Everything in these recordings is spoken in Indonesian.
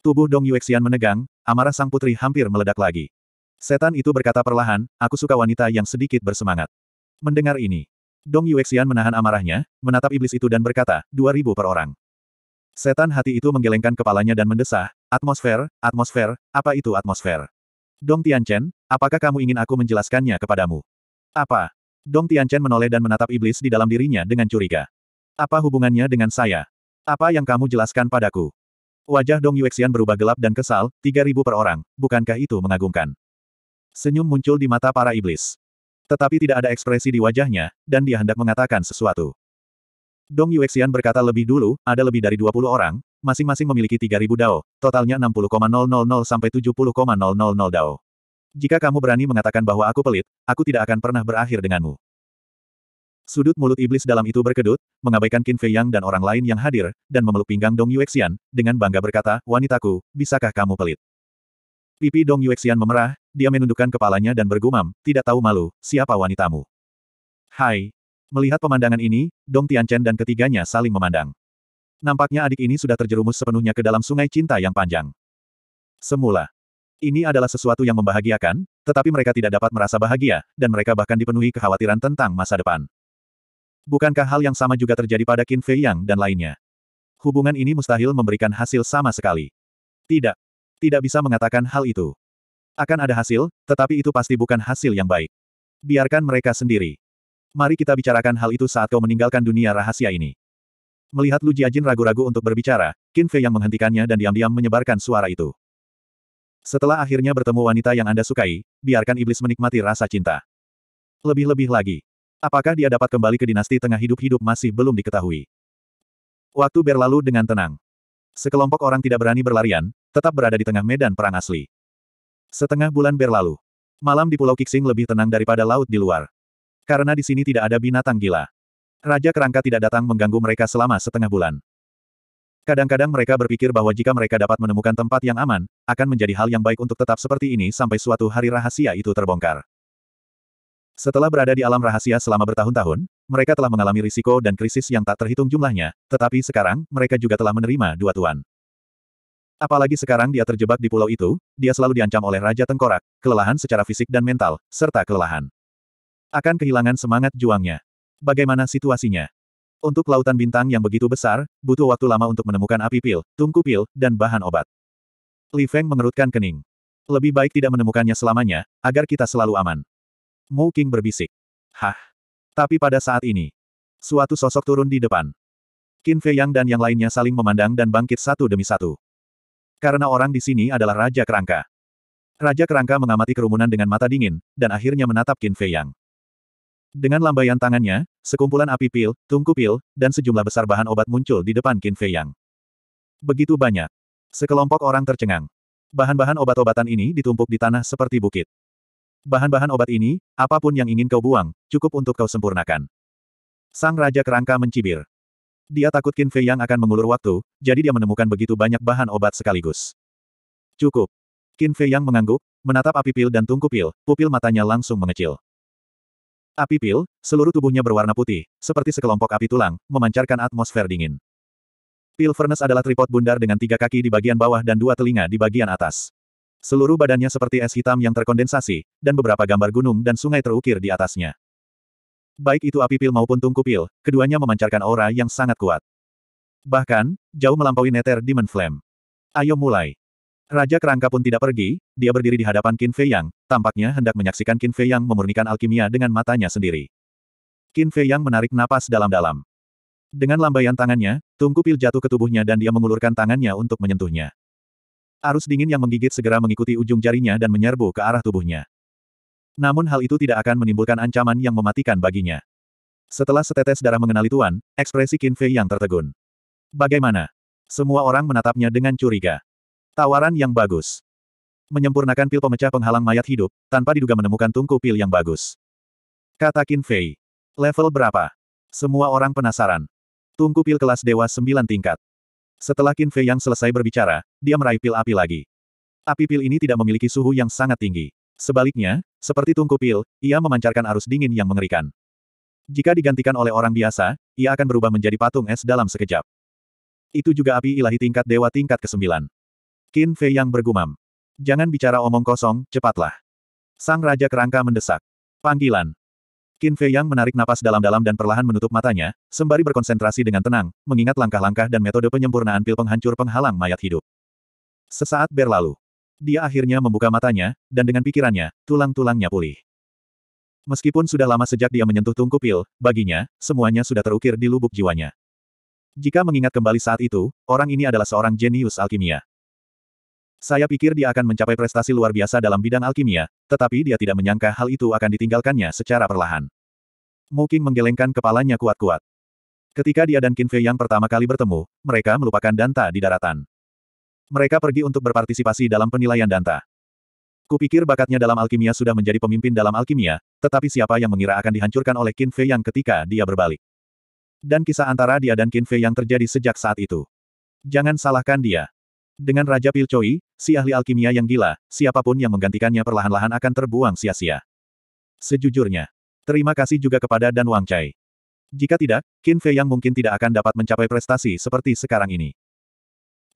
Tubuh Dong Yuexian menegang, amarah sang putri hampir meledak lagi. Setan itu berkata perlahan, aku suka wanita yang sedikit bersemangat. Mendengar ini, Dong Yuexian menahan amarahnya, menatap iblis itu dan berkata, 2000 per orang. Setan hati itu menggelengkan kepalanya dan mendesah, atmosfer, atmosfer, apa itu atmosfer? Dong Tianchen, apakah kamu ingin aku menjelaskannya kepadamu? Apa? Dong Tianchen menoleh dan menatap iblis di dalam dirinya dengan curiga. Apa hubungannya dengan saya? Apa yang kamu jelaskan padaku? Wajah Dong Yuexian berubah gelap dan kesal, 3000 per orang, bukankah itu mengagumkan? Senyum muncul di mata para iblis. Tetapi tidak ada ekspresi di wajahnya, dan dia hendak mengatakan sesuatu. Dong Yuexian berkata lebih dulu, ada lebih dari 20 orang, masing-masing memiliki 3000 dao, totalnya 60,000 sampai 70,000 dao. Jika kamu berani mengatakan bahwa aku pelit, aku tidak akan pernah berakhir denganmu. Sudut mulut iblis dalam itu berkedut, mengabaikan Qin Fei Yang dan orang lain yang hadir, dan memeluk pinggang Dong Yuexian, dengan bangga berkata, Wanitaku, bisakah kamu pelit? Pipi Dong Yuexian memerah, dia menundukkan kepalanya dan bergumam, tidak tahu malu, siapa wanitamu? Hai! Melihat pemandangan ini, Dong Tianchen dan ketiganya saling memandang. Nampaknya adik ini sudah terjerumus sepenuhnya ke dalam sungai cinta yang panjang. Semula. Ini adalah sesuatu yang membahagiakan, tetapi mereka tidak dapat merasa bahagia, dan mereka bahkan dipenuhi kekhawatiran tentang masa depan. Bukankah hal yang sama juga terjadi pada Qin Fei Yang dan lainnya? Hubungan ini mustahil memberikan hasil sama sekali. Tidak. Tidak bisa mengatakan hal itu. Akan ada hasil, tetapi itu pasti bukan hasil yang baik. Biarkan mereka sendiri. Mari kita bicarakan hal itu saat kau meninggalkan dunia rahasia ini. Melihat Lu Jiajin ragu-ragu untuk berbicara, Qin Fei yang menghentikannya dan diam-diam menyebarkan suara itu. Setelah akhirnya bertemu wanita yang Anda sukai, biarkan iblis menikmati rasa cinta. Lebih-lebih lagi. Apakah dia dapat kembali ke dinasti tengah hidup-hidup masih belum diketahui. Waktu berlalu dengan tenang. Sekelompok orang tidak berani berlarian, tetap berada di tengah medan perang asli. Setengah bulan berlalu. Malam di Pulau Kixing lebih tenang daripada laut di luar. Karena di sini tidak ada binatang gila. Raja kerangka tidak datang mengganggu mereka selama setengah bulan. Kadang-kadang mereka berpikir bahwa jika mereka dapat menemukan tempat yang aman, akan menjadi hal yang baik untuk tetap seperti ini sampai suatu hari rahasia itu terbongkar. Setelah berada di alam rahasia selama bertahun-tahun, mereka telah mengalami risiko dan krisis yang tak terhitung jumlahnya, tetapi sekarang, mereka juga telah menerima dua tuan. Apalagi sekarang dia terjebak di pulau itu, dia selalu diancam oleh Raja Tengkorak, kelelahan secara fisik dan mental, serta kelelahan. Akan kehilangan semangat juangnya. Bagaimana situasinya? Untuk lautan bintang yang begitu besar, butuh waktu lama untuk menemukan api pil, tungku pil, dan bahan obat. Li Feng mengerutkan kening. Lebih baik tidak menemukannya selamanya, agar kita selalu aman. Mu King berbisik. Hah? Tapi pada saat ini, suatu sosok turun di depan. Qin Fei Yang dan yang lainnya saling memandang dan bangkit satu demi satu. Karena orang di sini adalah Raja Kerangka. Raja Kerangka mengamati kerumunan dengan mata dingin, dan akhirnya menatap Qin Fei Yang. Dengan lambaian tangannya, sekumpulan api pil, tungku pil, dan sejumlah besar bahan obat muncul di depan Qin Fei Yang. Begitu banyak. Sekelompok orang tercengang. Bahan-bahan obat-obatan ini ditumpuk di tanah seperti bukit. Bahan-bahan obat ini, apapun yang ingin kau buang, cukup untuk kau sempurnakan. Sang Raja Kerangka mencibir. Dia takut Qin Fei yang akan mengulur waktu, jadi dia menemukan begitu banyak bahan obat sekaligus. Cukup. Qin Fei yang mengangguk, menatap api pil dan tungku pil, pupil matanya langsung mengecil. Api pil, seluruh tubuhnya berwarna putih, seperti sekelompok api tulang, memancarkan atmosfer dingin. Pil furnace adalah tripod bundar dengan tiga kaki di bagian bawah dan dua telinga di bagian atas. Seluruh badannya seperti es hitam yang terkondensasi, dan beberapa gambar gunung dan sungai terukir di atasnya. Baik itu api pil maupun tungku pil, keduanya memancarkan aura yang sangat kuat. Bahkan, jauh melampaui neter Demon Flame. Ayo mulai. Raja kerangka pun tidak pergi, dia berdiri di hadapan Qin Fei Yang, tampaknya hendak menyaksikan Qin Fei Yang memurnikan alkimia dengan matanya sendiri. Qin Fei Yang menarik napas dalam-dalam. Dengan lambaian tangannya, tungku pil jatuh ke tubuhnya dan dia mengulurkan tangannya untuk menyentuhnya. Arus dingin yang menggigit segera mengikuti ujung jarinya dan menyerbu ke arah tubuhnya. Namun hal itu tidak akan menimbulkan ancaman yang mematikan baginya. Setelah setetes darah mengenali Tuan, ekspresi Qin Fei yang tertegun. Bagaimana? Semua orang menatapnya dengan curiga. Tawaran yang bagus. Menyempurnakan pil pemecah penghalang mayat hidup, tanpa diduga menemukan tungku pil yang bagus. Kata Qin Fei. Level berapa? Semua orang penasaran. Tungku pil kelas dewa sembilan tingkat. Setelah Qin Fei Yang selesai berbicara, dia meraih pil api lagi. Api pil ini tidak memiliki suhu yang sangat tinggi. Sebaliknya, seperti tungku pil, ia memancarkan arus dingin yang mengerikan. Jika digantikan oleh orang biasa, ia akan berubah menjadi patung es dalam sekejap. Itu juga api ilahi tingkat dewa tingkat ke-9. Qin Fei Yang bergumam. Jangan bicara omong kosong, cepatlah. Sang Raja Kerangka mendesak. Panggilan. Qin Fei Yang menarik napas dalam-dalam dan perlahan menutup matanya, sembari berkonsentrasi dengan tenang, mengingat langkah-langkah dan metode penyempurnaan pil penghancur penghalang mayat hidup. Sesaat berlalu. Dia akhirnya membuka matanya, dan dengan pikirannya, tulang-tulangnya pulih. Meskipun sudah lama sejak dia menyentuh tungku pil, baginya, semuanya sudah terukir di lubuk jiwanya. Jika mengingat kembali saat itu, orang ini adalah seorang jenius alkimia. Saya pikir dia akan mencapai prestasi luar biasa dalam bidang alkimia, tetapi dia tidak menyangka hal itu akan ditinggalkannya secara perlahan. Moking menggelengkan kepalanya kuat-kuat. Ketika dia dan Qin Fei yang pertama kali bertemu, mereka melupakan Danta di daratan. Mereka pergi untuk berpartisipasi dalam penilaian Danta. Kupikir bakatnya dalam alkimia sudah menjadi pemimpin dalam alkimia, tetapi siapa yang mengira akan dihancurkan oleh Qin Fei yang ketika dia berbalik. Dan kisah antara dia dan Qin Fei yang terjadi sejak saat itu. Jangan salahkan dia. Dengan Raja Pilcoi, si ahli alkimia yang gila, siapapun yang menggantikannya perlahan-lahan akan terbuang sia-sia. Sejujurnya, terima kasih juga kepada Dan Wang Chai. Jika tidak, Qin Fei yang mungkin tidak akan dapat mencapai prestasi seperti sekarang ini.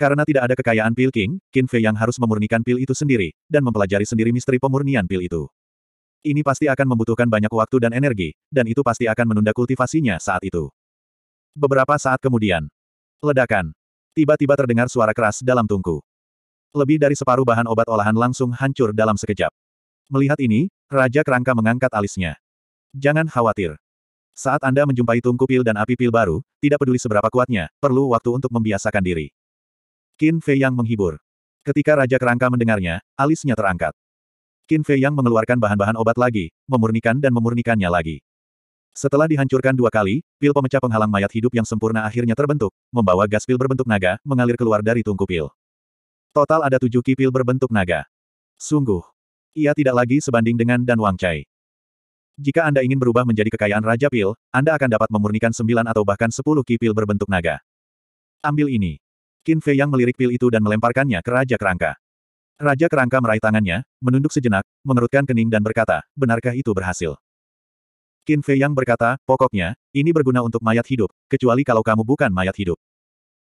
Karena tidak ada kekayaan pil King, Qin Fei yang harus memurnikan pil itu sendiri, dan mempelajari sendiri misteri pemurnian pil itu. Ini pasti akan membutuhkan banyak waktu dan energi, dan itu pasti akan menunda kultivasinya saat itu. Beberapa saat kemudian. Ledakan. Tiba-tiba terdengar suara keras dalam tungku. Lebih dari separuh bahan obat olahan langsung hancur dalam sekejap. Melihat ini, Raja Kerangka mengangkat alisnya. Jangan khawatir. Saat Anda menjumpai tungku pil dan api pil baru, tidak peduli seberapa kuatnya, perlu waktu untuk membiasakan diri. Qin Fei Yang menghibur. Ketika Raja Kerangka mendengarnya, alisnya terangkat. Qin Fei Yang mengeluarkan bahan-bahan obat lagi, memurnikan dan memurnikannya lagi. Setelah dihancurkan dua kali, pil pemecah penghalang mayat hidup yang sempurna akhirnya terbentuk, membawa gas pil berbentuk naga mengalir keluar dari tungku pil. Total ada tujuh kipil berbentuk naga. Sungguh. Ia tidak lagi sebanding dengan Dan Wang Chai. Jika Anda ingin berubah menjadi kekayaan Raja Pil, Anda akan dapat memurnikan sembilan atau bahkan sepuluh kipil berbentuk naga. Ambil ini. Qin Fei yang melirik pil itu dan melemparkannya ke Raja Kerangka. Raja Kerangka meraih tangannya, menunduk sejenak, mengerutkan kening dan berkata, benarkah itu berhasil? Qin Fei Yang berkata, pokoknya, ini berguna untuk mayat hidup, kecuali kalau kamu bukan mayat hidup.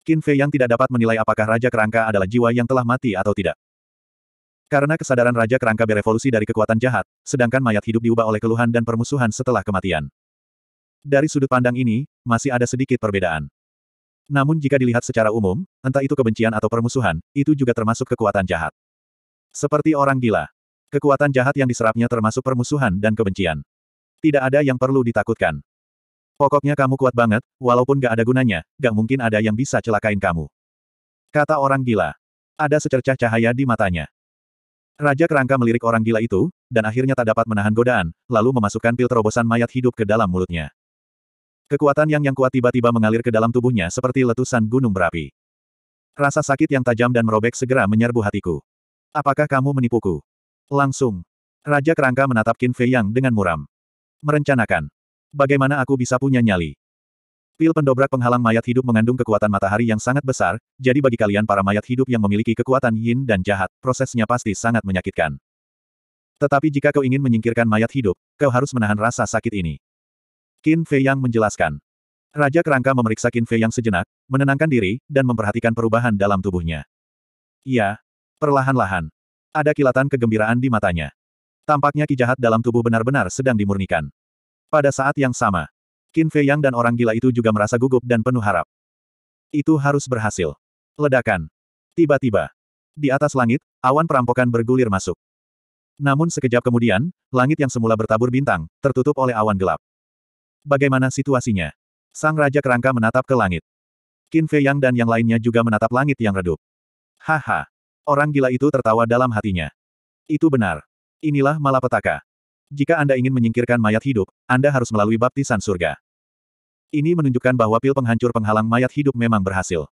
Qin Fei Yang tidak dapat menilai apakah Raja Kerangka adalah jiwa yang telah mati atau tidak. Karena kesadaran Raja Kerangka berevolusi dari kekuatan jahat, sedangkan mayat hidup diubah oleh keluhan dan permusuhan setelah kematian. Dari sudut pandang ini, masih ada sedikit perbedaan. Namun jika dilihat secara umum, entah itu kebencian atau permusuhan, itu juga termasuk kekuatan jahat. Seperti orang gila. Kekuatan jahat yang diserapnya termasuk permusuhan dan kebencian. Tidak ada yang perlu ditakutkan. Pokoknya kamu kuat banget, walaupun gak ada gunanya, gak mungkin ada yang bisa celakain kamu. Kata orang gila. Ada secercah cahaya di matanya. Raja kerangka melirik orang gila itu, dan akhirnya tak dapat menahan godaan, lalu memasukkan pil terobosan mayat hidup ke dalam mulutnya. Kekuatan yang yang kuat tiba-tiba mengalir ke dalam tubuhnya seperti letusan gunung berapi. Rasa sakit yang tajam dan merobek segera menyerbu hatiku. Apakah kamu menipuku? Langsung. Raja kerangka menatap Qin Fei Yang dengan muram merencanakan. Bagaimana aku bisa punya nyali? Pil pendobrak penghalang mayat hidup mengandung kekuatan matahari yang sangat besar, jadi bagi kalian para mayat hidup yang memiliki kekuatan yin dan jahat, prosesnya pasti sangat menyakitkan. Tetapi jika kau ingin menyingkirkan mayat hidup, kau harus menahan rasa sakit ini. Qin Fei Yang menjelaskan. Raja kerangka memeriksa Qin Fei Yang sejenak, menenangkan diri, dan memperhatikan perubahan dalam tubuhnya. Iya. Perlahan-lahan. Ada kilatan kegembiraan di matanya. Tampaknya ki jahat dalam tubuh benar-benar sedang dimurnikan. Pada saat yang sama, Qin Fei Yang dan orang gila itu juga merasa gugup dan penuh harap. Itu harus berhasil. Ledakan. Tiba-tiba. Di atas langit, awan perampokan bergulir masuk. Namun sekejap kemudian, langit yang semula bertabur bintang, tertutup oleh awan gelap. Bagaimana situasinya? Sang Raja Kerangka menatap ke langit. Qin Fei Yang dan yang lainnya juga menatap langit yang redup. Haha. Orang gila itu tertawa dalam hatinya. Itu benar. Inilah malapetaka. Jika Anda ingin menyingkirkan mayat hidup, Anda harus melalui baptisan surga. Ini menunjukkan bahwa pil penghancur penghalang mayat hidup memang berhasil.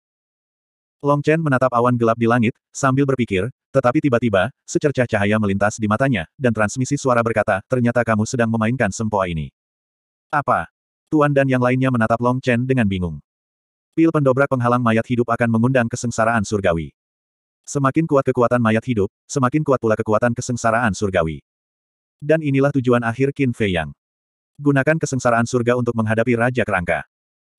Long Chen menatap awan gelap di langit, sambil berpikir, tetapi tiba-tiba, secercah cahaya melintas di matanya, dan transmisi suara berkata, ternyata kamu sedang memainkan sempoa ini. Apa? Tuan dan yang lainnya menatap Long Chen dengan bingung. Pil pendobrak penghalang mayat hidup akan mengundang kesengsaraan surgawi. Semakin kuat kekuatan mayat hidup, semakin kuat pula kekuatan kesengsaraan surgawi. Dan inilah tujuan akhir Qin Fei Yang. Gunakan kesengsaraan surga untuk menghadapi Raja Kerangka.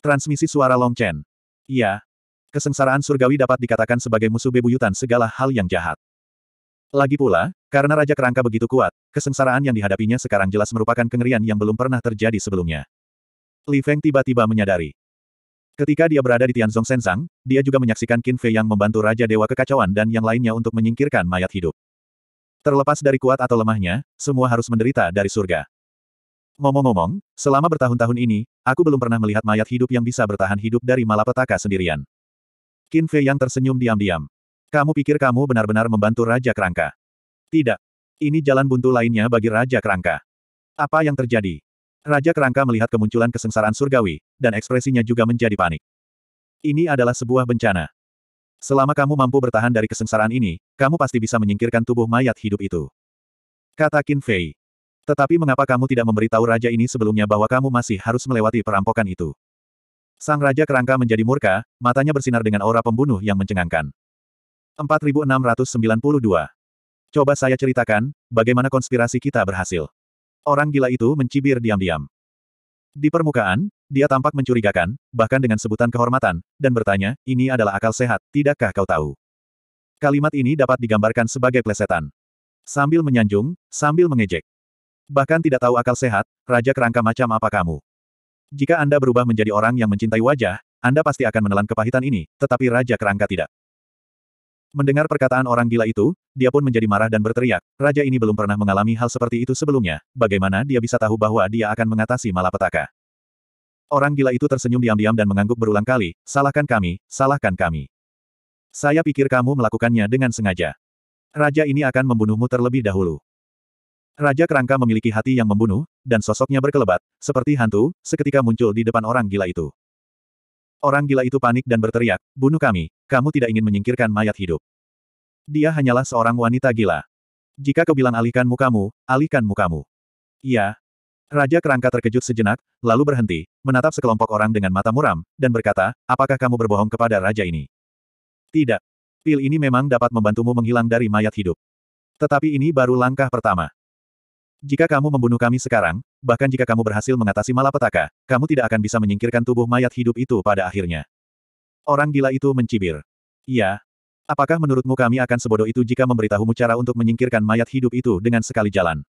Transmisi suara Long Chen. Iya. Kesengsaraan surgawi dapat dikatakan sebagai musuh bebuyutan segala hal yang jahat. Lagi pula, karena Raja Kerangka begitu kuat, kesengsaraan yang dihadapinya sekarang jelas merupakan kengerian yang belum pernah terjadi sebelumnya. Li Feng tiba-tiba menyadari. Ketika dia berada di Tianzong Sensang, dia juga menyaksikan Qin Fei yang membantu Raja Dewa Kekacauan dan yang lainnya untuk menyingkirkan mayat hidup. Terlepas dari kuat atau lemahnya, semua harus menderita dari surga. Ngomong-ngomong, selama bertahun-tahun ini, aku belum pernah melihat mayat hidup yang bisa bertahan hidup dari malapetaka sendirian. Qin Fei yang tersenyum diam-diam. Kamu pikir kamu benar-benar membantu Raja Kerangka? Tidak. Ini jalan buntu lainnya bagi Raja Kerangka. Apa yang terjadi? Raja Kerangka melihat kemunculan kesengsaraan surgawi, dan ekspresinya juga menjadi panik. Ini adalah sebuah bencana. Selama kamu mampu bertahan dari kesengsaraan ini, kamu pasti bisa menyingkirkan tubuh mayat hidup itu. Kata Qin Fei. Tetapi mengapa kamu tidak memberitahu raja ini sebelumnya bahwa kamu masih harus melewati perampokan itu? Sang Raja Kerangka menjadi murka, matanya bersinar dengan aura pembunuh yang mencengangkan. 4692. Coba saya ceritakan, bagaimana konspirasi kita berhasil. Orang gila itu mencibir diam-diam. Di permukaan, dia tampak mencurigakan, bahkan dengan sebutan kehormatan, dan bertanya, ini adalah akal sehat, tidakkah kau tahu? Kalimat ini dapat digambarkan sebagai plesetan. Sambil menyanjung, sambil mengejek. Bahkan tidak tahu akal sehat, Raja Kerangka macam apa kamu? Jika Anda berubah menjadi orang yang mencintai wajah, Anda pasti akan menelan kepahitan ini, tetapi Raja Kerangka tidak. Mendengar perkataan orang gila itu, dia pun menjadi marah dan berteriak, raja ini belum pernah mengalami hal seperti itu sebelumnya, bagaimana dia bisa tahu bahwa dia akan mengatasi malapetaka. Orang gila itu tersenyum diam-diam dan mengangguk berulang kali, salahkan kami, salahkan kami. Saya pikir kamu melakukannya dengan sengaja. Raja ini akan membunuhmu terlebih dahulu. Raja kerangka memiliki hati yang membunuh, dan sosoknya berkelebat, seperti hantu, seketika muncul di depan orang gila itu. Orang gila itu panik dan berteriak, bunuh kami, kamu tidak ingin menyingkirkan mayat hidup. Dia hanyalah seorang wanita gila. Jika kau bilang alihkan mukamu, alihkan mukamu. Iya. Raja kerangka terkejut sejenak, lalu berhenti, menatap sekelompok orang dengan mata muram, dan berkata, apakah kamu berbohong kepada raja ini? Tidak. Pil ini memang dapat membantumu menghilang dari mayat hidup. Tetapi ini baru langkah pertama. Jika kamu membunuh kami sekarang, bahkan jika kamu berhasil mengatasi malapetaka, kamu tidak akan bisa menyingkirkan tubuh mayat hidup itu pada akhirnya. Orang gila itu mencibir. Iya. Apakah menurutmu kami akan sebodoh itu jika memberitahumu cara untuk menyingkirkan mayat hidup itu dengan sekali jalan?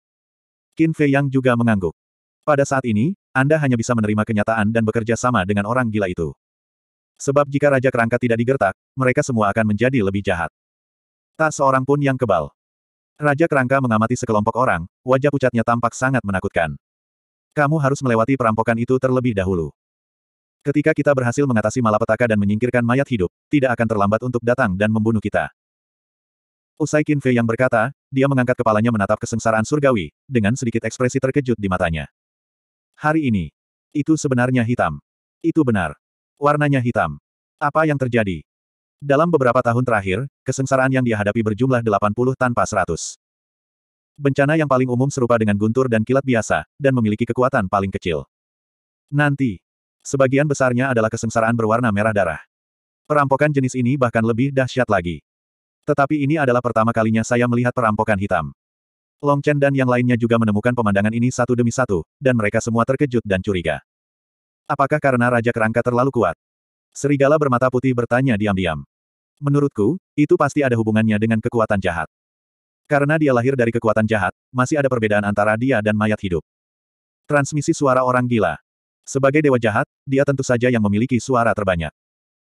Qin Fei Yang juga mengangguk. Pada saat ini, Anda hanya bisa menerima kenyataan dan bekerja sama dengan orang gila itu. Sebab jika Raja Kerangka tidak digertak, mereka semua akan menjadi lebih jahat. Tak seorang pun yang kebal. Raja Kerangka mengamati sekelompok orang, wajah pucatnya tampak sangat menakutkan. Kamu harus melewati perampokan itu terlebih dahulu. Ketika kita berhasil mengatasi malapetaka dan menyingkirkan mayat hidup, tidak akan terlambat untuk datang dan membunuh kita. Usai Qin Fei yang berkata, dia mengangkat kepalanya menatap kesengsaraan surgawi, dengan sedikit ekspresi terkejut di matanya. Hari ini. Itu sebenarnya hitam. Itu benar. Warnanya hitam. Apa yang terjadi? Dalam beberapa tahun terakhir, kesengsaraan yang dihadapi berjumlah 80 tanpa 100. Bencana yang paling umum serupa dengan guntur dan kilat biasa, dan memiliki kekuatan paling kecil. Nanti, sebagian besarnya adalah kesengsaraan berwarna merah darah. Perampokan jenis ini bahkan lebih dahsyat lagi. Tetapi ini adalah pertama kalinya saya melihat perampokan hitam. Long Chen dan yang lainnya juga menemukan pemandangan ini satu demi satu, dan mereka semua terkejut dan curiga. Apakah karena Raja Kerangka terlalu kuat? Serigala bermata putih bertanya diam-diam. Menurutku, itu pasti ada hubungannya dengan kekuatan jahat. Karena dia lahir dari kekuatan jahat, masih ada perbedaan antara dia dan mayat hidup. Transmisi suara orang gila. Sebagai dewa jahat, dia tentu saja yang memiliki suara terbanyak.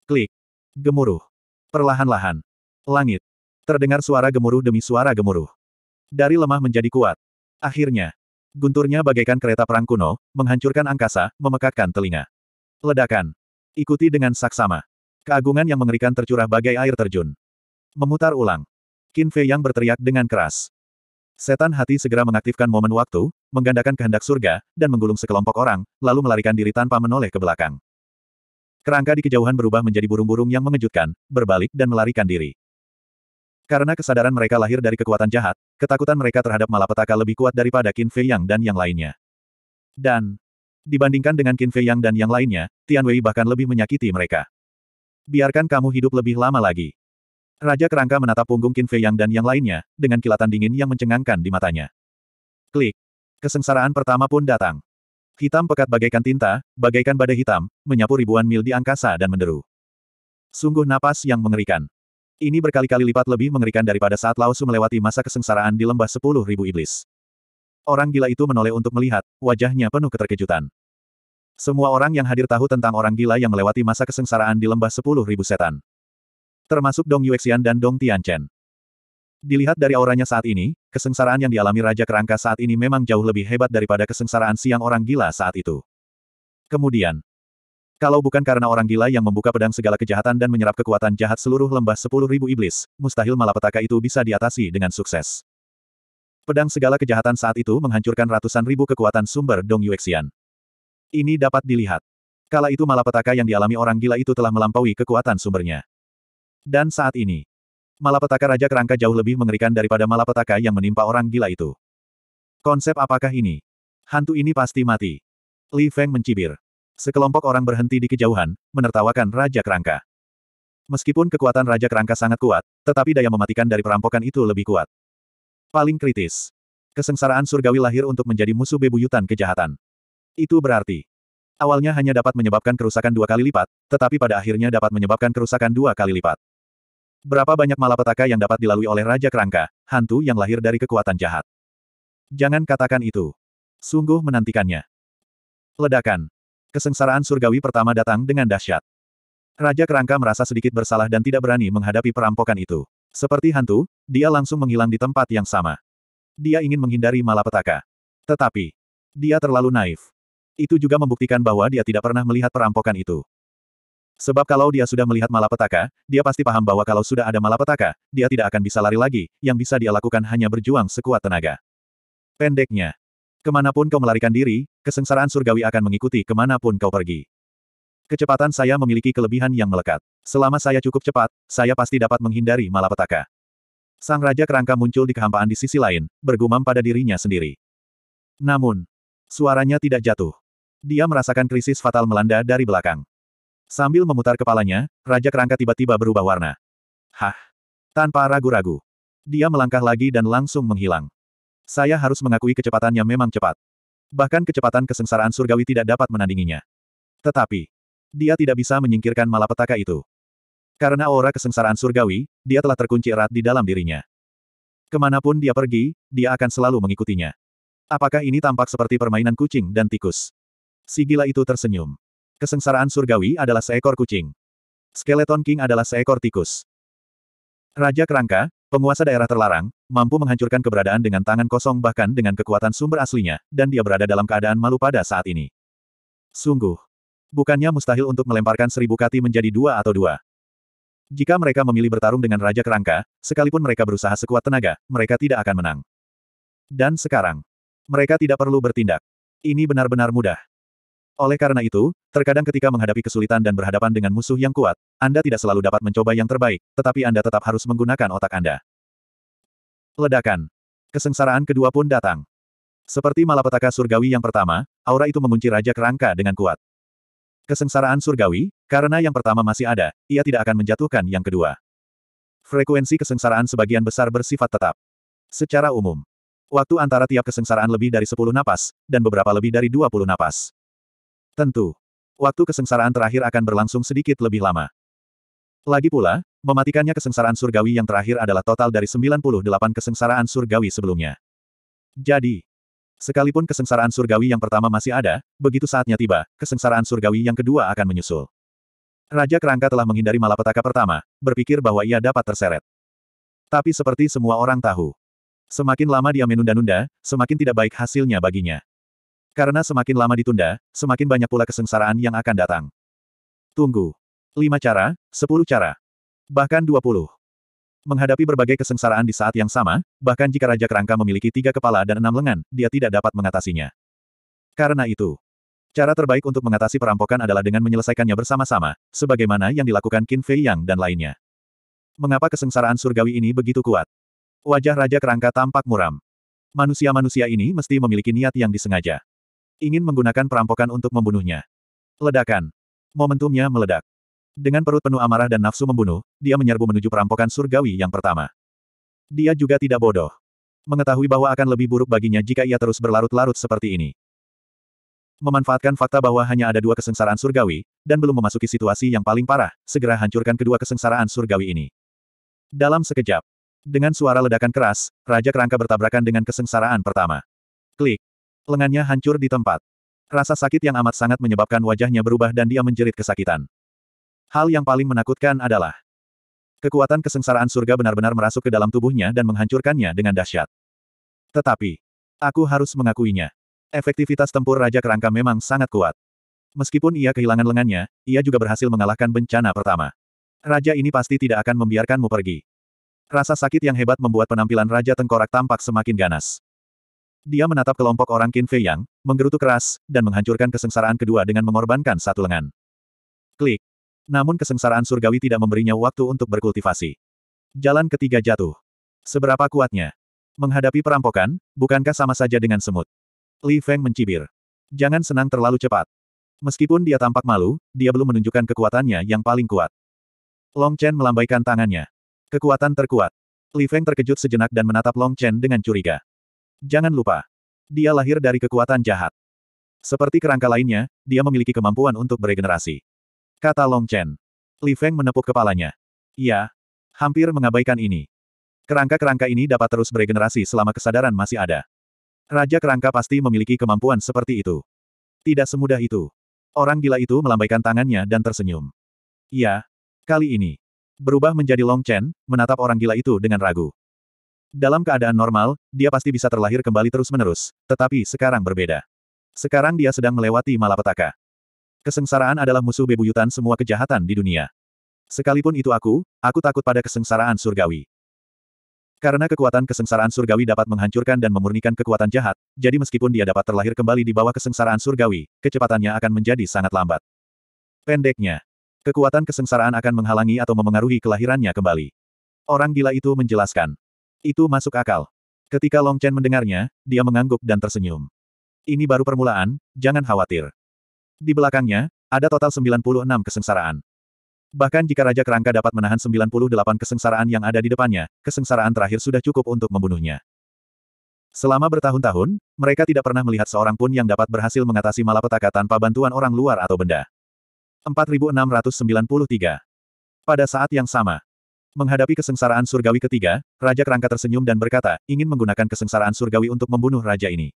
Klik. Gemuruh. Perlahan-lahan. Langit. Terdengar suara gemuruh demi suara gemuruh. Dari lemah menjadi kuat. Akhirnya. Gunturnya bagaikan kereta perang kuno, menghancurkan angkasa, memekakkan telinga. Ledakan. Ikuti dengan saksama. Keagungan yang mengerikan tercurah bagai air terjun. Memutar ulang. Qin Fei yang berteriak dengan keras. Setan hati segera mengaktifkan momen waktu, menggandakan kehendak surga, dan menggulung sekelompok orang, lalu melarikan diri tanpa menoleh ke belakang. Kerangka di kejauhan berubah menjadi burung-burung yang mengejutkan, berbalik dan melarikan diri. Karena kesadaran mereka lahir dari kekuatan jahat, ketakutan mereka terhadap malapetaka lebih kuat daripada Qin Fei Yang dan yang lainnya. Dan, Dibandingkan dengan Qin Fei Yang dan yang lainnya, Tian Wei bahkan lebih menyakiti mereka. Biarkan kamu hidup lebih lama lagi. Raja kerangka menatap punggung Qin Fei Yang dan yang lainnya, dengan kilatan dingin yang mencengangkan di matanya. Klik. Kesengsaraan pertama pun datang. Hitam pekat bagaikan tinta, bagaikan badai hitam, menyapu ribuan mil di angkasa dan menderu. Sungguh napas yang mengerikan. Ini berkali-kali lipat lebih mengerikan daripada saat Lao Su melewati masa kesengsaraan di lembah sepuluh ribu iblis. Orang gila itu menoleh untuk melihat, wajahnya penuh keterkejutan. Semua orang yang hadir tahu tentang orang gila yang melewati masa kesengsaraan di lembah sepuluh ribu setan. Termasuk Dong Yuexian dan Dong Tianchen. Dilihat dari auranya saat ini, kesengsaraan yang dialami Raja Kerangka saat ini memang jauh lebih hebat daripada kesengsaraan siang orang gila saat itu. Kemudian, kalau bukan karena orang gila yang membuka pedang segala kejahatan dan menyerap kekuatan jahat seluruh lembah sepuluh ribu iblis, mustahil malapetaka itu bisa diatasi dengan sukses. Pedang segala kejahatan saat itu menghancurkan ratusan ribu kekuatan sumber Dong Yuexian. Ini dapat dilihat. Kala itu malapetaka yang dialami orang gila itu telah melampaui kekuatan sumbernya. Dan saat ini, malapetaka Raja Kerangka jauh lebih mengerikan daripada malapetaka yang menimpa orang gila itu. Konsep apakah ini? Hantu ini pasti mati. Li Feng mencibir. Sekelompok orang berhenti di kejauhan, menertawakan Raja Kerangka. Meskipun kekuatan Raja Kerangka sangat kuat, tetapi daya mematikan dari perampokan itu lebih kuat. Paling kritis. Kesengsaraan surgawi lahir untuk menjadi musuh bebuyutan kejahatan. Itu berarti, awalnya hanya dapat menyebabkan kerusakan dua kali lipat, tetapi pada akhirnya dapat menyebabkan kerusakan dua kali lipat. Berapa banyak malapetaka yang dapat dilalui oleh Raja Kerangka, hantu yang lahir dari kekuatan jahat. Jangan katakan itu. Sungguh menantikannya. Ledakan. Kesengsaraan surgawi pertama datang dengan dahsyat. Raja Kerangka merasa sedikit bersalah dan tidak berani menghadapi perampokan itu. Seperti hantu, dia langsung menghilang di tempat yang sama. Dia ingin menghindari malapetaka. Tetapi, dia terlalu naif. Itu juga membuktikan bahwa dia tidak pernah melihat perampokan itu. Sebab kalau dia sudah melihat malapetaka, dia pasti paham bahwa kalau sudah ada malapetaka, dia tidak akan bisa lari lagi, yang bisa dia lakukan hanya berjuang sekuat tenaga. Pendeknya, Kemanapun kau melarikan diri, kesengsaraan surgawi akan mengikuti kemanapun kau pergi. Kecepatan saya memiliki kelebihan yang melekat. Selama saya cukup cepat, saya pasti dapat menghindari malapetaka. Sang Raja Kerangka muncul di kehampaan di sisi lain, bergumam pada dirinya sendiri. Namun, suaranya tidak jatuh. Dia merasakan krisis fatal melanda dari belakang. Sambil memutar kepalanya, Raja Kerangka tiba-tiba berubah warna. Hah! Tanpa ragu-ragu. Dia melangkah lagi dan langsung menghilang. Saya harus mengakui kecepatannya memang cepat. Bahkan kecepatan kesengsaraan surgawi tidak dapat menandinginya. Tetapi, dia tidak bisa menyingkirkan malapetaka itu. Karena aura kesengsaraan surgawi, dia telah terkunci erat di dalam dirinya. Kemanapun dia pergi, dia akan selalu mengikutinya. Apakah ini tampak seperti permainan kucing dan tikus? Si gila itu tersenyum. Kesengsaraan surgawi adalah seekor kucing. Skeleton King adalah seekor tikus. Raja Kerangka, penguasa daerah terlarang, mampu menghancurkan keberadaan dengan tangan kosong bahkan dengan kekuatan sumber aslinya, dan dia berada dalam keadaan malu pada saat ini. Sungguh. Bukannya mustahil untuk melemparkan seribu kati menjadi dua atau dua. Jika mereka memilih bertarung dengan Raja Kerangka, sekalipun mereka berusaha sekuat tenaga, mereka tidak akan menang. Dan sekarang, mereka tidak perlu bertindak. Ini benar-benar mudah. Oleh karena itu, terkadang ketika menghadapi kesulitan dan berhadapan dengan musuh yang kuat, Anda tidak selalu dapat mencoba yang terbaik, tetapi Anda tetap harus menggunakan otak Anda. Ledakan. Kesengsaraan kedua pun datang. Seperti malapetaka surgawi yang pertama, aura itu mengunci Raja Kerangka dengan kuat. Kesengsaraan surgawi, karena yang pertama masih ada, ia tidak akan menjatuhkan yang kedua. Frekuensi kesengsaraan sebagian besar bersifat tetap. Secara umum, waktu antara tiap kesengsaraan lebih dari 10 napas, dan beberapa lebih dari 20 napas. Tentu, waktu kesengsaraan terakhir akan berlangsung sedikit lebih lama. Lagi pula, mematikannya kesengsaraan surgawi yang terakhir adalah total dari 98 kesengsaraan surgawi sebelumnya. Jadi, Sekalipun kesengsaraan surgawi yang pertama masih ada, begitu saatnya tiba, kesengsaraan surgawi yang kedua akan menyusul. Raja Kerangka telah menghindari malapetaka pertama, berpikir bahwa ia dapat terseret. Tapi seperti semua orang tahu, semakin lama dia menunda-nunda, semakin tidak baik hasilnya baginya. Karena semakin lama ditunda, semakin banyak pula kesengsaraan yang akan datang. Tunggu. lima cara, sepuluh cara. Bahkan dua puluh. Menghadapi berbagai kesengsaraan di saat yang sama, bahkan jika Raja Kerangka memiliki tiga kepala dan enam lengan, dia tidak dapat mengatasinya. Karena itu, cara terbaik untuk mengatasi perampokan adalah dengan menyelesaikannya bersama-sama, sebagaimana yang dilakukan Qin Fei Yang dan lainnya. Mengapa kesengsaraan surgawi ini begitu kuat? Wajah Raja Kerangka tampak muram. Manusia-manusia ini mesti memiliki niat yang disengaja. Ingin menggunakan perampokan untuk membunuhnya. Ledakan. Momentumnya meledak. Dengan perut penuh amarah dan nafsu membunuh, dia menyerbu menuju perampokan surgawi yang pertama. Dia juga tidak bodoh. Mengetahui bahwa akan lebih buruk baginya jika ia terus berlarut-larut seperti ini. Memanfaatkan fakta bahwa hanya ada dua kesengsaraan surgawi, dan belum memasuki situasi yang paling parah, segera hancurkan kedua kesengsaraan surgawi ini. Dalam sekejap, dengan suara ledakan keras, Raja Kerangka bertabrakan dengan kesengsaraan pertama. Klik. Lengannya hancur di tempat. Rasa sakit yang amat sangat menyebabkan wajahnya berubah dan dia menjerit kesakitan. Hal yang paling menakutkan adalah kekuatan kesengsaraan surga benar-benar merasuk ke dalam tubuhnya dan menghancurkannya dengan dahsyat. Tetapi, aku harus mengakuinya. Efektivitas tempur Raja Kerangka memang sangat kuat. Meskipun ia kehilangan lengannya, ia juga berhasil mengalahkan bencana pertama. Raja ini pasti tidak akan membiarkanmu pergi. Rasa sakit yang hebat membuat penampilan Raja Tengkorak tampak semakin ganas. Dia menatap kelompok orang Qin Fei Yang, menggerutu keras, dan menghancurkan kesengsaraan kedua dengan mengorbankan satu lengan. Klik. Namun kesengsaraan surgawi tidak memberinya waktu untuk berkultivasi. Jalan ketiga jatuh. Seberapa kuatnya? Menghadapi perampokan, bukankah sama saja dengan semut? Li Feng mencibir. Jangan senang terlalu cepat. Meskipun dia tampak malu, dia belum menunjukkan kekuatannya yang paling kuat. Long Chen melambaikan tangannya. Kekuatan terkuat. Li Feng terkejut sejenak dan menatap Long Chen dengan curiga. Jangan lupa. Dia lahir dari kekuatan jahat. Seperti kerangka lainnya, dia memiliki kemampuan untuk beregenerasi. Kata Long Chen. Li Feng menepuk kepalanya. Iya. Hampir mengabaikan ini. Kerangka-kerangka ini dapat terus beregenerasi selama kesadaran masih ada. Raja kerangka pasti memiliki kemampuan seperti itu. Tidak semudah itu. Orang gila itu melambaikan tangannya dan tersenyum. Iya. Kali ini. Berubah menjadi Long Chen, menatap orang gila itu dengan ragu. Dalam keadaan normal, dia pasti bisa terlahir kembali terus-menerus, tetapi sekarang berbeda. Sekarang dia sedang melewati malapetaka. Kesengsaraan adalah musuh bebuyutan semua kejahatan di dunia. Sekalipun itu aku, aku takut pada kesengsaraan surgawi. Karena kekuatan kesengsaraan surgawi dapat menghancurkan dan memurnikan kekuatan jahat, jadi meskipun dia dapat terlahir kembali di bawah kesengsaraan surgawi, kecepatannya akan menjadi sangat lambat. Pendeknya, kekuatan kesengsaraan akan menghalangi atau memengaruhi kelahirannya kembali. Orang gila itu menjelaskan. Itu masuk akal. Ketika Long Chen mendengarnya, dia mengangguk dan tersenyum. Ini baru permulaan, jangan khawatir. Di belakangnya, ada total 96 kesengsaraan. Bahkan jika Raja Kerangka dapat menahan 98 kesengsaraan yang ada di depannya, kesengsaraan terakhir sudah cukup untuk membunuhnya. Selama bertahun-tahun, mereka tidak pernah melihat seorang pun yang dapat berhasil mengatasi malapetaka tanpa bantuan orang luar atau benda. 4693. Pada saat yang sama, menghadapi kesengsaraan surgawi ketiga, Raja Kerangka tersenyum dan berkata, ingin menggunakan kesengsaraan surgawi untuk membunuh raja ini.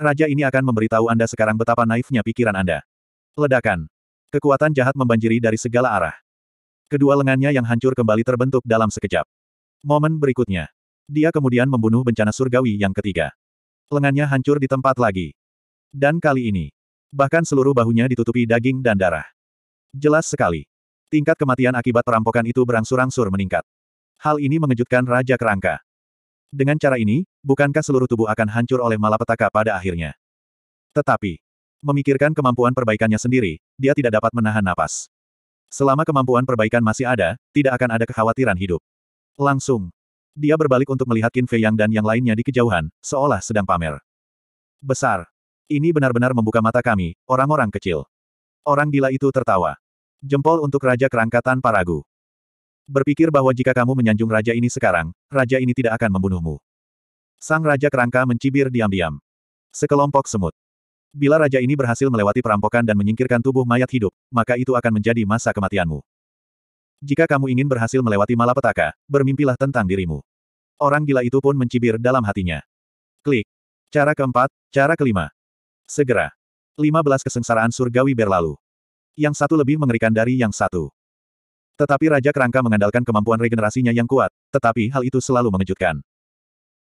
Raja ini akan memberitahu Anda sekarang betapa naifnya pikiran Anda. Ledakan. Kekuatan jahat membanjiri dari segala arah. Kedua lengannya yang hancur kembali terbentuk dalam sekejap. Momen berikutnya. Dia kemudian membunuh bencana surgawi yang ketiga. Lengannya hancur di tempat lagi. Dan kali ini. Bahkan seluruh bahunya ditutupi daging dan darah. Jelas sekali. Tingkat kematian akibat perampokan itu berangsur-angsur meningkat. Hal ini mengejutkan Raja Kerangka. Dengan cara ini, bukankah seluruh tubuh akan hancur oleh malapetaka pada akhirnya? Tetapi, Memikirkan kemampuan perbaikannya sendiri, dia tidak dapat menahan napas. Selama kemampuan perbaikan masih ada, tidak akan ada kekhawatiran hidup. Langsung. Dia berbalik untuk melihat Qin Fei Yang dan yang lainnya di kejauhan, seolah sedang pamer. Besar. Ini benar-benar membuka mata kami, orang-orang kecil. Orang gila itu tertawa. Jempol untuk Raja Kerangka tanpa ragu. Berpikir bahwa jika kamu menyanjung raja ini sekarang, raja ini tidak akan membunuhmu. Sang Raja Kerangka mencibir diam-diam. Sekelompok semut. Bila raja ini berhasil melewati perampokan dan menyingkirkan tubuh mayat hidup, maka itu akan menjadi masa kematianmu. Jika kamu ingin berhasil melewati malapetaka, bermimpilah tentang dirimu. Orang gila itu pun mencibir dalam hatinya. Klik. Cara keempat, cara kelima. Segera. 15 kesengsaraan surgawi berlalu. Yang satu lebih mengerikan dari yang satu. Tetapi Raja Kerangka mengandalkan kemampuan regenerasinya yang kuat, tetapi hal itu selalu mengejutkan.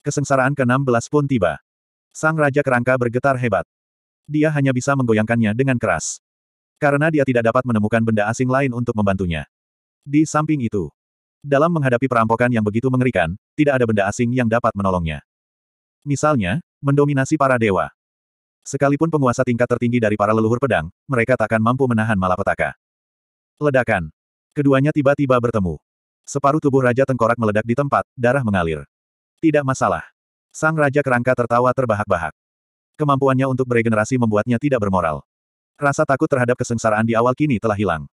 Kesengsaraan ke-16 pun tiba. Sang Raja Kerangka bergetar hebat dia hanya bisa menggoyangkannya dengan keras. Karena dia tidak dapat menemukan benda asing lain untuk membantunya. Di samping itu, dalam menghadapi perampokan yang begitu mengerikan, tidak ada benda asing yang dapat menolongnya. Misalnya, mendominasi para dewa. Sekalipun penguasa tingkat tertinggi dari para leluhur pedang, mereka takkan mampu menahan malapetaka. Ledakan. Keduanya tiba-tiba bertemu. Separuh tubuh Raja Tengkorak meledak di tempat, darah mengalir. Tidak masalah. Sang Raja Kerangka tertawa terbahak-bahak. Kemampuannya untuk beregenerasi membuatnya tidak bermoral. Rasa takut terhadap kesengsaraan di awal kini telah hilang.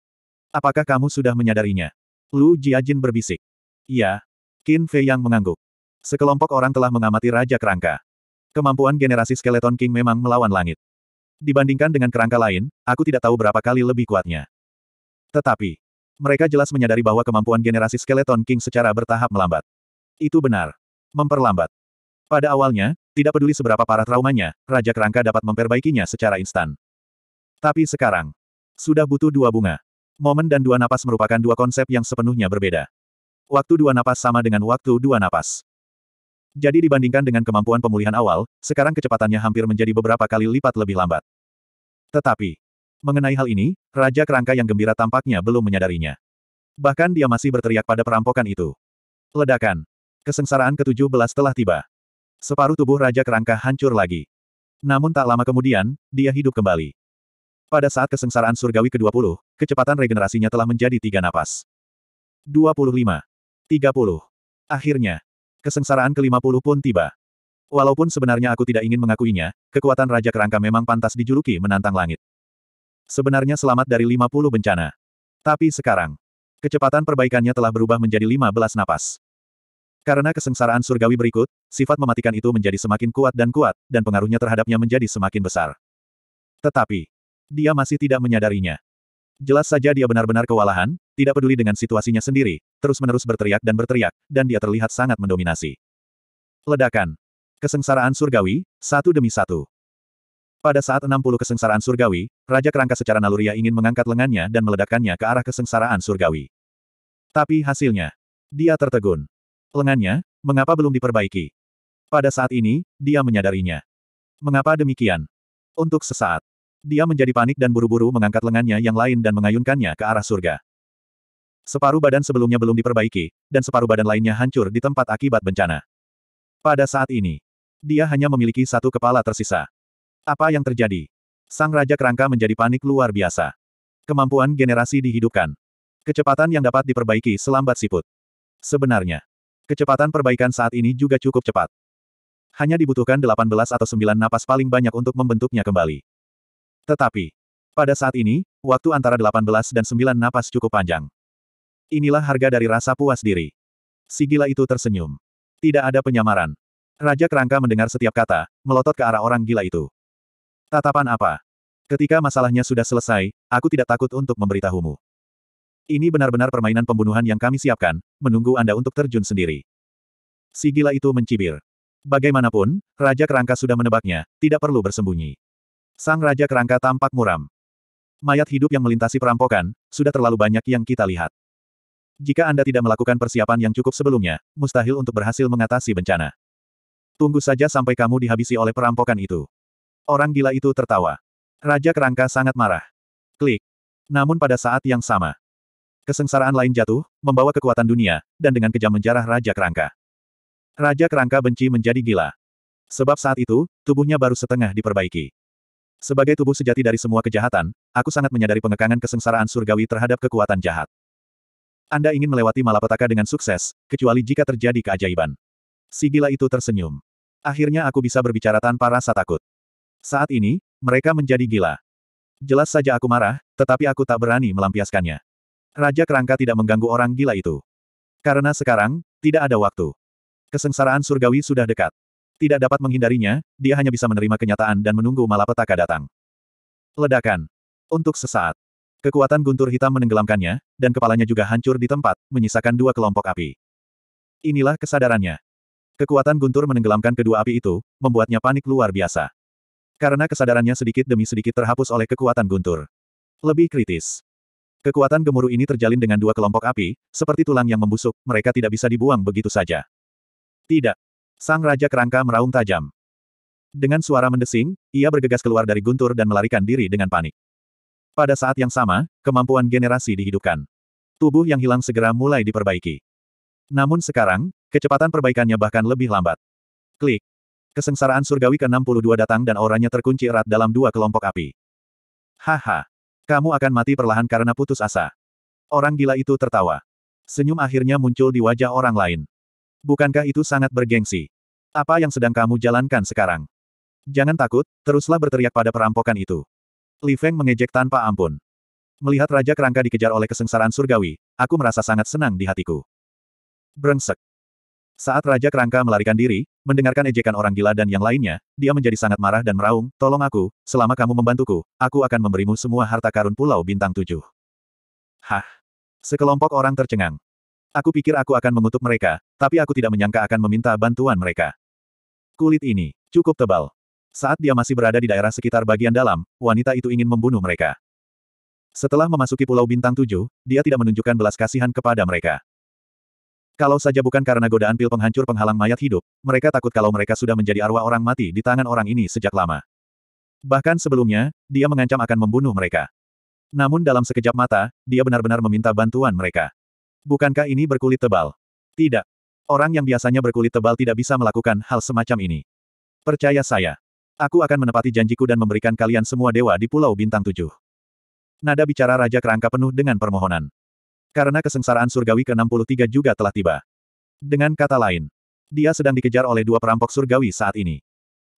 Apakah kamu sudah menyadarinya? Lu Jiajin berbisik. Ya. Qin Fei yang mengangguk. Sekelompok orang telah mengamati Raja Kerangka. Kemampuan generasi skeleton King memang melawan langit. Dibandingkan dengan kerangka lain, aku tidak tahu berapa kali lebih kuatnya. Tetapi, mereka jelas menyadari bahwa kemampuan generasi skeleton King secara bertahap melambat. Itu benar. Memperlambat. Pada awalnya, tidak peduli seberapa parah traumanya, Raja Kerangka dapat memperbaikinya secara instan. Tapi sekarang, sudah butuh dua bunga. Momen dan dua napas merupakan dua konsep yang sepenuhnya berbeda. Waktu dua napas sama dengan waktu dua napas. Jadi dibandingkan dengan kemampuan pemulihan awal, sekarang kecepatannya hampir menjadi beberapa kali lipat lebih lambat. Tetapi, mengenai hal ini, Raja Kerangka yang gembira tampaknya belum menyadarinya. Bahkan dia masih berteriak pada perampokan itu. Ledakan. Kesengsaraan ke-17 telah tiba. Separuh tubuh Raja Kerangka hancur lagi. Namun tak lama kemudian, dia hidup kembali. Pada saat kesengsaraan surgawi ke-20, kecepatan regenerasinya telah menjadi tiga napas. 25. 30. Akhirnya, kesengsaraan ke-50 pun tiba. Walaupun sebenarnya aku tidak ingin mengakuinya, kekuatan Raja Kerangka memang pantas dijuluki menantang langit. Sebenarnya selamat dari 50 bencana. Tapi sekarang, kecepatan perbaikannya telah berubah menjadi 15 napas. Karena kesengsaraan surgawi berikut, sifat mematikan itu menjadi semakin kuat dan kuat, dan pengaruhnya terhadapnya menjadi semakin besar. Tetapi, dia masih tidak menyadarinya. Jelas saja dia benar-benar kewalahan, tidak peduli dengan situasinya sendiri, terus-menerus berteriak dan berteriak, dan dia terlihat sangat mendominasi. Ledakan. Kesengsaraan surgawi, satu demi satu. Pada saat 60 kesengsaraan surgawi, Raja Kerangka secara naluriah ingin mengangkat lengannya dan meledakkannya ke arah kesengsaraan surgawi. Tapi hasilnya, dia tertegun. Lengannya, mengapa belum diperbaiki? Pada saat ini, dia menyadarinya. Mengapa demikian? Untuk sesaat, dia menjadi panik dan buru-buru mengangkat lengannya yang lain dan mengayunkannya ke arah surga. Separuh badan sebelumnya belum diperbaiki, dan separuh badan lainnya hancur di tempat akibat bencana. Pada saat ini, dia hanya memiliki satu kepala tersisa. Apa yang terjadi? Sang Raja Kerangka menjadi panik luar biasa. Kemampuan generasi dihidupkan. Kecepatan yang dapat diperbaiki selambat siput. Sebenarnya, Kecepatan perbaikan saat ini juga cukup cepat. Hanya dibutuhkan 18 atau 9 napas paling banyak untuk membentuknya kembali. Tetapi, pada saat ini, waktu antara 18 dan 9 napas cukup panjang. Inilah harga dari rasa puas diri. Si gila itu tersenyum. Tidak ada penyamaran. Raja kerangka mendengar setiap kata, melotot ke arah orang gila itu. Tatapan apa? Ketika masalahnya sudah selesai, aku tidak takut untuk memberitahumu. Ini benar-benar permainan pembunuhan yang kami siapkan, menunggu Anda untuk terjun sendiri. Si gila itu mencibir. Bagaimanapun, Raja Kerangka sudah menebaknya, tidak perlu bersembunyi. Sang Raja Kerangka tampak muram. Mayat hidup yang melintasi perampokan, sudah terlalu banyak yang kita lihat. Jika Anda tidak melakukan persiapan yang cukup sebelumnya, mustahil untuk berhasil mengatasi bencana. Tunggu saja sampai kamu dihabisi oleh perampokan itu. Orang gila itu tertawa. Raja Kerangka sangat marah. Klik. Namun pada saat yang sama, Kesengsaraan lain jatuh, membawa kekuatan dunia, dan dengan kejam menjarah Raja Kerangka. Raja Kerangka benci menjadi gila. Sebab saat itu, tubuhnya baru setengah diperbaiki. Sebagai tubuh sejati dari semua kejahatan, aku sangat menyadari pengekangan kesengsaraan surgawi terhadap kekuatan jahat. Anda ingin melewati malapetaka dengan sukses, kecuali jika terjadi keajaiban. Si gila itu tersenyum. Akhirnya aku bisa berbicara tanpa rasa takut. Saat ini, mereka menjadi gila. Jelas saja aku marah, tetapi aku tak berani melampiaskannya. Raja Kerangka tidak mengganggu orang gila itu. Karena sekarang, tidak ada waktu. Kesengsaraan surgawi sudah dekat. Tidak dapat menghindarinya, dia hanya bisa menerima kenyataan dan menunggu malapetaka datang. Ledakan. Untuk sesaat. Kekuatan guntur hitam menenggelamkannya, dan kepalanya juga hancur di tempat, menyisakan dua kelompok api. Inilah kesadarannya. Kekuatan guntur menenggelamkan kedua api itu, membuatnya panik luar biasa. Karena kesadarannya sedikit demi sedikit terhapus oleh kekuatan guntur. Lebih kritis. Kekuatan gemuruh ini terjalin dengan dua kelompok api, seperti tulang yang membusuk, mereka tidak bisa dibuang begitu saja. Tidak. Sang Raja Kerangka meraung tajam. Dengan suara mendesing, ia bergegas keluar dari guntur dan melarikan diri dengan panik. Pada saat yang sama, kemampuan generasi dihidupkan. Tubuh yang hilang segera mulai diperbaiki. Namun sekarang, kecepatan perbaikannya bahkan lebih lambat. Klik. Kesengsaraan surgawi ke-62 datang dan auranya terkunci erat dalam dua kelompok api. Haha. Kamu akan mati perlahan karena putus asa. Orang gila itu tertawa. Senyum akhirnya muncul di wajah orang lain. Bukankah itu sangat bergengsi? Apa yang sedang kamu jalankan sekarang? Jangan takut, teruslah berteriak pada perampokan itu. Li Feng mengejek tanpa ampun. Melihat Raja Kerangka dikejar oleh kesengsaraan surgawi, aku merasa sangat senang di hatiku. Brengsek. Saat Raja Kerangka melarikan diri, mendengarkan ejekan orang gila dan yang lainnya, dia menjadi sangat marah dan meraung, tolong aku, selama kamu membantuku, aku akan memberimu semua harta karun Pulau Bintang Tujuh. Hah? Sekelompok orang tercengang. Aku pikir aku akan mengutuk mereka, tapi aku tidak menyangka akan meminta bantuan mereka. Kulit ini, cukup tebal. Saat dia masih berada di daerah sekitar bagian dalam, wanita itu ingin membunuh mereka. Setelah memasuki Pulau Bintang Tujuh, dia tidak menunjukkan belas kasihan kepada mereka. Kalau saja bukan karena godaan pil penghancur penghalang mayat hidup, mereka takut kalau mereka sudah menjadi arwah orang mati di tangan orang ini sejak lama. Bahkan sebelumnya, dia mengancam akan membunuh mereka. Namun dalam sekejap mata, dia benar-benar meminta bantuan mereka. Bukankah ini berkulit tebal? Tidak. Orang yang biasanya berkulit tebal tidak bisa melakukan hal semacam ini. Percaya saya. Aku akan menepati janjiku dan memberikan kalian semua dewa di Pulau Bintang Tujuh. Nada bicara Raja Kerangka penuh dengan permohonan. Karena kesengsaraan surgawi ke-63 juga telah tiba. Dengan kata lain, dia sedang dikejar oleh dua perampok surgawi saat ini.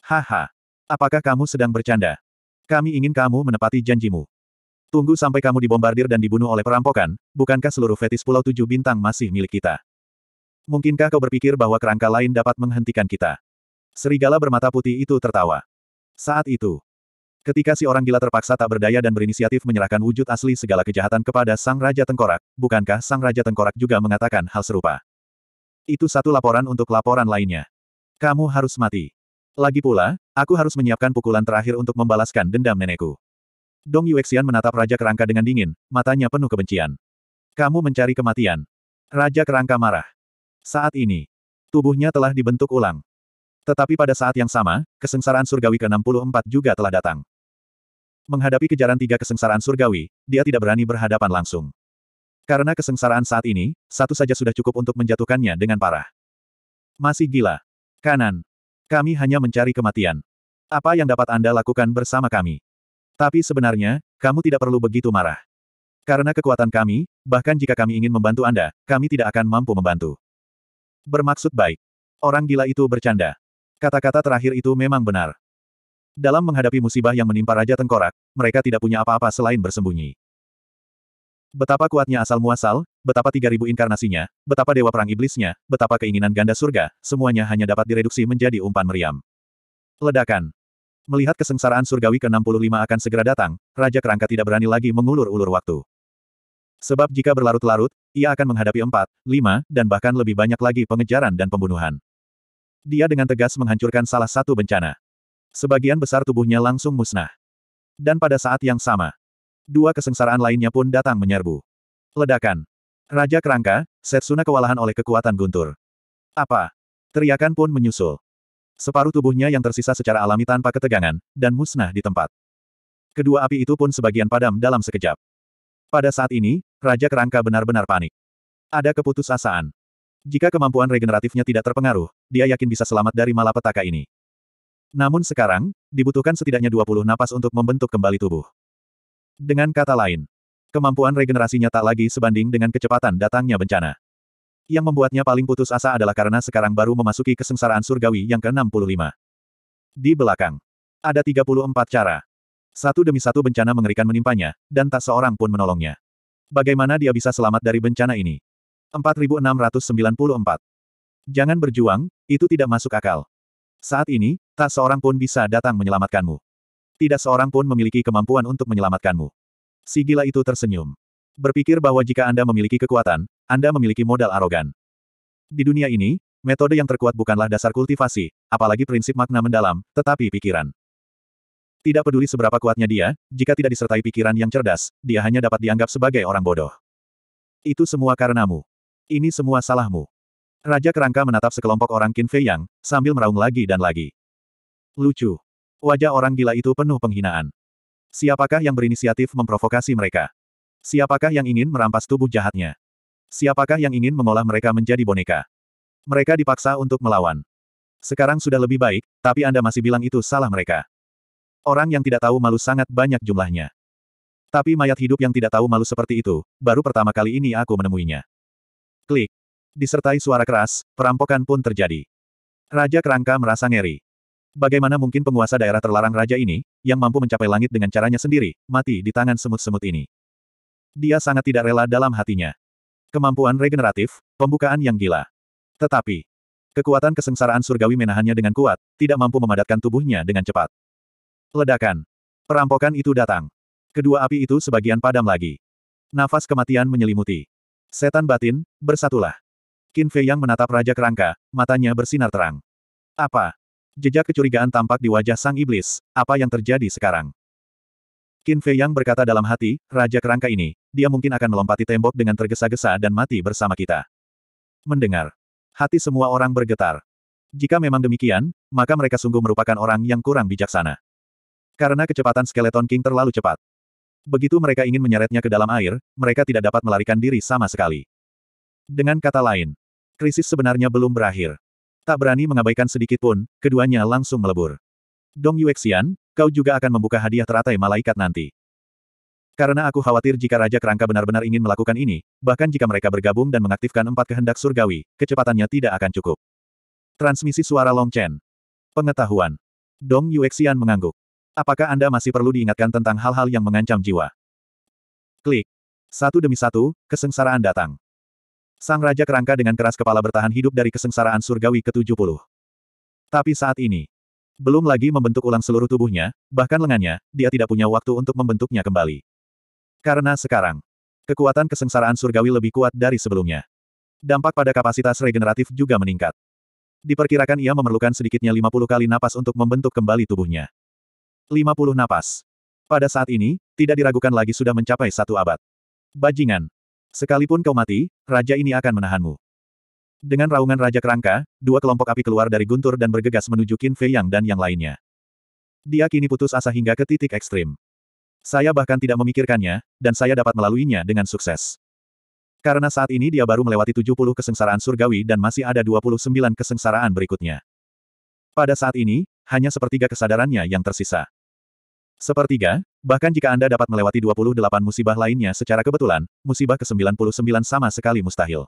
Haha. Apakah kamu sedang bercanda? Kami ingin kamu menepati janjimu. Tunggu sampai kamu dibombardir dan dibunuh oleh perampokan, bukankah seluruh fetis Pulau Tujuh Bintang masih milik kita? Mungkinkah kau berpikir bahwa kerangka lain dapat menghentikan kita? Serigala bermata putih itu tertawa. Saat itu, Ketika si orang gila terpaksa tak berdaya dan berinisiatif menyerahkan wujud asli segala kejahatan kepada Sang Raja Tengkorak, bukankah Sang Raja Tengkorak juga mengatakan hal serupa? Itu satu laporan untuk laporan lainnya. Kamu harus mati. Lagi pula, aku harus menyiapkan pukulan terakhir untuk membalaskan dendam nenekku. Dong Yuexian menatap Raja Kerangka dengan dingin, matanya penuh kebencian. Kamu mencari kematian. Raja Kerangka marah. Saat ini, tubuhnya telah dibentuk ulang. Tetapi pada saat yang sama, kesengsaraan surgawi ke-64 juga telah datang. Menghadapi kejaran tiga kesengsaraan surgawi, dia tidak berani berhadapan langsung. Karena kesengsaraan saat ini, satu saja sudah cukup untuk menjatuhkannya dengan parah. Masih gila. Kanan. Kami hanya mencari kematian. Apa yang dapat Anda lakukan bersama kami? Tapi sebenarnya, kamu tidak perlu begitu marah. Karena kekuatan kami, bahkan jika kami ingin membantu Anda, kami tidak akan mampu membantu. Bermaksud baik. Orang gila itu bercanda. Kata-kata terakhir itu memang benar. Dalam menghadapi musibah yang menimpa Raja Tengkorak, mereka tidak punya apa-apa selain bersembunyi. Betapa kuatnya asal muasal, betapa 3000 inkarnasinya, betapa dewa perang iblisnya, betapa keinginan ganda surga, semuanya hanya dapat direduksi menjadi umpan meriam. Ledakan. Melihat kesengsaraan surgawi ke-65 akan segera datang, Raja Kerangka tidak berani lagi mengulur-ulur waktu. Sebab jika berlarut-larut, ia akan menghadapi empat, lima, dan bahkan lebih banyak lagi pengejaran dan pembunuhan. Dia dengan tegas menghancurkan salah satu bencana. Sebagian besar tubuhnya langsung musnah. Dan pada saat yang sama, dua kesengsaraan lainnya pun datang menyerbu. Ledakan. Raja Kerangka, Setsuna kewalahan oleh kekuatan guntur. Apa? Teriakan pun menyusul. Separuh tubuhnya yang tersisa secara alami tanpa ketegangan, dan musnah di tempat. Kedua api itu pun sebagian padam dalam sekejap. Pada saat ini, Raja Kerangka benar-benar panik. Ada keputusasaan. Jika kemampuan regeneratifnya tidak terpengaruh, dia yakin bisa selamat dari malapetaka ini. Namun sekarang, dibutuhkan setidaknya 20 napas untuk membentuk kembali tubuh. Dengan kata lain, kemampuan regenerasinya tak lagi sebanding dengan kecepatan datangnya bencana. Yang membuatnya paling putus asa adalah karena sekarang baru memasuki kesengsaraan surgawi yang ke-65. Di belakang, ada 34 cara. Satu demi satu bencana mengerikan menimpanya, dan tak seorang pun menolongnya. Bagaimana dia bisa selamat dari bencana ini? 4694. Jangan berjuang, itu tidak masuk akal. Saat ini, Tak seorang pun bisa datang menyelamatkanmu. Tidak seorang pun memiliki kemampuan untuk menyelamatkanmu. Si gila itu tersenyum. Berpikir bahwa jika Anda memiliki kekuatan, Anda memiliki modal arogan. Di dunia ini, metode yang terkuat bukanlah dasar kultivasi, apalagi prinsip makna mendalam, tetapi pikiran. Tidak peduli seberapa kuatnya dia, jika tidak disertai pikiran yang cerdas, dia hanya dapat dianggap sebagai orang bodoh. Itu semua karenamu. Ini semua salahmu. Raja Kerangka menatap sekelompok orang Qin Fei Yang, sambil meraung lagi dan lagi. Lucu. Wajah orang gila itu penuh penghinaan. Siapakah yang berinisiatif memprovokasi mereka? Siapakah yang ingin merampas tubuh jahatnya? Siapakah yang ingin mengolah mereka menjadi boneka? Mereka dipaksa untuk melawan. Sekarang sudah lebih baik, tapi Anda masih bilang itu salah mereka. Orang yang tidak tahu malu sangat banyak jumlahnya. Tapi mayat hidup yang tidak tahu malu seperti itu, baru pertama kali ini aku menemuinya. Klik. Disertai suara keras, perampokan pun terjadi. Raja kerangka merasa ngeri. Bagaimana mungkin penguasa daerah terlarang raja ini, yang mampu mencapai langit dengan caranya sendiri, mati di tangan semut-semut ini? Dia sangat tidak rela dalam hatinya. Kemampuan regeneratif, pembukaan yang gila. Tetapi, kekuatan kesengsaraan surgawi menahannya dengan kuat, tidak mampu memadatkan tubuhnya dengan cepat. Ledakan. Perampokan itu datang. Kedua api itu sebagian padam lagi. Nafas kematian menyelimuti. Setan batin, bersatulah. Qin Fei yang menatap Raja Kerangka, matanya bersinar terang. Apa? Jejak kecurigaan tampak di wajah sang iblis. Apa yang terjadi sekarang? Qin Fei Yang berkata dalam hati, Raja Kerangka ini, dia mungkin akan melompati tembok dengan tergesa-gesa dan mati bersama kita. Mendengar. Hati semua orang bergetar. Jika memang demikian, maka mereka sungguh merupakan orang yang kurang bijaksana. Karena kecepatan skeleton King terlalu cepat. Begitu mereka ingin menyeretnya ke dalam air, mereka tidak dapat melarikan diri sama sekali. Dengan kata lain, krisis sebenarnya belum berakhir. Tak berani mengabaikan sedikit pun, keduanya langsung melebur. Dong Yuexian, kau juga akan membuka hadiah teratai malaikat nanti. Karena aku khawatir jika Raja Kerangka benar-benar ingin melakukan ini, bahkan jika mereka bergabung dan mengaktifkan empat kehendak surgawi, kecepatannya tidak akan cukup. Transmisi suara Long Chen. Pengetahuan. Dong Yuexian mengangguk. Apakah Anda masih perlu diingatkan tentang hal-hal yang mengancam jiwa? Klik. Satu demi satu, kesengsaraan datang. Sang Raja Kerangka dengan keras kepala bertahan hidup dari kesengsaraan surgawi ke-70. Tapi saat ini, belum lagi membentuk ulang seluruh tubuhnya, bahkan lengannya, dia tidak punya waktu untuk membentuknya kembali. Karena sekarang, kekuatan kesengsaraan surgawi lebih kuat dari sebelumnya. Dampak pada kapasitas regeneratif juga meningkat. Diperkirakan ia memerlukan sedikitnya 50 kali napas untuk membentuk kembali tubuhnya. 50 napas. Pada saat ini, tidak diragukan lagi sudah mencapai satu abad. Bajingan. Sekalipun kau mati, raja ini akan menahanmu. Dengan raungan Raja Kerangka, dua kelompok api keluar dari guntur dan bergegas menuju Qin Fei Yang dan yang lainnya. Dia kini putus asa hingga ke titik ekstrim. Saya bahkan tidak memikirkannya, dan saya dapat melaluinya dengan sukses. Karena saat ini dia baru melewati 70 kesengsaraan surgawi dan masih ada 29 kesengsaraan berikutnya. Pada saat ini, hanya sepertiga kesadarannya yang tersisa. Sepertiga, Bahkan jika Anda dapat melewati 28 musibah lainnya secara kebetulan, musibah ke-99 sama sekali mustahil.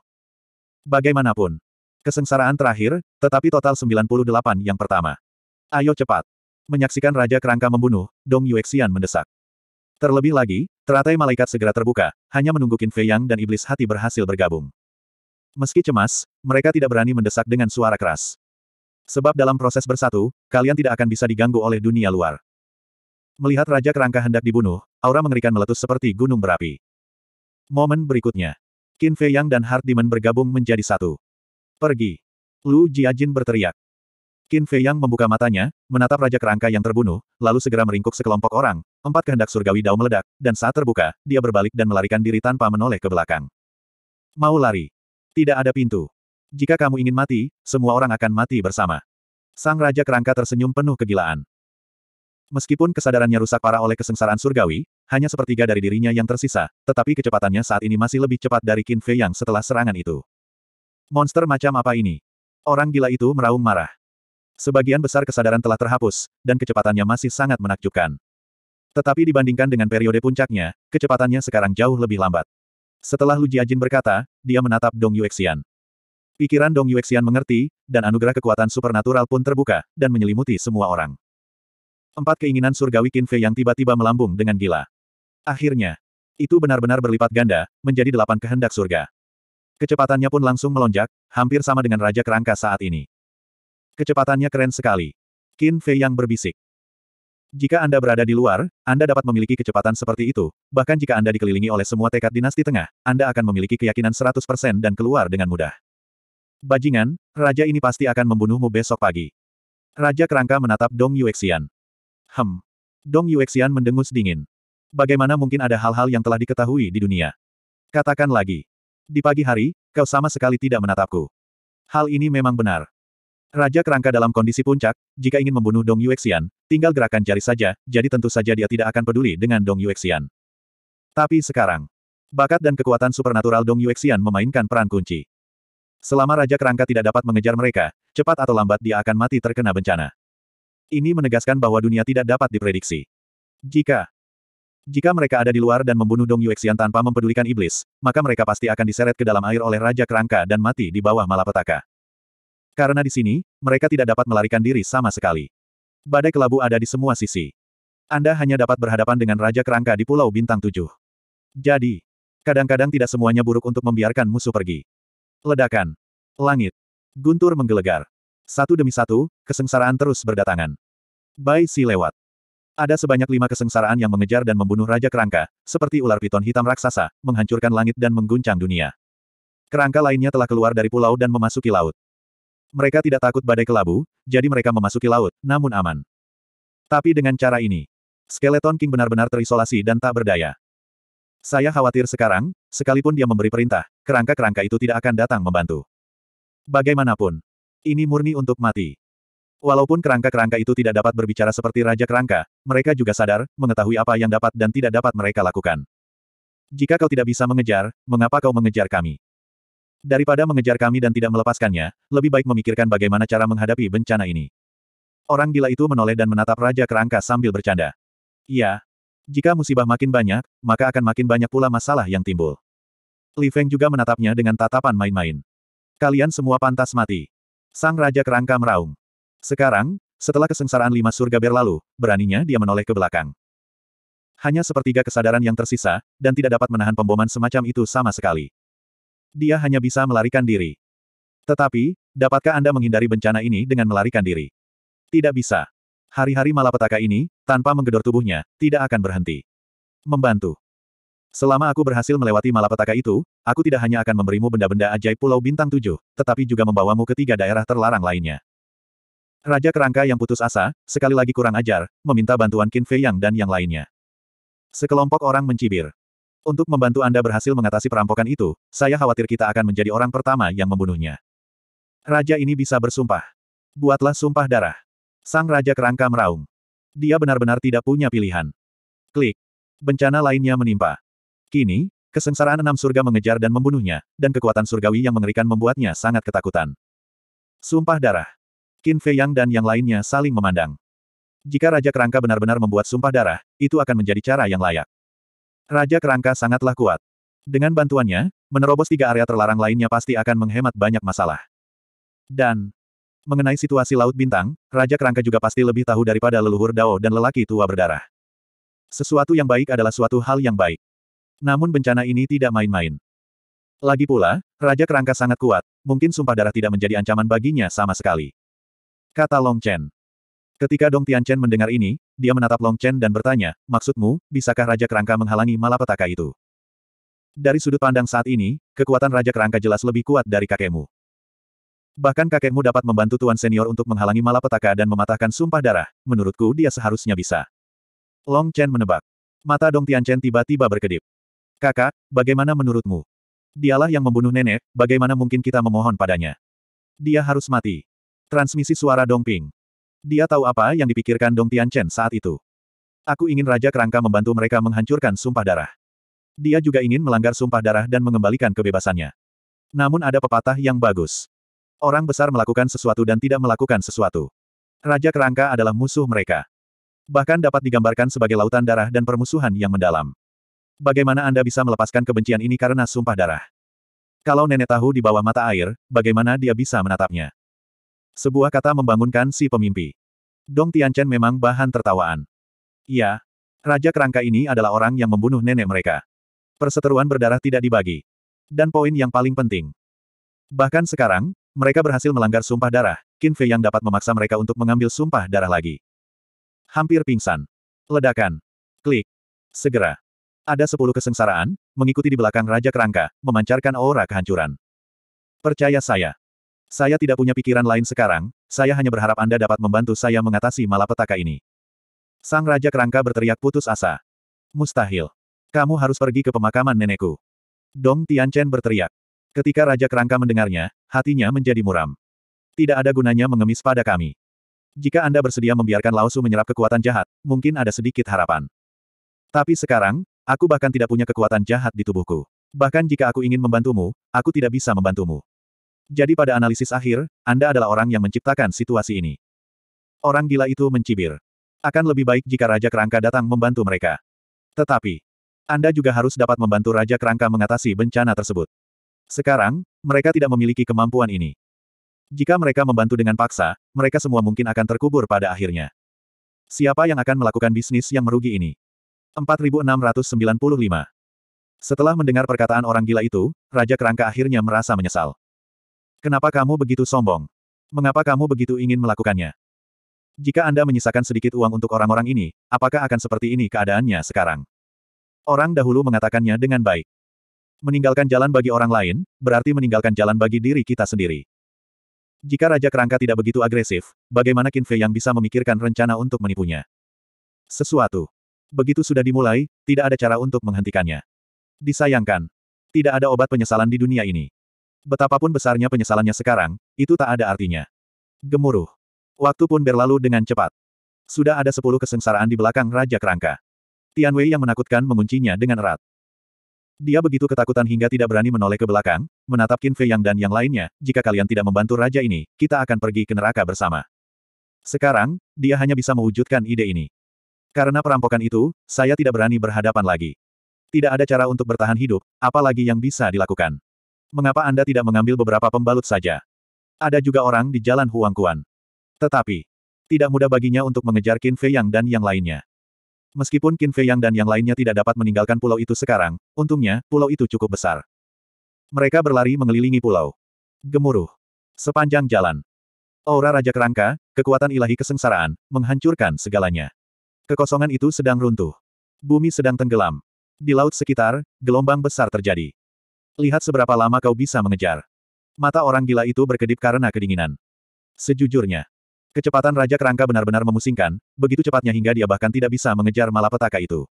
Bagaimanapun, kesengsaraan terakhir, tetapi total 98 yang pertama. Ayo cepat. Menyaksikan Raja Kerangka membunuh, Dong Yuexian mendesak. Terlebih lagi, teratai malaikat segera terbuka, hanya menunggu Qin Fei Yang dan iblis hati berhasil bergabung. Meski cemas, mereka tidak berani mendesak dengan suara keras. Sebab dalam proses bersatu, kalian tidak akan bisa diganggu oleh dunia luar. Melihat Raja Kerangka hendak dibunuh, aura mengerikan meletus seperti gunung berapi. Momen berikutnya. Qin Fei Yang dan Hard Demon bergabung menjadi satu. Pergi. Lu Jiajin berteriak. Qin Fei Yang membuka matanya, menatap Raja Kerangka yang terbunuh, lalu segera meringkuk sekelompok orang, empat kehendak surgawi dao meledak, dan saat terbuka, dia berbalik dan melarikan diri tanpa menoleh ke belakang. Mau lari. Tidak ada pintu. Jika kamu ingin mati, semua orang akan mati bersama. Sang Raja Kerangka tersenyum penuh kegilaan. Meskipun kesadarannya rusak parah oleh kesengsaraan surgawi, hanya sepertiga dari dirinya yang tersisa, tetapi kecepatannya saat ini masih lebih cepat dari Qin Fei yang setelah serangan itu. Monster macam apa ini? Orang gila itu meraung marah. Sebagian besar kesadaran telah terhapus, dan kecepatannya masih sangat menakjubkan. Tetapi dibandingkan dengan periode puncaknya, kecepatannya sekarang jauh lebih lambat. Setelah Lu Jiajin berkata, dia menatap Dong Yuexian. Pikiran Dong Yuexian mengerti, dan anugerah kekuatan supernatural pun terbuka, dan menyelimuti semua orang. Empat keinginan surgawi Qin Fei yang tiba-tiba melambung dengan gila. Akhirnya, itu benar-benar berlipat ganda, menjadi delapan kehendak surga. Kecepatannya pun langsung melonjak, hampir sama dengan Raja Kerangka saat ini. Kecepatannya keren sekali. Qin Fei yang berbisik. Jika Anda berada di luar, Anda dapat memiliki kecepatan seperti itu, bahkan jika Anda dikelilingi oleh semua tekad dinasti tengah, Anda akan memiliki keyakinan 100% dan keluar dengan mudah. Bajingan, raja ini pasti akan membunuhmu besok pagi. Raja kerangka menatap Dong Yuexian. Hem. Dong Yuexian mendengus dingin. Bagaimana mungkin ada hal-hal yang telah diketahui di dunia? Katakan lagi. Di pagi hari, kau sama sekali tidak menatapku. Hal ini memang benar. Raja kerangka dalam kondisi puncak, jika ingin membunuh Dong Yuexian, tinggal gerakan jari saja, jadi tentu saja dia tidak akan peduli dengan Dong Yuexian. Tapi sekarang, bakat dan kekuatan supernatural Dong Yuexian memainkan peran kunci. Selama Raja Kerangka tidak dapat mengejar mereka, cepat atau lambat dia akan mati terkena bencana. Ini menegaskan bahwa dunia tidak dapat diprediksi. Jika jika mereka ada di luar dan membunuh Dong Yuexian tanpa mempedulikan iblis, maka mereka pasti akan diseret ke dalam air oleh Raja Kerangka dan mati di bawah malapetaka. Karena di sini, mereka tidak dapat melarikan diri sama sekali. Badai kelabu ada di semua sisi. Anda hanya dapat berhadapan dengan Raja Kerangka di Pulau Bintang Tujuh. Jadi, kadang-kadang tidak semuanya buruk untuk membiarkan musuh pergi. Ledakan. Langit. Guntur menggelegar. Satu demi satu, kesengsaraan terus berdatangan. Bai Si lewat. Ada sebanyak lima kesengsaraan yang mengejar dan membunuh Raja Kerangka, seperti ular piton hitam raksasa, menghancurkan langit dan mengguncang dunia. Kerangka lainnya telah keluar dari pulau dan memasuki laut. Mereka tidak takut badai kelabu, jadi mereka memasuki laut, namun aman. Tapi dengan cara ini, Skeleton King benar-benar terisolasi dan tak berdaya. Saya khawatir sekarang, sekalipun dia memberi perintah, kerangka-kerangka itu tidak akan datang membantu. Bagaimanapun, ini murni untuk mati. Walaupun kerangka-kerangka itu tidak dapat berbicara seperti Raja Kerangka, mereka juga sadar, mengetahui apa yang dapat dan tidak dapat mereka lakukan. Jika kau tidak bisa mengejar, mengapa kau mengejar kami? Daripada mengejar kami dan tidak melepaskannya, lebih baik memikirkan bagaimana cara menghadapi bencana ini. Orang gila itu menoleh dan menatap Raja Kerangka sambil bercanda. Iya. Jika musibah makin banyak, maka akan makin banyak pula masalah yang timbul. Li Feng juga menatapnya dengan tatapan main-main. Kalian semua pantas mati. Sang Raja Kerangka meraung. Sekarang, setelah kesengsaraan lima surga berlalu, beraninya dia menoleh ke belakang. Hanya sepertiga kesadaran yang tersisa, dan tidak dapat menahan pemboman semacam itu sama sekali. Dia hanya bisa melarikan diri. Tetapi, dapatkah Anda menghindari bencana ini dengan melarikan diri? Tidak bisa. Hari-hari malapetaka ini, tanpa menggedor tubuhnya, tidak akan berhenti. Membantu. Selama aku berhasil melewati malapetaka itu, aku tidak hanya akan memberimu benda-benda ajaib Pulau Bintang Tujuh, tetapi juga membawamu ke tiga daerah terlarang lainnya. Raja Kerangka yang putus asa, sekali lagi kurang ajar, meminta bantuan Qin Fei Yang dan yang lainnya. Sekelompok orang mencibir. Untuk membantu Anda berhasil mengatasi perampokan itu, saya khawatir kita akan menjadi orang pertama yang membunuhnya. Raja ini bisa bersumpah. Buatlah sumpah darah. Sang Raja Kerangka meraung. Dia benar-benar tidak punya pilihan. Klik. Bencana lainnya menimpa. Kini, kesengsaraan enam surga mengejar dan membunuhnya, dan kekuatan surgawi yang mengerikan membuatnya sangat ketakutan. Sumpah darah. Qin Fei Yang dan yang lainnya saling memandang. Jika Raja Kerangka benar-benar membuat sumpah darah, itu akan menjadi cara yang layak. Raja Kerangka sangatlah kuat. Dengan bantuannya, menerobos tiga area terlarang lainnya pasti akan menghemat banyak masalah. Dan, mengenai situasi Laut Bintang, Raja Kerangka juga pasti lebih tahu daripada leluhur Dao dan lelaki tua berdarah. Sesuatu yang baik adalah suatu hal yang baik. Namun bencana ini tidak main-main. Lagi pula, Raja Kerangka sangat kuat, mungkin sumpah darah tidak menjadi ancaman baginya sama sekali. Kata Long Chen. Ketika Dong Tian Chen mendengar ini, dia menatap Long Chen dan bertanya, maksudmu, bisakah Raja Kerangka menghalangi malapetaka itu? Dari sudut pandang saat ini, kekuatan Raja Kerangka jelas lebih kuat dari kakekmu. Bahkan kakekmu dapat membantu Tuan Senior untuk menghalangi malapetaka dan mematahkan sumpah darah, menurutku dia seharusnya bisa. Long Chen menebak. Mata Dong Tian Chen tiba-tiba berkedip. Kakak, bagaimana menurutmu? Dialah yang membunuh nenek, bagaimana mungkin kita memohon padanya? Dia harus mati. Transmisi suara Dongping. Dia tahu apa yang dipikirkan Dong Tianchen saat itu. Aku ingin Raja Kerangka membantu mereka menghancurkan sumpah darah. Dia juga ingin melanggar sumpah darah dan mengembalikan kebebasannya. Namun ada pepatah yang bagus. Orang besar melakukan sesuatu dan tidak melakukan sesuatu. Raja Kerangka adalah musuh mereka. Bahkan dapat digambarkan sebagai lautan darah dan permusuhan yang mendalam. Bagaimana Anda bisa melepaskan kebencian ini karena sumpah darah? Kalau nenek tahu di bawah mata air, bagaimana dia bisa menatapnya? Sebuah kata membangunkan si pemimpi. Dong Tianchen memang bahan tertawaan. Iya, Raja Kerangka ini adalah orang yang membunuh nenek mereka. Perseteruan berdarah tidak dibagi. Dan poin yang paling penting. Bahkan sekarang, mereka berhasil melanggar sumpah darah, Qin Fei yang dapat memaksa mereka untuk mengambil sumpah darah lagi. Hampir pingsan. Ledakan. Klik. Segera. Ada sepuluh kesengsaraan, mengikuti di belakang Raja Kerangka, memancarkan aura kehancuran. Percaya saya. Saya tidak punya pikiran lain sekarang, saya hanya berharap Anda dapat membantu saya mengatasi malapetaka ini. Sang Raja Kerangka berteriak putus asa. Mustahil. Kamu harus pergi ke pemakaman nenekku. Dong Tianchen berteriak. Ketika Raja Kerangka mendengarnya, hatinya menjadi muram. Tidak ada gunanya mengemis pada kami. Jika Anda bersedia membiarkan Lausu menyerap kekuatan jahat, mungkin ada sedikit harapan. Tapi sekarang, Aku bahkan tidak punya kekuatan jahat di tubuhku. Bahkan jika aku ingin membantumu, aku tidak bisa membantumu. Jadi pada analisis akhir, Anda adalah orang yang menciptakan situasi ini. Orang gila itu mencibir. Akan lebih baik jika Raja Kerangka datang membantu mereka. Tetapi, Anda juga harus dapat membantu Raja Kerangka mengatasi bencana tersebut. Sekarang, mereka tidak memiliki kemampuan ini. Jika mereka membantu dengan paksa, mereka semua mungkin akan terkubur pada akhirnya. Siapa yang akan melakukan bisnis yang merugi ini? 4695. Setelah mendengar perkataan orang gila itu, Raja Kerangka akhirnya merasa menyesal. Kenapa kamu begitu sombong? Mengapa kamu begitu ingin melakukannya? Jika Anda menyisakan sedikit uang untuk orang-orang ini, apakah akan seperti ini keadaannya sekarang? Orang dahulu mengatakannya dengan baik. Meninggalkan jalan bagi orang lain, berarti meninggalkan jalan bagi diri kita sendiri. Jika Raja Kerangka tidak begitu agresif, bagaimana Qin yang bisa memikirkan rencana untuk menipunya? Sesuatu. Begitu sudah dimulai, tidak ada cara untuk menghentikannya. Disayangkan. Tidak ada obat penyesalan di dunia ini. Betapapun besarnya penyesalannya sekarang, itu tak ada artinya. Gemuruh. Waktu pun berlalu dengan cepat. Sudah ada sepuluh kesengsaraan di belakang Raja Kerangka. Tian Wei yang menakutkan menguncinya dengan erat. Dia begitu ketakutan hingga tidak berani menoleh ke belakang, menatap Qin Fei Yang dan yang lainnya, jika kalian tidak membantu raja ini, kita akan pergi ke neraka bersama. Sekarang, dia hanya bisa mewujudkan ide ini. Karena perampokan itu, saya tidak berani berhadapan lagi. Tidak ada cara untuk bertahan hidup, apalagi yang bisa dilakukan. Mengapa Anda tidak mengambil beberapa pembalut saja? Ada juga orang di jalan Huang Kuan. Tetapi, tidak mudah baginya untuk mengejar Qin Fei Yang dan yang lainnya. Meskipun Qin Fei Yang dan yang lainnya tidak dapat meninggalkan pulau itu sekarang, untungnya, pulau itu cukup besar. Mereka berlari mengelilingi pulau. Gemuruh. Sepanjang jalan. Aura Raja Kerangka, kekuatan ilahi kesengsaraan, menghancurkan segalanya. Kekosongan itu sedang runtuh. Bumi sedang tenggelam. Di laut sekitar, gelombang besar terjadi. Lihat seberapa lama kau bisa mengejar. Mata orang gila itu berkedip karena kedinginan. Sejujurnya, kecepatan Raja Kerangka benar-benar memusingkan, begitu cepatnya hingga dia bahkan tidak bisa mengejar malapetaka itu.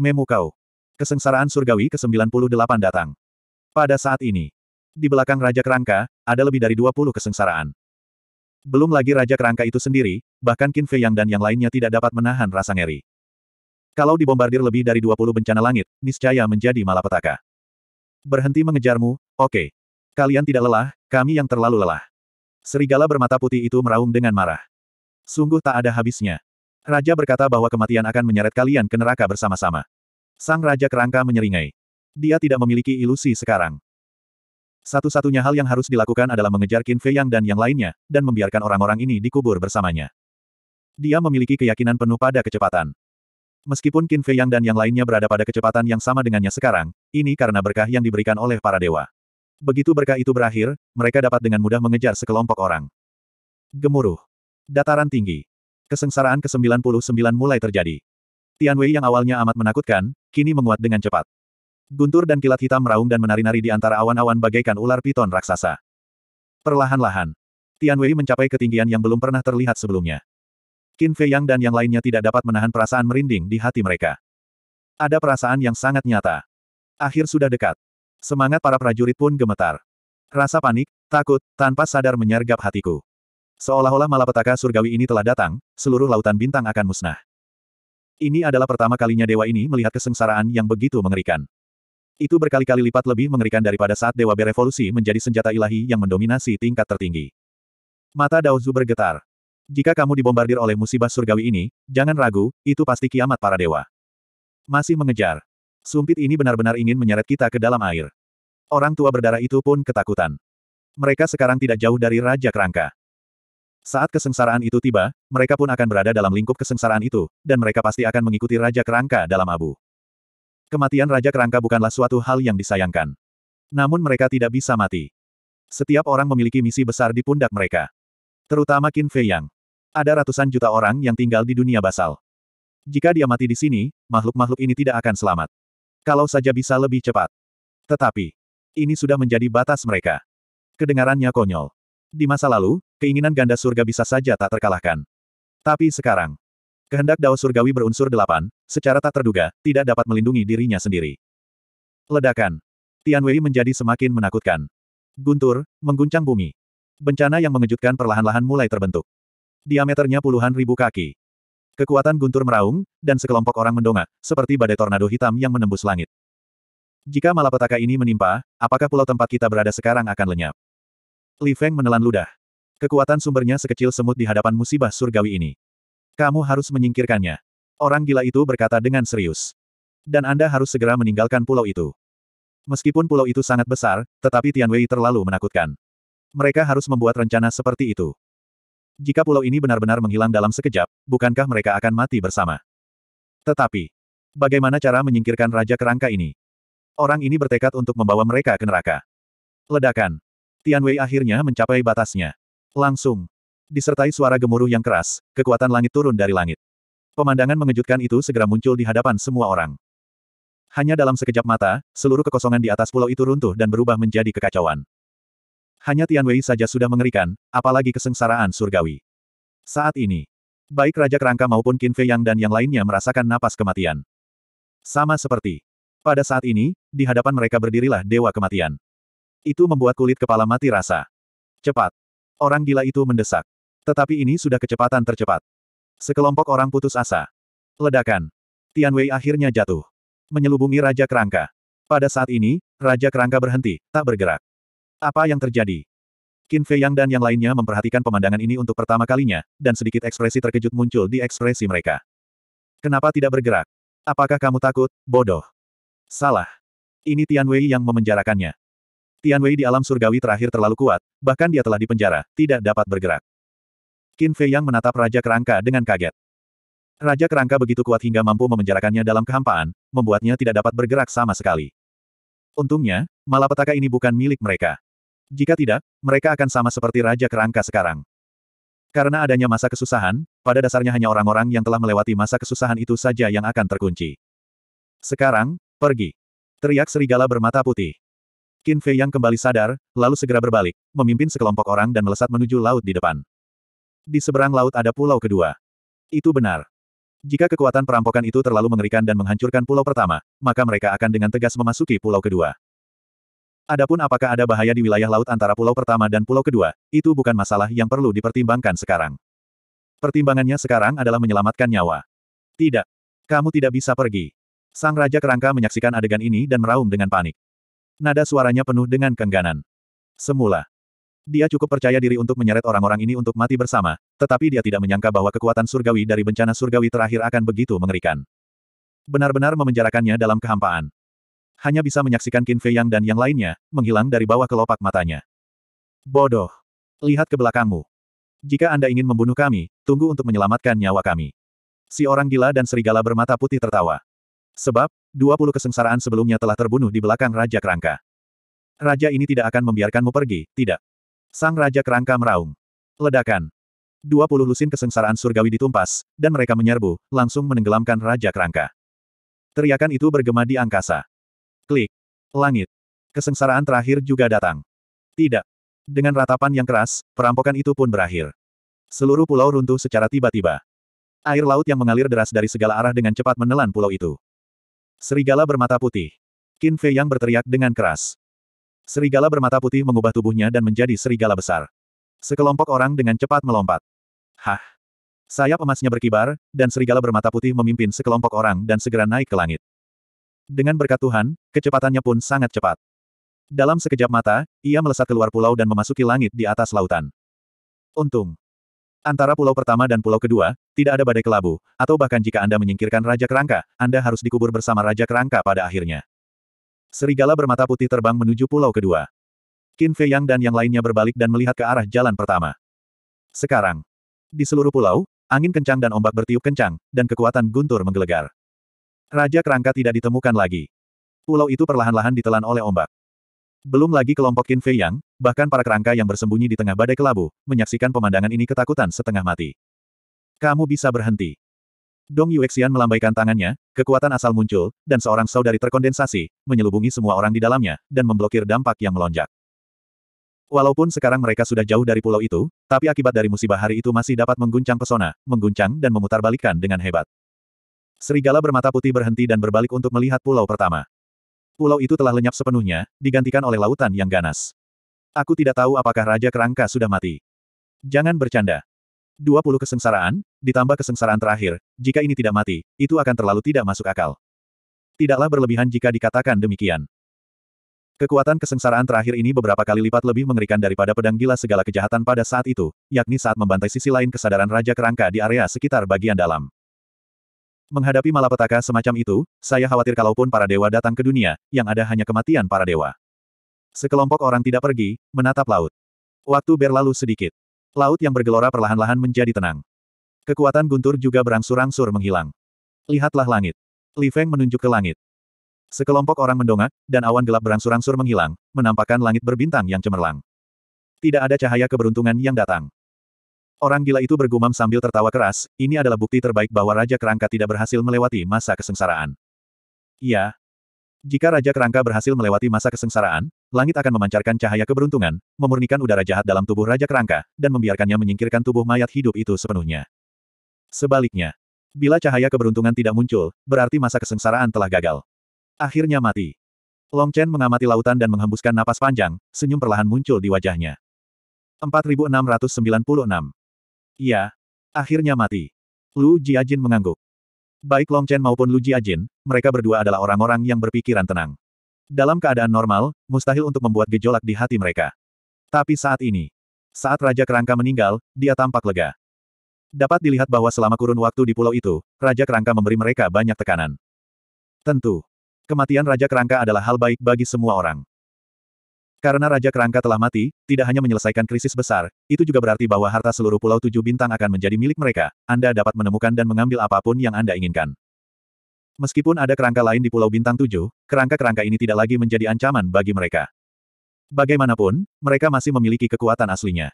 Memu kau. Kesengsaraan surgawi ke-98 datang. Pada saat ini, di belakang Raja Kerangka, ada lebih dari 20 kesengsaraan. Belum lagi Raja Kerangka itu sendiri, bahkan Qin Fei Yang dan yang lainnya tidak dapat menahan rasa ngeri. Kalau dibombardir lebih dari 20 bencana langit, niscaya menjadi malapetaka. Berhenti mengejarmu, oke. Okay. Kalian tidak lelah, kami yang terlalu lelah. Serigala bermata putih itu meraung dengan marah. Sungguh tak ada habisnya. Raja berkata bahwa kematian akan menyeret kalian ke neraka bersama-sama. Sang Raja Kerangka menyeringai. Dia tidak memiliki ilusi sekarang. Satu-satunya hal yang harus dilakukan adalah mengejar Qin Fei Yang dan yang lainnya, dan membiarkan orang-orang ini dikubur bersamanya. Dia memiliki keyakinan penuh pada kecepatan. Meskipun Qin Fei Yang dan yang lainnya berada pada kecepatan yang sama dengannya sekarang, ini karena berkah yang diberikan oleh para dewa. Begitu berkah itu berakhir, mereka dapat dengan mudah mengejar sekelompok orang. Gemuruh. Dataran tinggi. Kesengsaraan ke-99 mulai terjadi. Tian Wei yang awalnya amat menakutkan, kini menguat dengan cepat. Guntur dan kilat hitam meraung dan menari-nari di antara awan-awan bagaikan ular piton raksasa. Perlahan-lahan, Tian Wei mencapai ketinggian yang belum pernah terlihat sebelumnya. Qin Fei Yang dan yang lainnya tidak dapat menahan perasaan merinding di hati mereka. Ada perasaan yang sangat nyata. Akhir sudah dekat. Semangat para prajurit pun gemetar. Rasa panik, takut, tanpa sadar menyergap hatiku. Seolah-olah malapetaka surgawi ini telah datang, seluruh lautan bintang akan musnah. Ini adalah pertama kalinya dewa ini melihat kesengsaraan yang begitu mengerikan. Itu berkali-kali lipat lebih mengerikan daripada saat Dewa Berevolusi menjadi senjata ilahi yang mendominasi tingkat tertinggi. Mata Daozu bergetar. Jika kamu dibombardir oleh musibah surgawi ini, jangan ragu, itu pasti kiamat para dewa. Masih mengejar. Sumpit ini benar-benar ingin menyeret kita ke dalam air. Orang tua berdarah itu pun ketakutan. Mereka sekarang tidak jauh dari Raja Kerangka. Saat kesengsaraan itu tiba, mereka pun akan berada dalam lingkup kesengsaraan itu, dan mereka pasti akan mengikuti Raja Kerangka dalam abu. Kematian Raja Kerangka bukanlah suatu hal yang disayangkan. Namun mereka tidak bisa mati. Setiap orang memiliki misi besar di pundak mereka. Terutama Qin Fei Yang. Ada ratusan juta orang yang tinggal di dunia basal. Jika dia mati di sini, makhluk-makhluk ini tidak akan selamat. Kalau saja bisa lebih cepat. Tetapi, ini sudah menjadi batas mereka. Kedengarannya konyol. Di masa lalu, keinginan ganda surga bisa saja tak terkalahkan. Tapi sekarang, Kehendak Dao Surgawi berunsur delapan, secara tak terduga, tidak dapat melindungi dirinya sendiri. Ledakan. Tian Wei menjadi semakin menakutkan. Guntur, mengguncang bumi. Bencana yang mengejutkan perlahan-lahan mulai terbentuk. Diameternya puluhan ribu kaki. Kekuatan guntur meraung, dan sekelompok orang mendongak, seperti badai tornado hitam yang menembus langit. Jika malapetaka ini menimpa, apakah pulau tempat kita berada sekarang akan lenyap? Li Feng menelan ludah. Kekuatan sumbernya sekecil semut di hadapan musibah surgawi ini. Kamu harus menyingkirkannya. Orang gila itu berkata dengan serius. Dan Anda harus segera meninggalkan pulau itu. Meskipun pulau itu sangat besar, tetapi Tianwei terlalu menakutkan. Mereka harus membuat rencana seperti itu. Jika pulau ini benar-benar menghilang dalam sekejap, bukankah mereka akan mati bersama? Tetapi, bagaimana cara menyingkirkan Raja Kerangka ini? Orang ini bertekad untuk membawa mereka ke neraka. Ledakan. Tianwei akhirnya mencapai batasnya. Langsung, Disertai suara gemuruh yang keras, kekuatan langit turun dari langit. Pemandangan mengejutkan itu segera muncul di hadapan semua orang. Hanya dalam sekejap mata, seluruh kekosongan di atas pulau itu runtuh dan berubah menjadi kekacauan. Hanya Tianwei saja sudah mengerikan, apalagi kesengsaraan surgawi. Saat ini, baik Raja Kerangka maupun Qin Fei Yang dan yang lainnya merasakan napas kematian. Sama seperti, pada saat ini, di hadapan mereka berdirilah Dewa Kematian. Itu membuat kulit kepala mati rasa. Cepat! Orang gila itu mendesak. Tetapi ini sudah kecepatan tercepat. Sekelompok orang putus asa. Ledakan. Tian Wei akhirnya jatuh. Menyelubungi Raja Kerangka. Pada saat ini, Raja Kerangka berhenti, tak bergerak. Apa yang terjadi? Qin Fei Yang dan yang lainnya memperhatikan pemandangan ini untuk pertama kalinya, dan sedikit ekspresi terkejut muncul di ekspresi mereka. Kenapa tidak bergerak? Apakah kamu takut, bodoh? Salah. Ini Tian Wei yang memenjarakannya. Tian Wei di alam surgawi terakhir terlalu kuat, bahkan dia telah dipenjara, tidak dapat bergerak. Qin Fei Yang menatap Raja Kerangka dengan kaget. Raja Kerangka begitu kuat hingga mampu memenjarakannya dalam kehampaan, membuatnya tidak dapat bergerak sama sekali. Untungnya, malapetaka ini bukan milik mereka. Jika tidak, mereka akan sama seperti Raja Kerangka sekarang. Karena adanya masa kesusahan, pada dasarnya hanya orang-orang yang telah melewati masa kesusahan itu saja yang akan terkunci. Sekarang, pergi. Teriak serigala bermata putih. Qin Fei yang kembali sadar, lalu segera berbalik, memimpin sekelompok orang dan melesat menuju laut di depan. Di seberang laut ada pulau kedua. Itu benar. Jika kekuatan perampokan itu terlalu mengerikan dan menghancurkan pulau pertama, maka mereka akan dengan tegas memasuki pulau kedua. Adapun apakah ada bahaya di wilayah laut antara pulau pertama dan pulau kedua, itu bukan masalah yang perlu dipertimbangkan sekarang. Pertimbangannya sekarang adalah menyelamatkan nyawa. Tidak. Kamu tidak bisa pergi. Sang Raja Kerangka menyaksikan adegan ini dan meraung dengan panik. Nada suaranya penuh dengan kengganan. Semula, dia cukup percaya diri untuk menyeret orang-orang ini untuk mati bersama, tetapi dia tidak menyangka bahwa kekuatan surgawi dari bencana surgawi terakhir akan begitu mengerikan. Benar-benar memenjarakannya dalam kehampaan. Hanya bisa menyaksikan Qin Fei Yang dan yang lainnya, menghilang dari bawah kelopak matanya. Bodoh. Lihat ke belakangmu. Jika Anda ingin membunuh kami, tunggu untuk menyelamatkan nyawa kami. Si orang gila dan serigala bermata putih tertawa. Sebab, 20 kesengsaraan sebelumnya telah terbunuh di belakang Raja Kerangka. Raja ini tidak akan membiarkanmu pergi, tidak. Sang Raja Kerangka meraung. Ledakan. Dua puluh lusin kesengsaraan surgawi ditumpas, dan mereka menyerbu, langsung menenggelamkan Raja Kerangka. Teriakan itu bergema di angkasa. Klik. Langit. Kesengsaraan terakhir juga datang. Tidak. Dengan ratapan yang keras, perampokan itu pun berakhir. Seluruh pulau runtuh secara tiba-tiba. Air laut yang mengalir deras dari segala arah dengan cepat menelan pulau itu. Serigala bermata putih. Qin Fei yang berteriak dengan keras. Serigala bermata putih mengubah tubuhnya dan menjadi serigala besar. Sekelompok orang dengan cepat melompat. Hah! Sayap emasnya berkibar, dan serigala bermata putih memimpin sekelompok orang dan segera naik ke langit. Dengan berkat Tuhan, kecepatannya pun sangat cepat. Dalam sekejap mata, ia melesat keluar pulau dan memasuki langit di atas lautan. Untung. Antara pulau pertama dan pulau kedua, tidak ada badai kelabu, atau bahkan jika Anda menyingkirkan Raja Kerangka, Anda harus dikubur bersama Raja Kerangka pada akhirnya. Serigala bermata putih terbang menuju pulau kedua. Qin Fei Yang dan yang lainnya berbalik dan melihat ke arah jalan pertama. Sekarang, di seluruh pulau, angin kencang dan ombak bertiup kencang, dan kekuatan guntur menggelegar. Raja kerangka tidak ditemukan lagi. Pulau itu perlahan-lahan ditelan oleh ombak. Belum lagi kelompok Qin Fei Yang, bahkan para kerangka yang bersembunyi di tengah badai kelabu, menyaksikan pemandangan ini ketakutan setengah mati. Kamu bisa berhenti. Dong Yuexian melambaikan tangannya, kekuatan asal muncul, dan seorang saudari terkondensasi, menyelubungi semua orang di dalamnya, dan memblokir dampak yang melonjak. Walaupun sekarang mereka sudah jauh dari pulau itu, tapi akibat dari musibah hari itu masih dapat mengguncang pesona, mengguncang dan memutarbalikkan dengan hebat. Serigala bermata putih berhenti dan berbalik untuk melihat pulau pertama. Pulau itu telah lenyap sepenuhnya, digantikan oleh lautan yang ganas. Aku tidak tahu apakah Raja Kerangka sudah mati. Jangan bercanda. 20 kesengsaraan, ditambah kesengsaraan terakhir, jika ini tidak mati, itu akan terlalu tidak masuk akal. Tidaklah berlebihan jika dikatakan demikian. Kekuatan kesengsaraan terakhir ini beberapa kali lipat lebih mengerikan daripada pedang gila segala kejahatan pada saat itu, yakni saat membantai sisi lain kesadaran Raja Kerangka di area sekitar bagian dalam. Menghadapi malapetaka semacam itu, saya khawatir kalaupun para dewa datang ke dunia, yang ada hanya kematian para dewa. Sekelompok orang tidak pergi, menatap laut. Waktu berlalu sedikit. Laut yang bergelora perlahan-lahan menjadi tenang. Kekuatan guntur juga berangsur-angsur menghilang. Lihatlah langit. Li Feng menunjuk ke langit. Sekelompok orang mendongak, dan awan gelap berangsur-angsur menghilang, menampakkan langit berbintang yang cemerlang. Tidak ada cahaya keberuntungan yang datang. Orang gila itu bergumam sambil tertawa keras, ini adalah bukti terbaik bahwa Raja Kerangka tidak berhasil melewati masa kesengsaraan. Ya, Jika Raja Kerangka berhasil melewati masa kesengsaraan, langit akan memancarkan cahaya keberuntungan, memurnikan udara jahat dalam tubuh Raja Kerangka, dan membiarkannya menyingkirkan tubuh mayat hidup itu sepenuhnya. Sebaliknya, bila cahaya keberuntungan tidak muncul, berarti masa kesengsaraan telah gagal. Akhirnya mati. Long Chen mengamati lautan dan menghembuskan napas panjang, senyum perlahan muncul di wajahnya. 4696. Iya, akhirnya mati. Lu Jiajin mengangguk. Baik Long Chen maupun Lu Jiajin, mereka berdua adalah orang-orang yang berpikiran tenang. Dalam keadaan normal, mustahil untuk membuat gejolak di hati mereka. Tapi saat ini, saat Raja Kerangka meninggal, dia tampak lega. Dapat dilihat bahwa selama kurun waktu di pulau itu, Raja Kerangka memberi mereka banyak tekanan. Tentu, kematian Raja Kerangka adalah hal baik bagi semua orang. Karena Raja Kerangka telah mati, tidak hanya menyelesaikan krisis besar, itu juga berarti bahwa harta seluruh Pulau Tujuh Bintang akan menjadi milik mereka. Anda dapat menemukan dan mengambil apapun yang Anda inginkan. Meskipun ada kerangka lain di Pulau Bintang 7, kerangka-kerangka ini tidak lagi menjadi ancaman bagi mereka. Bagaimanapun, mereka masih memiliki kekuatan aslinya.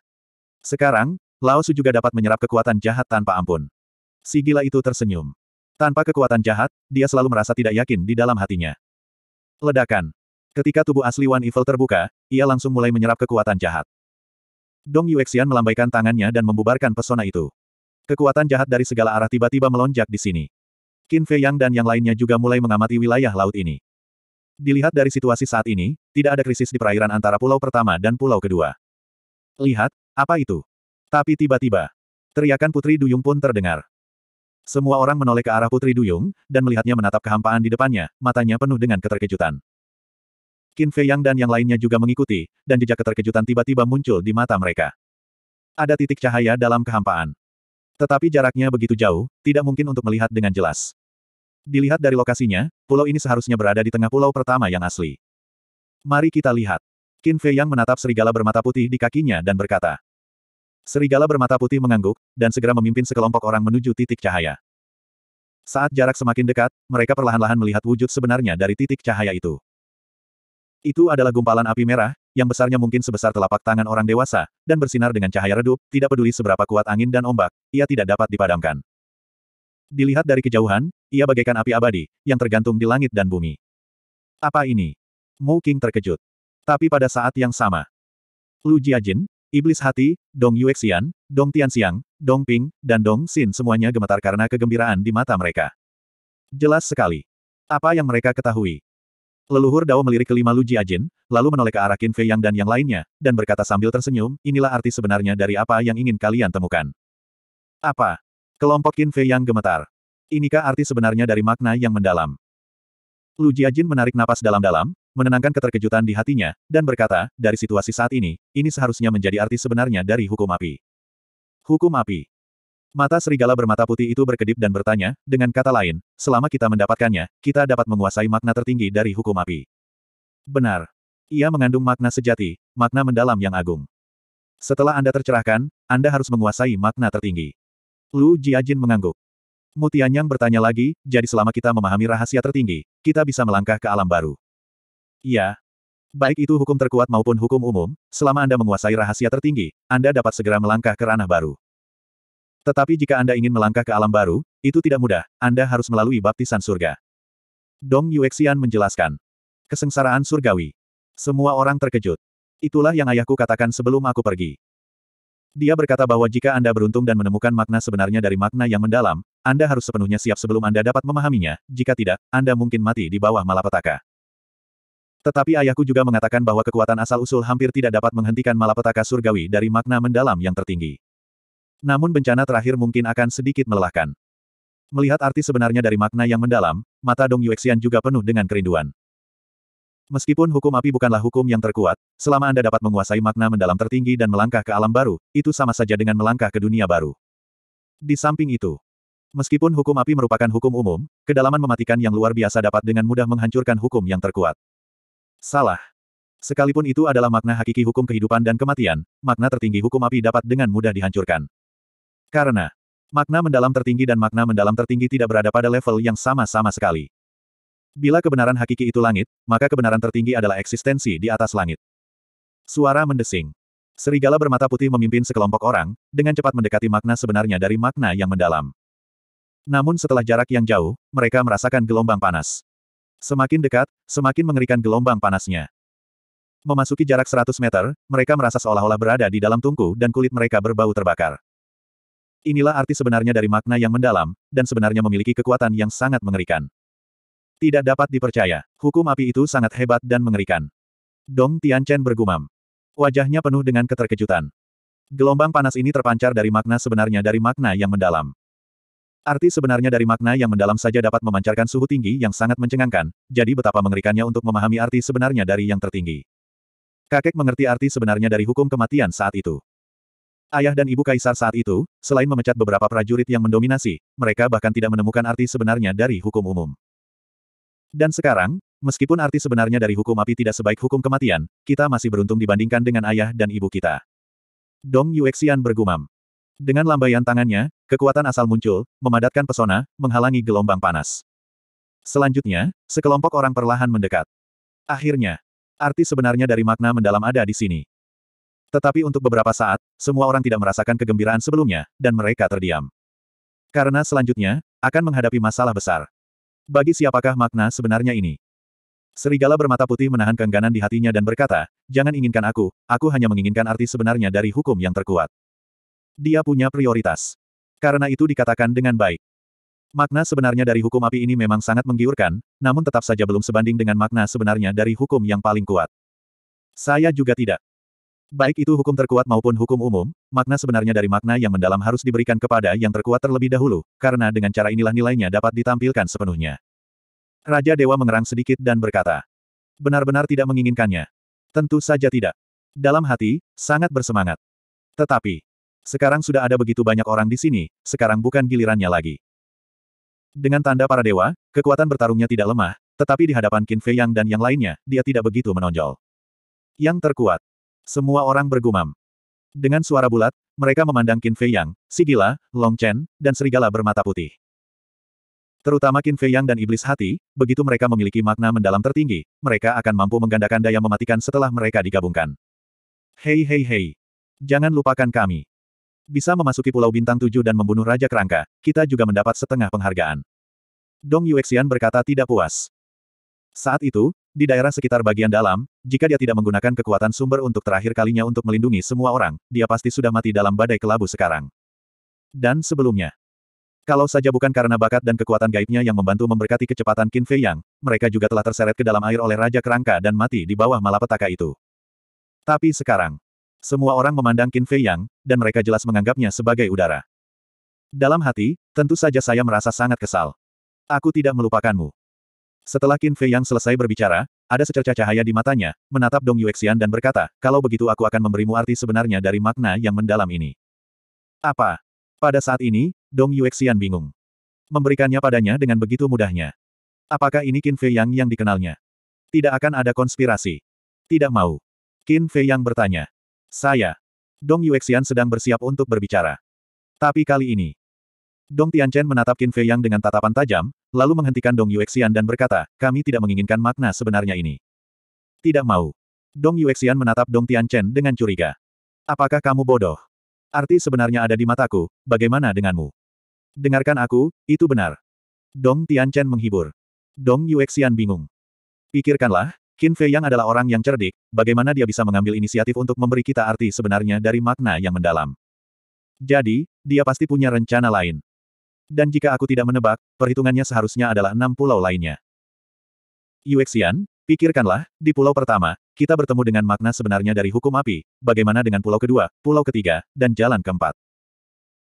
Sekarang, Lao Su juga dapat menyerap kekuatan jahat tanpa ampun. Si gila itu tersenyum. Tanpa kekuatan jahat, dia selalu merasa tidak yakin di dalam hatinya. Ledakan. Ketika tubuh asli Wan Evil terbuka, ia langsung mulai menyerap kekuatan jahat. Dong Yuexian melambaikan tangannya dan membubarkan pesona itu. Kekuatan jahat dari segala arah tiba-tiba melonjak di sini. Qin Fei Yang dan yang lainnya juga mulai mengamati wilayah laut ini. Dilihat dari situasi saat ini, tidak ada krisis di perairan antara pulau pertama dan pulau kedua. Lihat, apa itu? Tapi tiba-tiba, teriakan Putri Duyung pun terdengar. Semua orang menoleh ke arah Putri Duyung, dan melihatnya menatap kehampaan di depannya, matanya penuh dengan keterkejutan. Qin Fei Yang dan yang lainnya juga mengikuti, dan jejak keterkejutan tiba-tiba muncul di mata mereka. Ada titik cahaya dalam kehampaan. Tetapi jaraknya begitu jauh, tidak mungkin untuk melihat dengan jelas. Dilihat dari lokasinya, pulau ini seharusnya berada di tengah pulau pertama yang asli. Mari kita lihat. Qin Fei Yang menatap serigala bermata putih di kakinya dan berkata. Serigala bermata putih mengangguk, dan segera memimpin sekelompok orang menuju titik cahaya. Saat jarak semakin dekat, mereka perlahan-lahan melihat wujud sebenarnya dari titik cahaya itu. Itu adalah gumpalan api merah, yang besarnya mungkin sebesar telapak tangan orang dewasa, dan bersinar dengan cahaya redup, tidak peduli seberapa kuat angin dan ombak, ia tidak dapat dipadamkan. Dilihat dari kejauhan, ia bagaikan api abadi, yang tergantung di langit dan bumi. Apa ini? Mu King terkejut. Tapi pada saat yang sama, Lu Jiajin, Iblis Hati, Dong Yuexian, Dong Tianxiang, Dong Ping, dan Dong Xin semuanya gemetar karena kegembiraan di mata mereka. Jelas sekali. Apa yang mereka ketahui? Leluhur Dao melirik kelima Lu Jiajin, lalu menoleh ke arah Qin Fei Yang dan yang lainnya, dan berkata sambil tersenyum, inilah arti sebenarnya dari apa yang ingin kalian temukan. Apa? Kelompok Qin Fei Yang gemetar. Inikah arti sebenarnya dari makna yang mendalam? Lu Jiajin menarik napas dalam-dalam, menenangkan keterkejutan di hatinya, dan berkata, dari situasi saat ini, ini seharusnya menjadi arti sebenarnya dari hukum api. Hukum api. Mata serigala bermata putih itu berkedip dan bertanya, dengan kata lain, selama kita mendapatkannya, kita dapat menguasai makna tertinggi dari hukum api. Benar. Ia mengandung makna sejati, makna mendalam yang agung. Setelah Anda tercerahkan, Anda harus menguasai makna tertinggi. Lu Jiajin mengangguk. Mutianyang bertanya lagi, jadi selama kita memahami rahasia tertinggi, kita bisa melangkah ke alam baru. Iya. Baik itu hukum terkuat maupun hukum umum, selama Anda menguasai rahasia tertinggi, Anda dapat segera melangkah ke ranah baru. Tetapi jika Anda ingin melangkah ke alam baru, itu tidak mudah, Anda harus melalui baptisan surga. Dong Yuexian menjelaskan. Kesengsaraan surgawi. Semua orang terkejut. Itulah yang ayahku katakan sebelum aku pergi. Dia berkata bahwa jika Anda beruntung dan menemukan makna sebenarnya dari makna yang mendalam, anda harus sepenuhnya siap sebelum Anda dapat memahaminya, jika tidak, Anda mungkin mati di bawah malapetaka. Tetapi ayahku juga mengatakan bahwa kekuatan asal-usul hampir tidak dapat menghentikan malapetaka surgawi dari makna mendalam yang tertinggi. Namun bencana terakhir mungkin akan sedikit melelahkan. Melihat arti sebenarnya dari makna yang mendalam, mata Dong Yuexian juga penuh dengan kerinduan. Meskipun hukum api bukanlah hukum yang terkuat, selama Anda dapat menguasai makna mendalam tertinggi dan melangkah ke alam baru, itu sama saja dengan melangkah ke dunia baru. Di samping itu, Meskipun hukum api merupakan hukum umum, kedalaman mematikan yang luar biasa dapat dengan mudah menghancurkan hukum yang terkuat. Salah. Sekalipun itu adalah makna hakiki hukum kehidupan dan kematian, makna tertinggi hukum api dapat dengan mudah dihancurkan. Karena makna mendalam tertinggi dan makna mendalam tertinggi tidak berada pada level yang sama-sama sekali. Bila kebenaran hakiki itu langit, maka kebenaran tertinggi adalah eksistensi di atas langit. Suara mendesing. Serigala bermata putih memimpin sekelompok orang, dengan cepat mendekati makna sebenarnya dari makna yang mendalam. Namun setelah jarak yang jauh, mereka merasakan gelombang panas. Semakin dekat, semakin mengerikan gelombang panasnya. Memasuki jarak 100 meter, mereka merasa seolah-olah berada di dalam tungku dan kulit mereka berbau terbakar. Inilah arti sebenarnya dari makna yang mendalam, dan sebenarnya memiliki kekuatan yang sangat mengerikan. Tidak dapat dipercaya, hukum api itu sangat hebat dan mengerikan. Dong Tianchen bergumam. Wajahnya penuh dengan keterkejutan. Gelombang panas ini terpancar dari makna sebenarnya dari makna yang mendalam. Arti sebenarnya dari makna yang mendalam saja dapat memancarkan suhu tinggi yang sangat mencengangkan, jadi betapa mengerikannya untuk memahami arti sebenarnya dari yang tertinggi. Kakek mengerti arti sebenarnya dari hukum kematian saat itu. Ayah dan ibu kaisar saat itu, selain memecat beberapa prajurit yang mendominasi, mereka bahkan tidak menemukan arti sebenarnya dari hukum umum. Dan sekarang, meskipun arti sebenarnya dari hukum api tidak sebaik hukum kematian, kita masih beruntung dibandingkan dengan ayah dan ibu kita. Dong Yuexian bergumam. Dengan lambaian tangannya, Kekuatan asal muncul, memadatkan pesona, menghalangi gelombang panas. Selanjutnya, sekelompok orang perlahan mendekat. Akhirnya, arti sebenarnya dari makna mendalam ada di sini. Tetapi untuk beberapa saat, semua orang tidak merasakan kegembiraan sebelumnya, dan mereka terdiam. Karena selanjutnya, akan menghadapi masalah besar. Bagi siapakah makna sebenarnya ini? Serigala bermata putih menahan keengganan di hatinya dan berkata, jangan inginkan aku, aku hanya menginginkan arti sebenarnya dari hukum yang terkuat. Dia punya prioritas. Karena itu dikatakan dengan baik. Makna sebenarnya dari hukum api ini memang sangat menggiurkan, namun tetap saja belum sebanding dengan makna sebenarnya dari hukum yang paling kuat. Saya juga tidak. Baik itu hukum terkuat maupun hukum umum, makna sebenarnya dari makna yang mendalam harus diberikan kepada yang terkuat terlebih dahulu, karena dengan cara inilah nilainya dapat ditampilkan sepenuhnya. Raja Dewa mengerang sedikit dan berkata, benar-benar tidak menginginkannya. Tentu saja tidak. Dalam hati, sangat bersemangat. Tetapi, sekarang sudah ada begitu banyak orang di sini, sekarang bukan gilirannya lagi. Dengan tanda para dewa, kekuatan bertarungnya tidak lemah, tetapi di hadapan Qin Fei Yang dan yang lainnya, dia tidak begitu menonjol. Yang terkuat. Semua orang bergumam. Dengan suara bulat, mereka memandang Qin Fei Yang, si gila, Long Chen, dan serigala bermata putih. Terutama Qin Fei Yang dan iblis hati, begitu mereka memiliki makna mendalam tertinggi, mereka akan mampu menggandakan daya mematikan setelah mereka digabungkan. Hei hei hei. Jangan lupakan kami. Bisa memasuki Pulau Bintang Tujuh dan membunuh Raja Kerangka, kita juga mendapat setengah penghargaan. Dong Yuexian berkata tidak puas. Saat itu, di daerah sekitar bagian dalam, jika dia tidak menggunakan kekuatan sumber untuk terakhir kalinya untuk melindungi semua orang, dia pasti sudah mati dalam badai kelabu sekarang. Dan sebelumnya. Kalau saja bukan karena bakat dan kekuatan gaibnya yang membantu memberkati kecepatan Qin Fei Yang, mereka juga telah terseret ke dalam air oleh Raja Kerangka dan mati di bawah malapetaka itu. Tapi sekarang, semua orang memandang Qin Fei Yang, dan mereka jelas menganggapnya sebagai udara. Dalam hati, tentu saja saya merasa sangat kesal. Aku tidak melupakanmu. Setelah Qin Fei Yang selesai berbicara, ada secercah cahaya di matanya, menatap Dong Yuexian dan berkata, kalau begitu aku akan memberimu arti sebenarnya dari makna yang mendalam ini. Apa? Pada saat ini, Dong Yuexian bingung. Memberikannya padanya dengan begitu mudahnya. Apakah ini Qin Fei Yang yang dikenalnya? Tidak akan ada konspirasi. Tidak mau. Qin Fei Yang bertanya. Saya. Dong Yuexian sedang bersiap untuk berbicara. Tapi kali ini. Dong Tianchen menatap Qin Fei Yang dengan tatapan tajam, lalu menghentikan Dong Yuexian dan berkata, kami tidak menginginkan makna sebenarnya ini. Tidak mau. Dong Yuexian menatap Dong Tianchen dengan curiga. Apakah kamu bodoh? Arti sebenarnya ada di mataku, bagaimana denganmu? Dengarkan aku, itu benar. Dong Tianchen menghibur. Dong Yuexian bingung. Pikirkanlah, Qin Fei Yang adalah orang yang cerdik, bagaimana dia bisa mengambil inisiatif untuk memberi kita arti sebenarnya dari makna yang mendalam. Jadi, dia pasti punya rencana lain. Dan jika aku tidak menebak, perhitungannya seharusnya adalah enam pulau lainnya. Yuexian, pikirkanlah, di pulau pertama, kita bertemu dengan makna sebenarnya dari hukum api, bagaimana dengan pulau kedua, pulau ketiga, dan jalan keempat.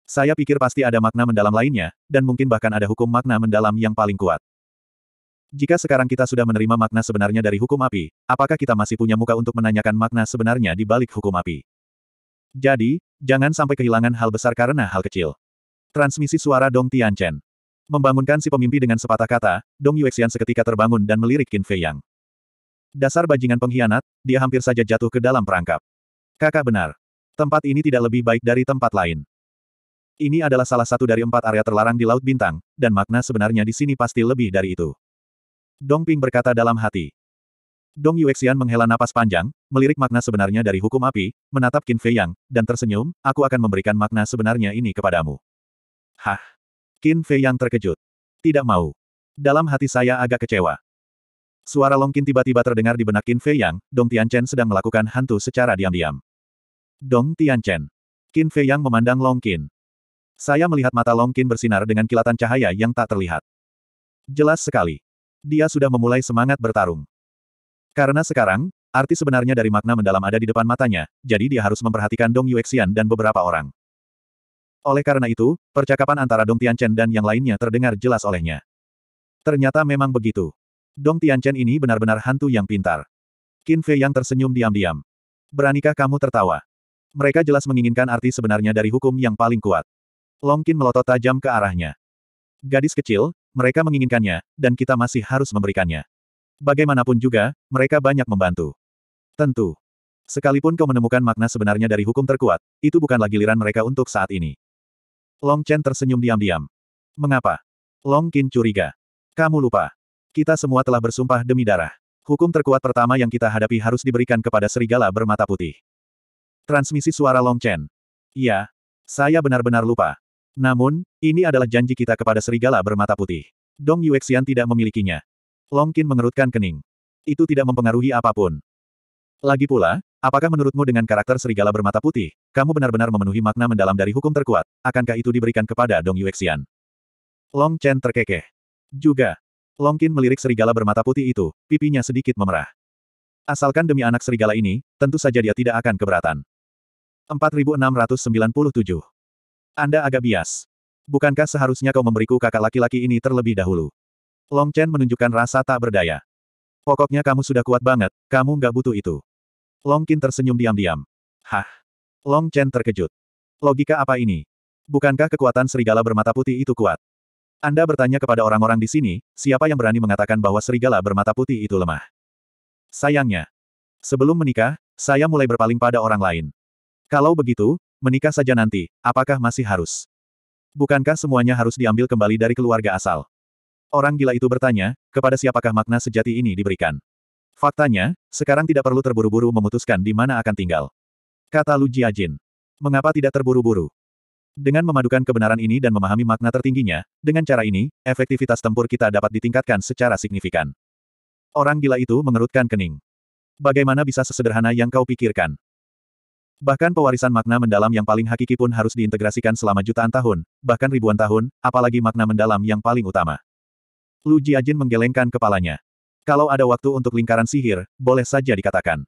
Saya pikir pasti ada makna mendalam lainnya, dan mungkin bahkan ada hukum makna mendalam yang paling kuat. Jika sekarang kita sudah menerima makna sebenarnya dari hukum api, apakah kita masih punya muka untuk menanyakan makna sebenarnya di balik hukum api? Jadi, jangan sampai kehilangan hal besar karena hal kecil. Transmisi suara Dong Tianchen. Membangunkan si pemimpi dengan sepatah kata, Dong Yuexian seketika terbangun dan melirik Qin Fei Yang. Dasar bajingan pengkhianat, dia hampir saja jatuh ke dalam perangkap. Kakak benar. Tempat ini tidak lebih baik dari tempat lain. Ini adalah salah satu dari empat area terlarang di Laut Bintang, dan makna sebenarnya di sini pasti lebih dari itu. Dong Ping berkata dalam hati. Dong Yuexian menghela napas panjang, melirik makna sebenarnya dari hukum api, menatap Qin Fei Yang, dan tersenyum, aku akan memberikan makna sebenarnya ini kepadamu. Hah? Qin Fei Yang terkejut. Tidak mau. Dalam hati saya agak kecewa. Suara Long Qin tiba-tiba terdengar di benak Qin Fei Yang, Dong Tianchen sedang melakukan hantu secara diam-diam. Dong Tianchen. Qin Fei Yang memandang Long Qin. Saya melihat mata Long Qin bersinar dengan kilatan cahaya yang tak terlihat. Jelas sekali dia sudah memulai semangat bertarung. Karena sekarang, arti sebenarnya dari makna mendalam ada di depan matanya, jadi dia harus memperhatikan Dong Yuexian dan beberapa orang. Oleh karena itu, percakapan antara Dong Tianchen dan yang lainnya terdengar jelas olehnya. Ternyata memang begitu. Dong Tianchen ini benar-benar hantu yang pintar. Qin Fei yang tersenyum diam-diam. Beranikah kamu tertawa? Mereka jelas menginginkan arti sebenarnya dari hukum yang paling kuat. Long Qin melotot tajam ke arahnya. Gadis kecil, mereka menginginkannya, dan kita masih harus memberikannya. Bagaimanapun juga, mereka banyak membantu. Tentu. Sekalipun kau menemukan makna sebenarnya dari hukum terkuat, itu bukanlah giliran mereka untuk saat ini. Long Chen tersenyum diam-diam. Mengapa? Long Qin curiga. Kamu lupa. Kita semua telah bersumpah demi darah. Hukum terkuat pertama yang kita hadapi harus diberikan kepada serigala bermata putih. Transmisi suara Long Chen. Iya. Saya benar-benar lupa. Namun, ini adalah janji kita kepada serigala bermata putih. Dong Yuexian tidak memilikinya. Long Qin mengerutkan kening. Itu tidak mempengaruhi apapun. Lagi pula, apakah menurutmu dengan karakter serigala bermata putih, kamu benar-benar memenuhi makna mendalam dari hukum terkuat, akankah itu diberikan kepada Dong Yuexian? Long Chen terkekeh. Juga. Long Qin melirik serigala bermata putih itu, pipinya sedikit memerah. Asalkan demi anak serigala ini, tentu saja dia tidak akan keberatan. 4697 anda agak bias. Bukankah seharusnya kau memberiku kakak laki-laki ini terlebih dahulu? Long Chen menunjukkan rasa tak berdaya. Pokoknya kamu sudah kuat banget, kamu nggak butuh itu. Long Qin tersenyum diam-diam. Hah? Long Chen terkejut. Logika apa ini? Bukankah kekuatan serigala bermata putih itu kuat? Anda bertanya kepada orang-orang di sini, siapa yang berani mengatakan bahwa serigala bermata putih itu lemah? Sayangnya. Sebelum menikah, saya mulai berpaling pada orang lain. Kalau begitu, Menikah saja nanti, apakah masih harus? Bukankah semuanya harus diambil kembali dari keluarga asal? Orang gila itu bertanya, kepada siapakah makna sejati ini diberikan? Faktanya, sekarang tidak perlu terburu-buru memutuskan di mana akan tinggal. Kata Lu Jiajin. Mengapa tidak terburu-buru? Dengan memadukan kebenaran ini dan memahami makna tertingginya, dengan cara ini, efektivitas tempur kita dapat ditingkatkan secara signifikan. Orang gila itu mengerutkan kening. Bagaimana bisa sesederhana yang kau pikirkan? Bahkan pewarisan makna mendalam yang paling hakiki pun harus diintegrasikan selama jutaan tahun, bahkan ribuan tahun, apalagi makna mendalam yang paling utama. Lu Jiajin menggelengkan kepalanya. Kalau ada waktu untuk lingkaran sihir, boleh saja dikatakan.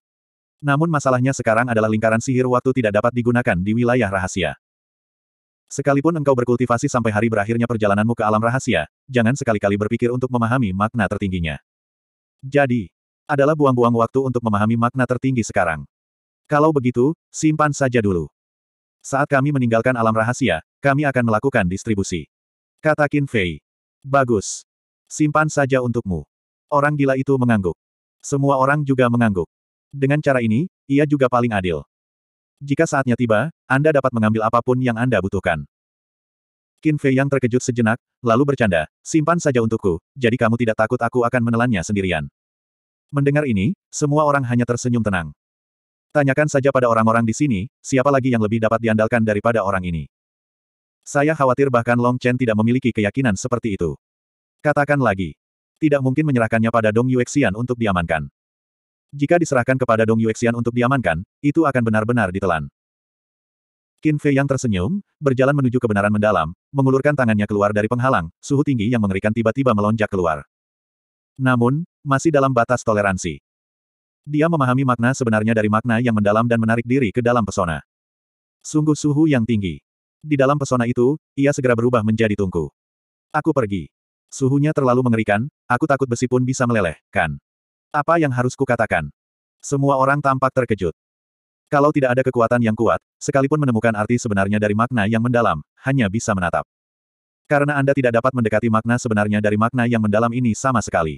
Namun masalahnya sekarang adalah lingkaran sihir waktu tidak dapat digunakan di wilayah rahasia. Sekalipun engkau berkultivasi sampai hari berakhirnya perjalananmu ke alam rahasia, jangan sekali-kali berpikir untuk memahami makna tertingginya. Jadi, adalah buang-buang waktu untuk memahami makna tertinggi sekarang. Kalau begitu, simpan saja dulu. Saat kami meninggalkan alam rahasia, kami akan melakukan distribusi. Kata Qin Fei. Bagus. Simpan saja untukmu. Orang gila itu mengangguk. Semua orang juga mengangguk. Dengan cara ini, ia juga paling adil. Jika saatnya tiba, Anda dapat mengambil apapun yang Anda butuhkan. Qin Fei yang terkejut sejenak, lalu bercanda, simpan saja untukku, jadi kamu tidak takut aku akan menelannya sendirian. Mendengar ini, semua orang hanya tersenyum tenang. Tanyakan saja pada orang-orang di sini, siapa lagi yang lebih dapat diandalkan daripada orang ini. Saya khawatir bahkan Long Chen tidak memiliki keyakinan seperti itu. Katakan lagi. Tidak mungkin menyerahkannya pada Dong Yuexian untuk diamankan. Jika diserahkan kepada Dong Yuexian untuk diamankan, itu akan benar-benar ditelan. Qin Fei yang tersenyum, berjalan menuju kebenaran mendalam, mengulurkan tangannya keluar dari penghalang, suhu tinggi yang mengerikan tiba-tiba melonjak keluar. Namun, masih dalam batas toleransi. Dia memahami makna sebenarnya dari makna yang mendalam dan menarik diri ke dalam pesona. Sungguh suhu yang tinggi. Di dalam pesona itu, ia segera berubah menjadi tungku. Aku pergi. Suhunya terlalu mengerikan, aku takut besi pun bisa meleleh, kan? Apa yang harus kukatakan? Semua orang tampak terkejut. Kalau tidak ada kekuatan yang kuat, sekalipun menemukan arti sebenarnya dari makna yang mendalam, hanya bisa menatap. Karena Anda tidak dapat mendekati makna sebenarnya dari makna yang mendalam ini sama sekali.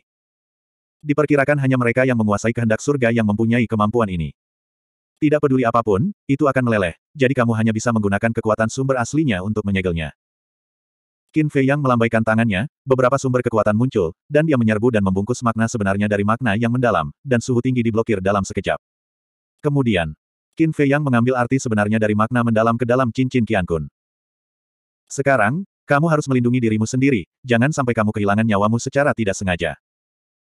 Diperkirakan hanya mereka yang menguasai kehendak surga yang mempunyai kemampuan ini. Tidak peduli apapun, itu akan meleleh, jadi kamu hanya bisa menggunakan kekuatan sumber aslinya untuk menyegelnya. Qin Fei Yang melambaikan tangannya, beberapa sumber kekuatan muncul, dan dia menyerbu dan membungkus makna sebenarnya dari makna yang mendalam, dan suhu tinggi diblokir dalam sekejap. Kemudian, Qin Fei Yang mengambil arti sebenarnya dari makna mendalam ke dalam cincin Qian Kun. Sekarang, kamu harus melindungi dirimu sendiri, jangan sampai kamu kehilangan nyawamu secara tidak sengaja.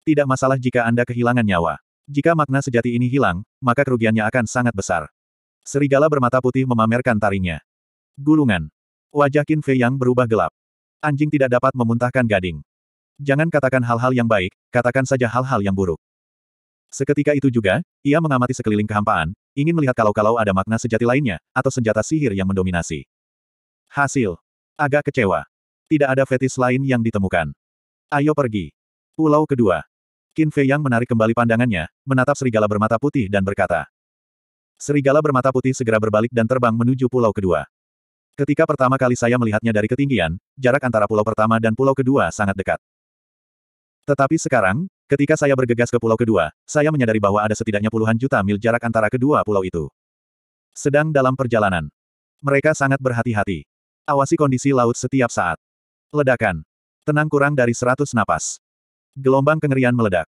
Tidak masalah jika Anda kehilangan nyawa. Jika makna sejati ini hilang, maka kerugiannya akan sangat besar. Serigala bermata putih memamerkan taringnya. Gulungan. Wajah Qin Fei yang berubah gelap. Anjing tidak dapat memuntahkan gading. Jangan katakan hal-hal yang baik, katakan saja hal-hal yang buruk. Seketika itu juga, ia mengamati sekeliling kehampaan, ingin melihat kalau-kalau ada makna sejati lainnya, atau senjata sihir yang mendominasi. Hasil. Agak kecewa. Tidak ada fetis lain yang ditemukan. Ayo pergi. Pulau kedua. Qin Fei Yang menarik kembali pandangannya, menatap serigala bermata putih dan berkata. Serigala bermata putih segera berbalik dan terbang menuju pulau kedua. Ketika pertama kali saya melihatnya dari ketinggian, jarak antara pulau pertama dan pulau kedua sangat dekat. Tetapi sekarang, ketika saya bergegas ke pulau kedua, saya menyadari bahwa ada setidaknya puluhan juta mil jarak antara kedua pulau itu. Sedang dalam perjalanan. Mereka sangat berhati-hati. Awasi kondisi laut setiap saat. Ledakan. Tenang kurang dari seratus napas. Gelombang kengerian meledak.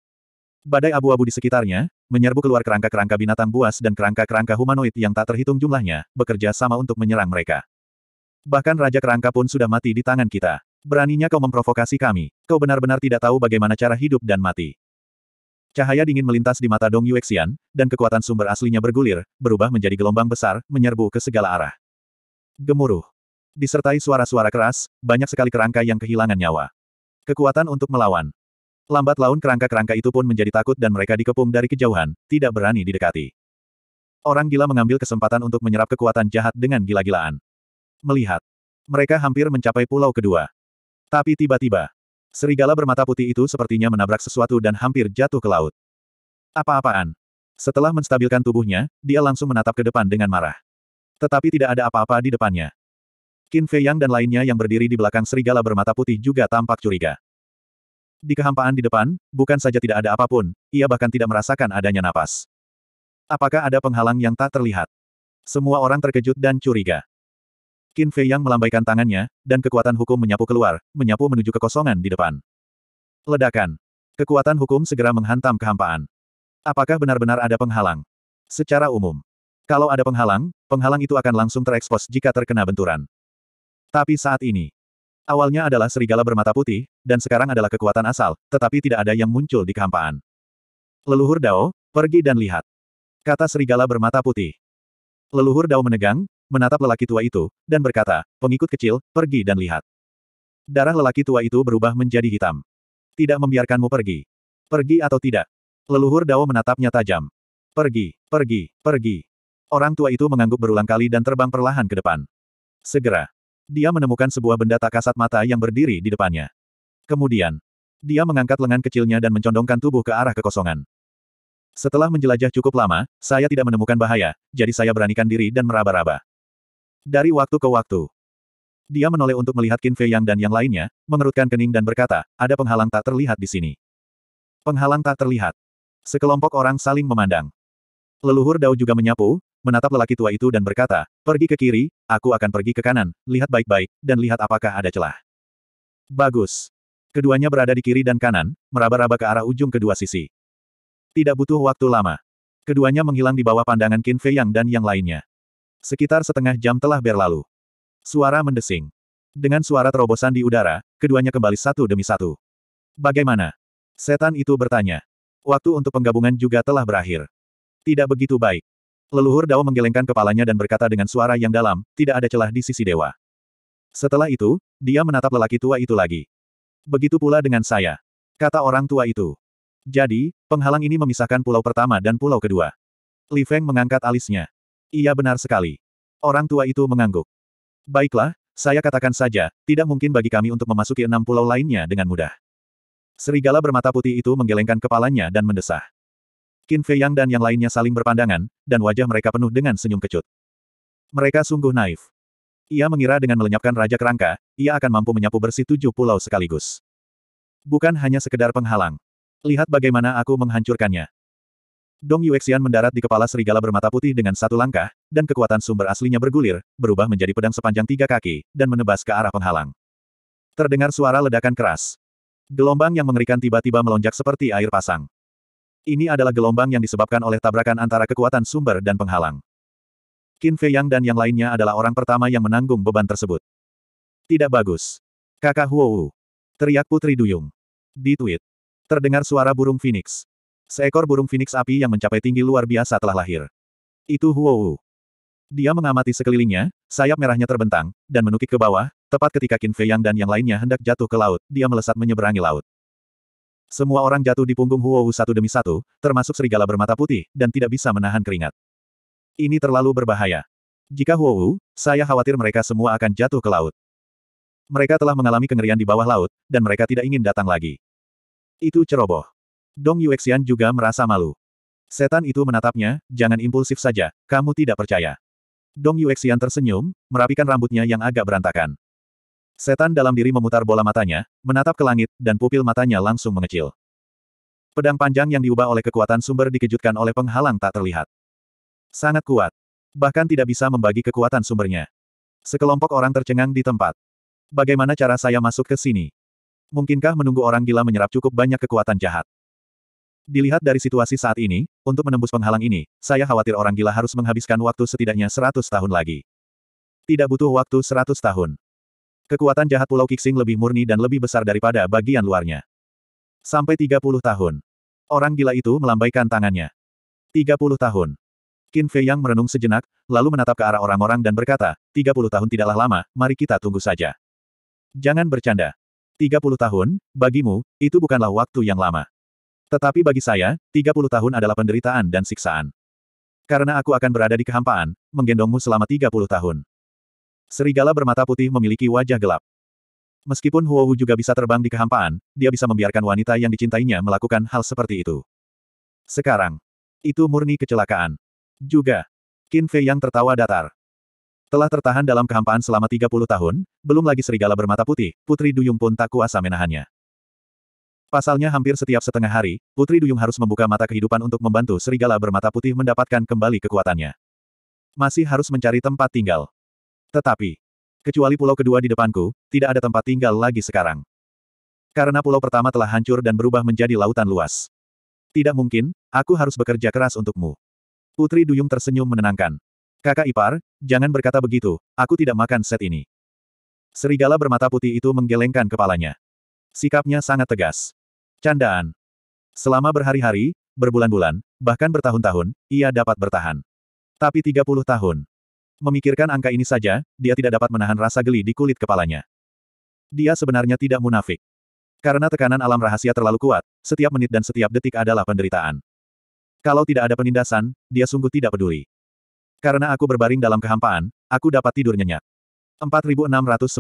Badai abu-abu di sekitarnya, menyerbu keluar kerangka-kerangka binatang buas dan kerangka-kerangka humanoid yang tak terhitung jumlahnya, bekerja sama untuk menyerang mereka. Bahkan Raja Kerangka pun sudah mati di tangan kita. Beraninya kau memprovokasi kami. Kau benar-benar tidak tahu bagaimana cara hidup dan mati. Cahaya dingin melintas di mata Dong Yuexian, dan kekuatan sumber aslinya bergulir, berubah menjadi gelombang besar, menyerbu ke segala arah. Gemuruh. Disertai suara-suara keras, banyak sekali kerangka yang kehilangan nyawa. Kekuatan untuk melawan. Lambat laun kerangka-kerangka itu pun menjadi takut dan mereka dikepung dari kejauhan, tidak berani didekati. Orang gila mengambil kesempatan untuk menyerap kekuatan jahat dengan gila-gilaan. Melihat. Mereka hampir mencapai pulau kedua. Tapi tiba-tiba, serigala bermata putih itu sepertinya menabrak sesuatu dan hampir jatuh ke laut. Apa-apaan? Setelah menstabilkan tubuhnya, dia langsung menatap ke depan dengan marah. Tetapi tidak ada apa-apa di depannya. Qin Fei Yang dan lainnya yang berdiri di belakang serigala bermata putih juga tampak curiga. Di kehampaan di depan, bukan saja tidak ada apapun, ia bahkan tidak merasakan adanya napas. Apakah ada penghalang yang tak terlihat? Semua orang terkejut dan curiga. Qin Fei yang melambaikan tangannya, dan kekuatan hukum menyapu keluar, menyapu menuju kekosongan di depan. Ledakan. Kekuatan hukum segera menghantam kehampaan. Apakah benar-benar ada penghalang? Secara umum. Kalau ada penghalang, penghalang itu akan langsung terekspos jika terkena benturan. Tapi saat ini, Awalnya adalah serigala bermata putih, dan sekarang adalah kekuatan asal, tetapi tidak ada yang muncul di kehampaan. Leluhur Dao, pergi dan lihat. Kata serigala bermata putih. Leluhur Dao menegang, menatap lelaki tua itu, dan berkata, pengikut kecil, pergi dan lihat. Darah lelaki tua itu berubah menjadi hitam. Tidak membiarkanmu pergi. Pergi atau tidak. Leluhur Dao menatapnya tajam. Pergi, pergi, pergi. Orang tua itu mengangguk berulang kali dan terbang perlahan ke depan. Segera, dia menemukan sebuah benda tak kasat mata yang berdiri di depannya. Kemudian, dia mengangkat lengan kecilnya dan mencondongkan tubuh ke arah kekosongan. Setelah menjelajah cukup lama, saya tidak menemukan bahaya, jadi saya beranikan diri dan meraba-raba. Dari waktu ke waktu, dia menoleh untuk melihat Qin Fei Yang dan yang lainnya, mengerutkan kening dan berkata, ada penghalang tak terlihat di sini. Penghalang tak terlihat. Sekelompok orang saling memandang. Leluhur Dao juga menyapu, menatap lelaki tua itu dan berkata, pergi ke kiri, aku akan pergi ke kanan, lihat baik-baik, dan lihat apakah ada celah. Bagus. Keduanya berada di kiri dan kanan, meraba-raba ke arah ujung kedua sisi. Tidak butuh waktu lama. Keduanya menghilang di bawah pandangan Qin Fei Yang dan yang lainnya. Sekitar setengah jam telah berlalu. Suara mendesing. Dengan suara terobosan di udara, keduanya kembali satu demi satu. Bagaimana? Setan itu bertanya. Waktu untuk penggabungan juga telah berakhir. Tidak begitu baik. Leluhur Dao menggelengkan kepalanya dan berkata dengan suara yang dalam, tidak ada celah di sisi dewa. Setelah itu, dia menatap lelaki tua itu lagi. Begitu pula dengan saya. Kata orang tua itu. Jadi, penghalang ini memisahkan pulau pertama dan pulau kedua. Li Feng mengangkat alisnya. Ia benar sekali. Orang tua itu mengangguk. Baiklah, saya katakan saja, tidak mungkin bagi kami untuk memasuki enam pulau lainnya dengan mudah. Serigala bermata putih itu menggelengkan kepalanya dan mendesah. Qin Fei Yang dan yang lainnya saling berpandangan, dan wajah mereka penuh dengan senyum kecut. Mereka sungguh naif. Ia mengira dengan melenyapkan Raja Kerangka, ia akan mampu menyapu bersih tujuh pulau sekaligus. Bukan hanya sekedar penghalang. Lihat bagaimana aku menghancurkannya. Dong Yuexian mendarat di kepala serigala bermata putih dengan satu langkah, dan kekuatan sumber aslinya bergulir, berubah menjadi pedang sepanjang tiga kaki, dan menebas ke arah penghalang. Terdengar suara ledakan keras. Gelombang yang mengerikan tiba-tiba melonjak seperti air pasang. Ini adalah gelombang yang disebabkan oleh tabrakan antara kekuatan sumber dan penghalang. Qin Fei Yang dan yang lainnya adalah orang pertama yang menanggung beban tersebut. Tidak bagus. Kakak Huo Wu. Teriak Putri Duyung. Di tweet. Terdengar suara burung Phoenix. Seekor burung Phoenix api yang mencapai tinggi luar biasa telah lahir. Itu Huo Wu. Dia mengamati sekelilingnya, sayap merahnya terbentang, dan menukik ke bawah, tepat ketika Qin Fei Yang dan yang lainnya hendak jatuh ke laut, dia melesat menyeberangi laut. Semua orang jatuh di punggung Huo Wu satu demi satu, termasuk serigala bermata putih, dan tidak bisa menahan keringat. Ini terlalu berbahaya. Jika Huo Wu, saya khawatir mereka semua akan jatuh ke laut. Mereka telah mengalami kengerian di bawah laut, dan mereka tidak ingin datang lagi. Itu ceroboh. Dong Yuexian juga merasa malu. Setan itu menatapnya, jangan impulsif saja, kamu tidak percaya. Dong Yuexian tersenyum, merapikan rambutnya yang agak berantakan. Setan dalam diri memutar bola matanya, menatap ke langit, dan pupil matanya langsung mengecil. Pedang panjang yang diubah oleh kekuatan sumber dikejutkan oleh penghalang tak terlihat. Sangat kuat. Bahkan tidak bisa membagi kekuatan sumbernya. Sekelompok orang tercengang di tempat. Bagaimana cara saya masuk ke sini? Mungkinkah menunggu orang gila menyerap cukup banyak kekuatan jahat? Dilihat dari situasi saat ini, untuk menembus penghalang ini, saya khawatir orang gila harus menghabiskan waktu setidaknya 100 tahun lagi. Tidak butuh waktu 100 tahun. Kekuatan jahat Pulau Kixing lebih murni dan lebih besar daripada bagian luarnya. Sampai 30 tahun. Orang gila itu melambaikan tangannya. 30 tahun. Qin Fei Yang merenung sejenak, lalu menatap ke arah orang-orang dan berkata, 30 tahun tidaklah lama, mari kita tunggu saja. Jangan bercanda. 30 tahun, bagimu, itu bukanlah waktu yang lama. Tetapi bagi saya, 30 tahun adalah penderitaan dan siksaan. Karena aku akan berada di kehampaan, menggendongmu selama 30 tahun. Serigala bermata putih memiliki wajah gelap. Meskipun Huo Hu juga bisa terbang di kehampaan, dia bisa membiarkan wanita yang dicintainya melakukan hal seperti itu. Sekarang, itu murni kecelakaan. Juga, Qin Fei yang tertawa datar. Telah tertahan dalam kehampaan selama 30 tahun, belum lagi serigala bermata putih, Putri Duyung pun tak kuasa menahannya. Pasalnya hampir setiap setengah hari, Putri Duyung harus membuka mata kehidupan untuk membantu serigala bermata putih mendapatkan kembali kekuatannya. Masih harus mencari tempat tinggal. Tetapi, kecuali pulau kedua di depanku, tidak ada tempat tinggal lagi sekarang. Karena pulau pertama telah hancur dan berubah menjadi lautan luas. Tidak mungkin, aku harus bekerja keras untukmu. Putri Duyung tersenyum menenangkan. Kakak ipar, jangan berkata begitu, aku tidak makan set ini. Serigala bermata putih itu menggelengkan kepalanya. Sikapnya sangat tegas. Candaan. Selama berhari-hari, berbulan-bulan, bahkan bertahun-tahun, ia dapat bertahan. Tapi 30 tahun. Memikirkan angka ini saja, dia tidak dapat menahan rasa geli di kulit kepalanya. Dia sebenarnya tidak munafik. Karena tekanan alam rahasia terlalu kuat, setiap menit dan setiap detik adalah penderitaan. Kalau tidak ada penindasan, dia sungguh tidak peduli. Karena aku berbaring dalam kehampaan, aku dapat tidur nyenyak. 4698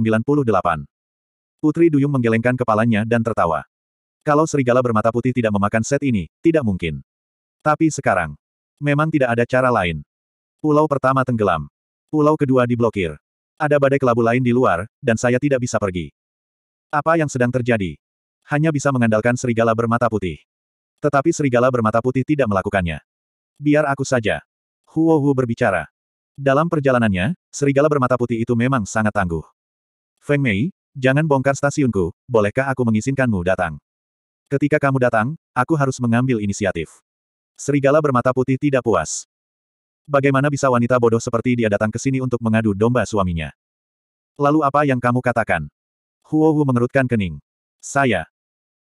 Putri Duyung menggelengkan kepalanya dan tertawa. Kalau serigala bermata putih tidak memakan set ini, tidak mungkin. Tapi sekarang, memang tidak ada cara lain. Pulau pertama tenggelam. Pulau kedua diblokir. Ada badai kelabu lain di luar, dan saya tidak bisa pergi. Apa yang sedang terjadi? Hanya bisa mengandalkan serigala bermata putih. Tetapi serigala bermata putih tidak melakukannya. Biar aku saja. Huo Hu berbicara. Dalam perjalanannya, serigala bermata putih itu memang sangat tangguh. Feng Mei, jangan bongkar stasiunku, bolehkah aku mengizinkanmu datang? Ketika kamu datang, aku harus mengambil inisiatif. Serigala bermata putih tidak puas. Bagaimana bisa wanita bodoh seperti dia datang ke sini untuk mengadu domba suaminya? Lalu apa yang kamu katakan? Huo Hu mengerutkan kening. Saya.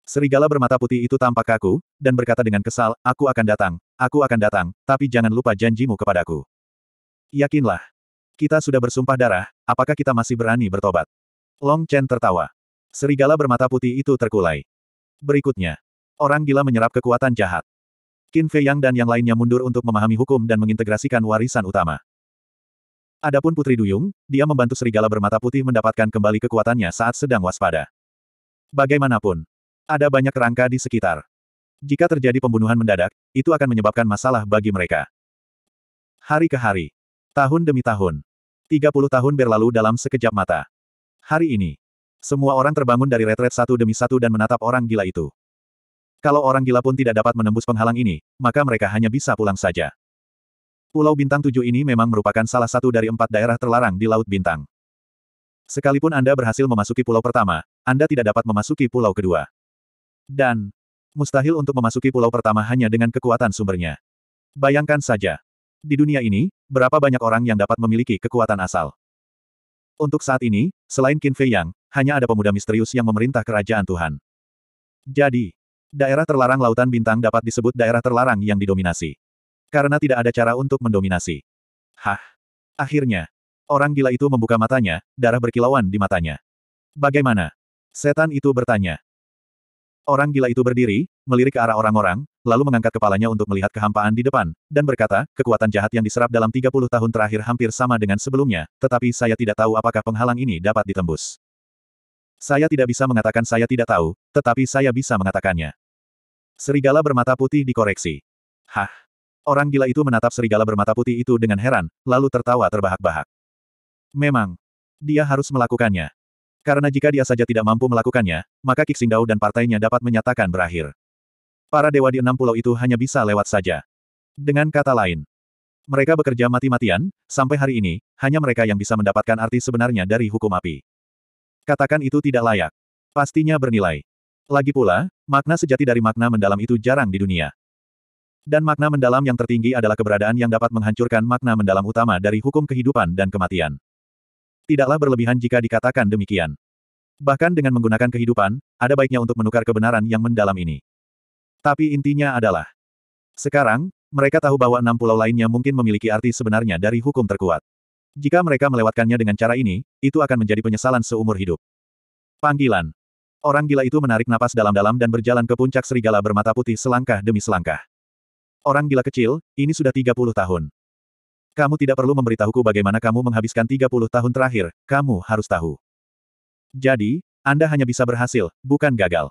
Serigala bermata putih itu tampak kaku, dan berkata dengan kesal, aku akan datang, aku akan datang, tapi jangan lupa janjimu kepadaku. Yakinlah. Kita sudah bersumpah darah, apakah kita masih berani bertobat? Long Chen tertawa. Serigala bermata putih itu terkulai. Berikutnya. Orang gila menyerap kekuatan jahat. Qin Fei Yang dan yang lainnya mundur untuk memahami hukum dan mengintegrasikan warisan utama. Adapun Putri Duyung, dia membantu serigala bermata putih mendapatkan kembali kekuatannya saat sedang waspada. Bagaimanapun, ada banyak rangka di sekitar. Jika terjadi pembunuhan mendadak, itu akan menyebabkan masalah bagi mereka. Hari ke hari, tahun demi tahun, 30 tahun berlalu dalam sekejap mata. Hari ini, semua orang terbangun dari retret satu demi satu dan menatap orang gila itu. Kalau orang gila pun tidak dapat menembus penghalang ini, maka mereka hanya bisa pulang saja. Pulau Bintang Tujuh ini memang merupakan salah satu dari empat daerah terlarang di Laut Bintang. Sekalipun Anda berhasil memasuki pulau pertama, Anda tidak dapat memasuki pulau kedua. Dan, mustahil untuk memasuki pulau pertama hanya dengan kekuatan sumbernya. Bayangkan saja, di dunia ini, berapa banyak orang yang dapat memiliki kekuatan asal. Untuk saat ini, selain Qin Fei Yang, hanya ada pemuda misterius yang memerintah kerajaan Tuhan. Jadi, Daerah terlarang lautan bintang dapat disebut daerah terlarang yang didominasi. Karena tidak ada cara untuk mendominasi. Hah. Akhirnya. Orang gila itu membuka matanya, darah berkilauan di matanya. Bagaimana? Setan itu bertanya. Orang gila itu berdiri, melirik ke arah orang-orang, lalu mengangkat kepalanya untuk melihat kehampaan di depan, dan berkata, kekuatan jahat yang diserap dalam 30 tahun terakhir hampir sama dengan sebelumnya, tetapi saya tidak tahu apakah penghalang ini dapat ditembus. Saya tidak bisa mengatakan saya tidak tahu, tetapi saya bisa mengatakannya. Serigala bermata putih dikoreksi. Hah? Orang gila itu menatap serigala bermata putih itu dengan heran, lalu tertawa terbahak-bahak. Memang. Dia harus melakukannya. Karena jika dia saja tidak mampu melakukannya, maka Kixingdao dan partainya dapat menyatakan berakhir. Para dewa di enam pulau itu hanya bisa lewat saja. Dengan kata lain, mereka bekerja mati-matian, sampai hari ini, hanya mereka yang bisa mendapatkan arti sebenarnya dari hukum api. Katakan itu tidak layak. Pastinya bernilai. Lagi pula, makna sejati dari makna mendalam itu jarang di dunia. Dan makna mendalam yang tertinggi adalah keberadaan yang dapat menghancurkan makna mendalam utama dari hukum kehidupan dan kematian. Tidaklah berlebihan jika dikatakan demikian. Bahkan dengan menggunakan kehidupan, ada baiknya untuk menukar kebenaran yang mendalam ini. Tapi intinya adalah, sekarang, mereka tahu bahwa enam pulau lainnya mungkin memiliki arti sebenarnya dari hukum terkuat. Jika mereka melewatkannya dengan cara ini, itu akan menjadi penyesalan seumur hidup. Panggilan. Orang gila itu menarik napas dalam-dalam dan berjalan ke puncak serigala bermata putih selangkah demi selangkah. Orang gila kecil, ini sudah 30 tahun. Kamu tidak perlu memberitahuku bagaimana kamu menghabiskan 30 tahun terakhir, kamu harus tahu. Jadi, Anda hanya bisa berhasil, bukan gagal.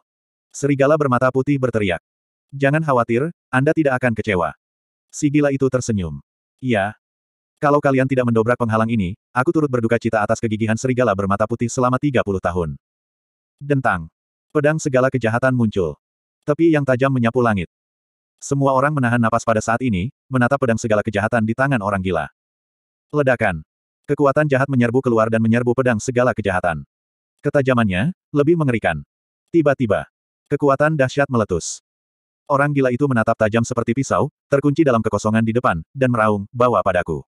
Serigala bermata putih berteriak. Jangan khawatir, Anda tidak akan kecewa. Si gila itu tersenyum. Ya. Kalau kalian tidak mendobrak penghalang ini, aku turut berduka cita atas kegigihan serigala bermata putih selama 30 tahun. Dentang. Pedang segala kejahatan muncul. Tepi yang tajam menyapu langit. Semua orang menahan napas pada saat ini, menatap pedang segala kejahatan di tangan orang gila. Ledakan. Kekuatan jahat menyerbu keluar dan menyerbu pedang segala kejahatan. Ketajamannya, lebih mengerikan. Tiba-tiba, kekuatan dahsyat meletus. Orang gila itu menatap tajam seperti pisau, terkunci dalam kekosongan di depan, dan meraung, bawa padaku.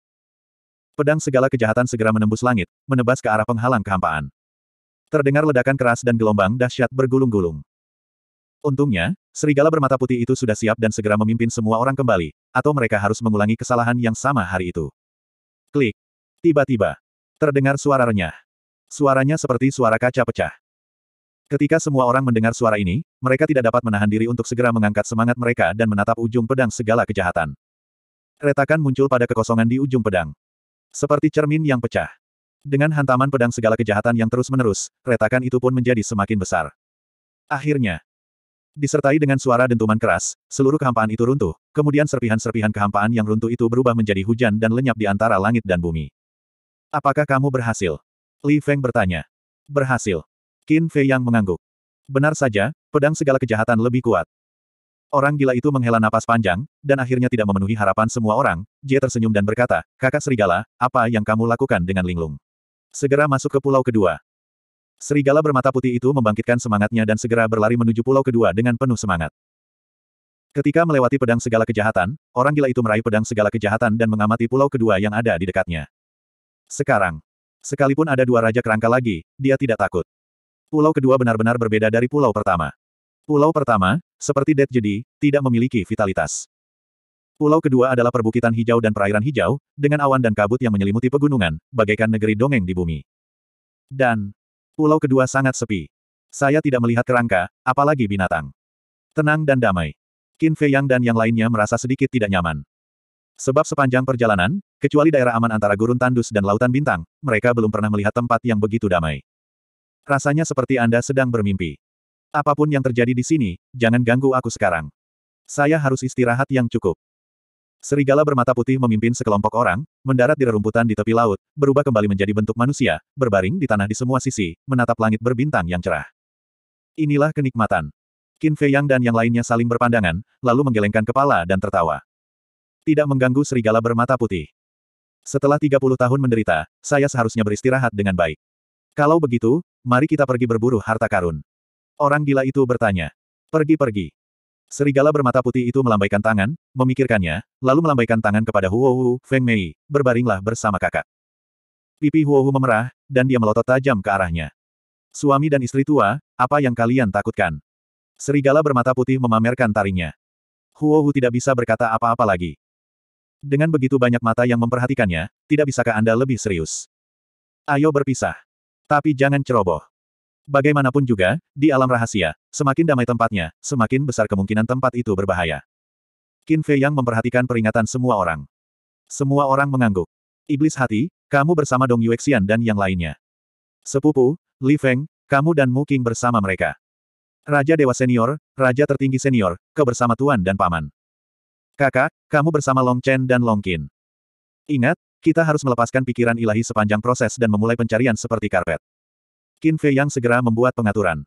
Pedang segala kejahatan segera menembus langit, menebas ke arah penghalang kehampaan. Terdengar ledakan keras dan gelombang dahsyat bergulung-gulung. Untungnya, serigala bermata putih itu sudah siap dan segera memimpin semua orang kembali, atau mereka harus mengulangi kesalahan yang sama hari itu. Klik. Tiba-tiba. Terdengar suara renyah. Suaranya seperti suara kaca pecah. Ketika semua orang mendengar suara ini, mereka tidak dapat menahan diri untuk segera mengangkat semangat mereka dan menatap ujung pedang segala kejahatan. Retakan muncul pada kekosongan di ujung pedang. Seperti cermin yang pecah. Dengan hantaman pedang segala kejahatan yang terus-menerus, retakan itu pun menjadi semakin besar. Akhirnya, disertai dengan suara dentuman keras, seluruh kehampaan itu runtuh, kemudian serpihan-serpihan kehampaan yang runtuh itu berubah menjadi hujan dan lenyap di antara langit dan bumi. Apakah kamu berhasil? Li Feng bertanya. Berhasil. Qin Fei yang mengangguk. Benar saja, pedang segala kejahatan lebih kuat. Orang gila itu menghela napas panjang, dan akhirnya tidak memenuhi harapan semua orang, Dia tersenyum dan berkata, Kakak Serigala, apa yang kamu lakukan dengan Linglung? Segera masuk ke pulau kedua. Serigala bermata putih itu membangkitkan semangatnya dan segera berlari menuju pulau kedua dengan penuh semangat. Ketika melewati pedang segala kejahatan, orang gila itu meraih pedang segala kejahatan dan mengamati pulau kedua yang ada di dekatnya. Sekarang, sekalipun ada dua raja kerangka lagi, dia tidak takut. Pulau kedua benar-benar berbeda dari pulau pertama. Pulau pertama, seperti Dead Jedi, tidak memiliki vitalitas. Pulau kedua adalah perbukitan hijau dan perairan hijau, dengan awan dan kabut yang menyelimuti pegunungan, bagaikan negeri dongeng di bumi. Dan, pulau kedua sangat sepi. Saya tidak melihat kerangka, apalagi binatang. Tenang dan damai. Qin Fei Yang dan yang lainnya merasa sedikit tidak nyaman. Sebab sepanjang perjalanan, kecuali daerah aman antara gurun tandus dan lautan bintang, mereka belum pernah melihat tempat yang begitu damai. Rasanya seperti Anda sedang bermimpi. Apapun yang terjadi di sini, jangan ganggu aku sekarang. Saya harus istirahat yang cukup. Serigala bermata putih memimpin sekelompok orang, mendarat di rerumputan di tepi laut, berubah kembali menjadi bentuk manusia, berbaring di tanah di semua sisi, menatap langit berbintang yang cerah. Inilah kenikmatan. Qin Fei Yang dan yang lainnya saling berpandangan, lalu menggelengkan kepala dan tertawa. Tidak mengganggu serigala bermata putih. Setelah 30 tahun menderita, saya seharusnya beristirahat dengan baik. Kalau begitu, mari kita pergi berburu harta karun. Orang gila itu bertanya. Pergi-pergi. Serigala bermata putih itu melambaikan tangan, memikirkannya, lalu melambaikan tangan kepada Huo Hu, Feng Mei, berbaringlah bersama kakak. Pipi Huo Hu memerah, dan dia melotot tajam ke arahnya. Suami dan istri tua, apa yang kalian takutkan? Serigala bermata putih memamerkan taringnya. Huo Hu tidak bisa berkata apa-apa lagi. Dengan begitu banyak mata yang memperhatikannya, tidak bisakah Anda lebih serius? Ayo berpisah. Tapi jangan ceroboh. Bagaimanapun juga, di alam rahasia, semakin damai tempatnya, semakin besar kemungkinan tempat itu berbahaya. Qin Fei yang memperhatikan peringatan semua orang. Semua orang mengangguk. Iblis hati, kamu bersama Dong Yuexian dan yang lainnya. Sepupu, Li Feng, kamu dan Mu Qing bersama mereka. Raja Dewa Senior, Raja Tertinggi Senior, kau bersama Tuan dan Paman. Kakak, kamu bersama Long Chen dan Long Qin. Ingat, kita harus melepaskan pikiran ilahi sepanjang proses dan memulai pencarian seperti karpet. Qin Fei Yang segera membuat pengaturan.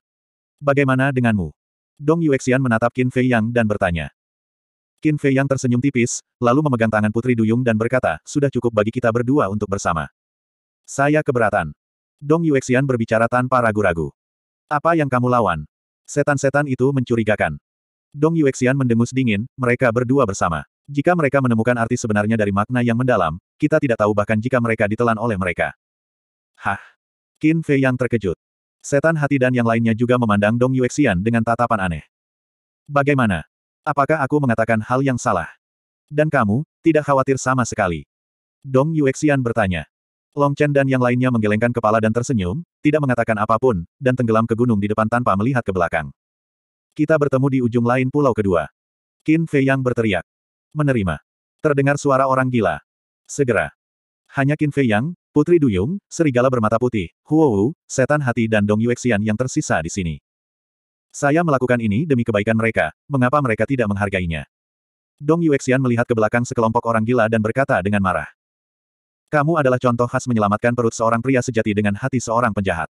Bagaimana denganmu? Dong Yuexian menatap Qin Fei Yang dan bertanya. Qin Fei Yang tersenyum tipis, lalu memegang tangan Putri Duyung dan berkata, sudah cukup bagi kita berdua untuk bersama. Saya keberatan. Dong Yuexian berbicara tanpa ragu-ragu. Apa yang kamu lawan? Setan-setan itu mencurigakan. Dong Yuexian mendengus dingin, mereka berdua bersama. Jika mereka menemukan arti sebenarnya dari makna yang mendalam, kita tidak tahu bahkan jika mereka ditelan oleh mereka. Hah, Qin Fei yang terkejut. Setan hati dan yang lainnya juga memandang Dong Yuexian dengan tatapan aneh. Bagaimana? Apakah aku mengatakan hal yang salah? Dan kamu, tidak khawatir sama sekali. Dong Yuexian bertanya. Long Chen dan yang lainnya menggelengkan kepala dan tersenyum, tidak mengatakan apapun, dan tenggelam ke gunung di depan tanpa melihat ke belakang. Kita bertemu di ujung lain pulau kedua. Qin Fei Yang berteriak. Menerima. Terdengar suara orang gila. Segera. Hanya Qin Fei Yang, Putri Duyung, serigala bermata putih, Huowu, setan hati dan Dong Yuexian yang tersisa di sini. Saya melakukan ini demi kebaikan mereka, mengapa mereka tidak menghargainya? Dong Yuexian melihat ke belakang sekelompok orang gila dan berkata dengan marah. Kamu adalah contoh khas menyelamatkan perut seorang pria sejati dengan hati seorang penjahat.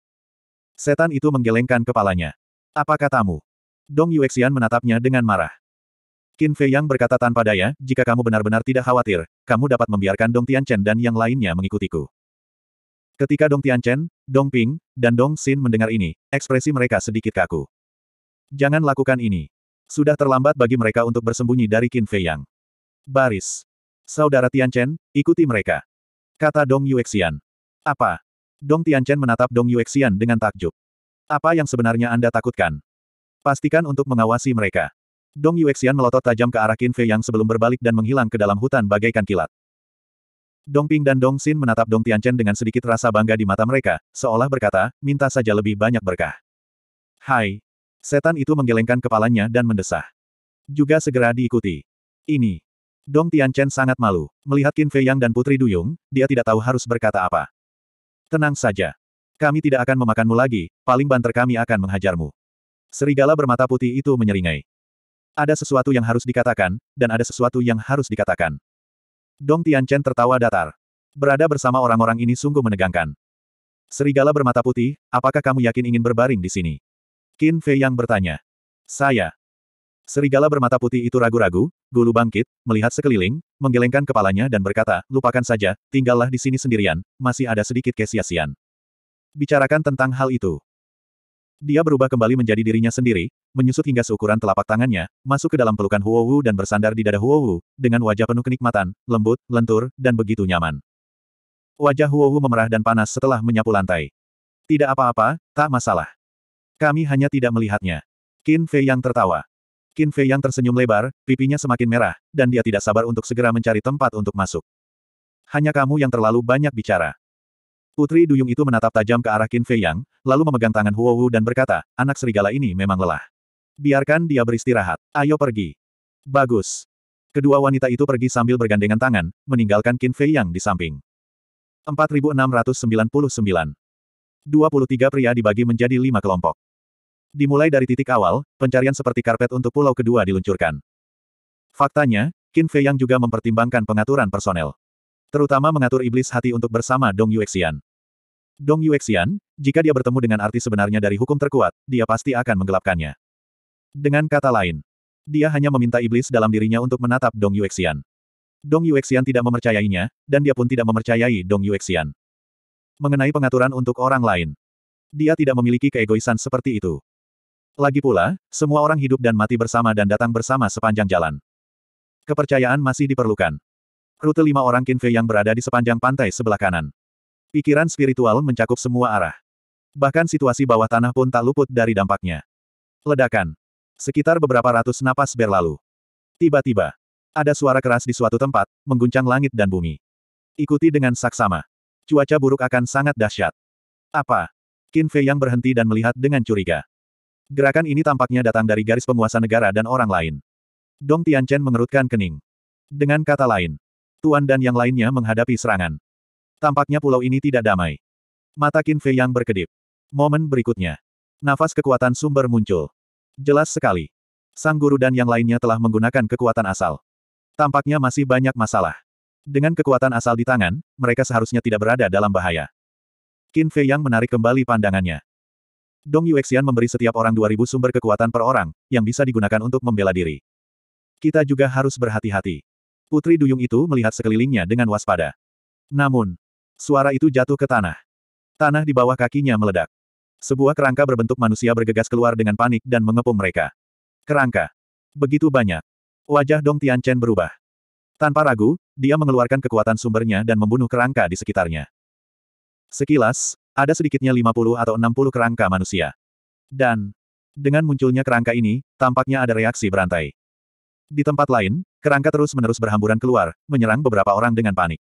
Setan itu menggelengkan kepalanya. Apa katamu? Dong Yuexian menatapnya dengan marah. Qin Fei Yang berkata tanpa daya, jika kamu benar-benar tidak khawatir, kamu dapat membiarkan Dong Tianchen dan yang lainnya mengikutiku. Ketika Dong Tianchen, Dong Ping, dan Dong Xin mendengar ini, ekspresi mereka sedikit kaku. Jangan lakukan ini. Sudah terlambat bagi mereka untuk bersembunyi dari Qin Fei Yang. Baris. Saudara Tianchen, ikuti mereka. Kata Dong Yuexian. Apa? Dong Tianchen menatap Dong Yuexian dengan takjub. Apa yang sebenarnya Anda takutkan? Pastikan untuk mengawasi mereka. Dong Yuexian melotot tajam ke arah Qin Fei Yang sebelum berbalik dan menghilang ke dalam hutan bagaikan kilat. Dong Ping dan Dong Dongxin menatap Dong Tianchen dengan sedikit rasa bangga di mata mereka, seolah berkata, minta saja lebih banyak berkah. Hai. Setan itu menggelengkan kepalanya dan mendesah. Juga segera diikuti. Ini. Dong Tianchen sangat malu. Melihat Qin Fei Yang dan Putri Duyung, dia tidak tahu harus berkata apa. Tenang saja. Kami tidak akan memakanmu lagi, paling banter kami akan menghajarmu. Serigala bermata putih itu menyeringai. Ada sesuatu yang harus dikatakan, dan ada sesuatu yang harus dikatakan. Dong Tianchen tertawa datar. Berada bersama orang-orang ini sungguh menegangkan. Serigala bermata putih, apakah kamu yakin ingin berbaring di sini? Qin Fei yang bertanya. Saya. Serigala bermata putih itu ragu-ragu, gulu bangkit, melihat sekeliling, menggelengkan kepalanya dan berkata, lupakan saja, tinggallah di sini sendirian, masih ada sedikit kesiasian. Bicarakan tentang hal itu. Dia berubah kembali menjadi dirinya sendiri, menyusut hingga seukuran telapak tangannya, masuk ke dalam pelukan Huo Wu dan bersandar di dada Huo Wu, dengan wajah penuh kenikmatan, lembut, lentur, dan begitu nyaman. Wajah Huo Wu memerah dan panas setelah menyapu lantai. Tidak apa-apa, tak masalah. Kami hanya tidak melihatnya. Qin Fei yang tertawa. Qin Fei yang tersenyum lebar, pipinya semakin merah, dan dia tidak sabar untuk segera mencari tempat untuk masuk. Hanya kamu yang terlalu banyak bicara. Putri Duyung itu menatap tajam ke arah Qin Fei Yang, lalu memegang tangan Huo Wu dan berkata, anak serigala ini memang lelah. Biarkan dia beristirahat, ayo pergi. Bagus. Kedua wanita itu pergi sambil bergandengan tangan, meninggalkan Qin Fei Yang di samping. 4699. 23 pria dibagi menjadi lima kelompok. Dimulai dari titik awal, pencarian seperti karpet untuk pulau kedua diluncurkan. Faktanya, Qin Fei Yang juga mempertimbangkan pengaturan personel. Terutama mengatur iblis hati untuk bersama Dong Yuexian. Dong Yuexian, jika dia bertemu dengan arti sebenarnya dari hukum terkuat, dia pasti akan menggelapkannya. Dengan kata lain, dia hanya meminta iblis dalam dirinya untuk menatap Dong Yuexian. Dong Yuexian tidak memercayainya, dan dia pun tidak memercayai Dong Yuexian. Mengenai pengaturan untuk orang lain. Dia tidak memiliki keegoisan seperti itu. Lagi pula, semua orang hidup dan mati bersama dan datang bersama sepanjang jalan. Kepercayaan masih diperlukan. Rute lima orang Kinfe yang berada di sepanjang pantai sebelah kanan. Pikiran spiritual mencakup semua arah. Bahkan situasi bawah tanah pun tak luput dari dampaknya. Ledakan. Sekitar beberapa ratus napas berlalu. Tiba-tiba, ada suara keras di suatu tempat, mengguncang langit dan bumi. Ikuti dengan saksama. Cuaca buruk akan sangat dahsyat. Apa? Qin Fei yang berhenti dan melihat dengan curiga. Gerakan ini tampaknya datang dari garis penguasa negara dan orang lain. Dong Tianchen mengerutkan kening. Dengan kata lain, Tuan dan yang lainnya menghadapi serangan. Tampaknya pulau ini tidak damai. Mata Qin Fei yang berkedip. Momen berikutnya. Nafas kekuatan sumber muncul. Jelas sekali. Sang guru dan yang lainnya telah menggunakan kekuatan asal. Tampaknya masih banyak masalah. Dengan kekuatan asal di tangan, mereka seharusnya tidak berada dalam bahaya. Qin Fei yang menarik kembali pandangannya. Dong Yuexian memberi setiap orang 2000 sumber kekuatan per orang, yang bisa digunakan untuk membela diri. Kita juga harus berhati-hati. Putri Duyung itu melihat sekelilingnya dengan waspada. Namun, Suara itu jatuh ke tanah. Tanah di bawah kakinya meledak. Sebuah kerangka berbentuk manusia bergegas keluar dengan panik dan mengepung mereka. Kerangka. Begitu banyak. Wajah Dong Tian Chen berubah. Tanpa ragu, dia mengeluarkan kekuatan sumbernya dan membunuh kerangka di sekitarnya. Sekilas, ada sedikitnya 50 atau 60 kerangka manusia. Dan, dengan munculnya kerangka ini, tampaknya ada reaksi berantai. Di tempat lain, kerangka terus-menerus berhamburan keluar, menyerang beberapa orang dengan panik.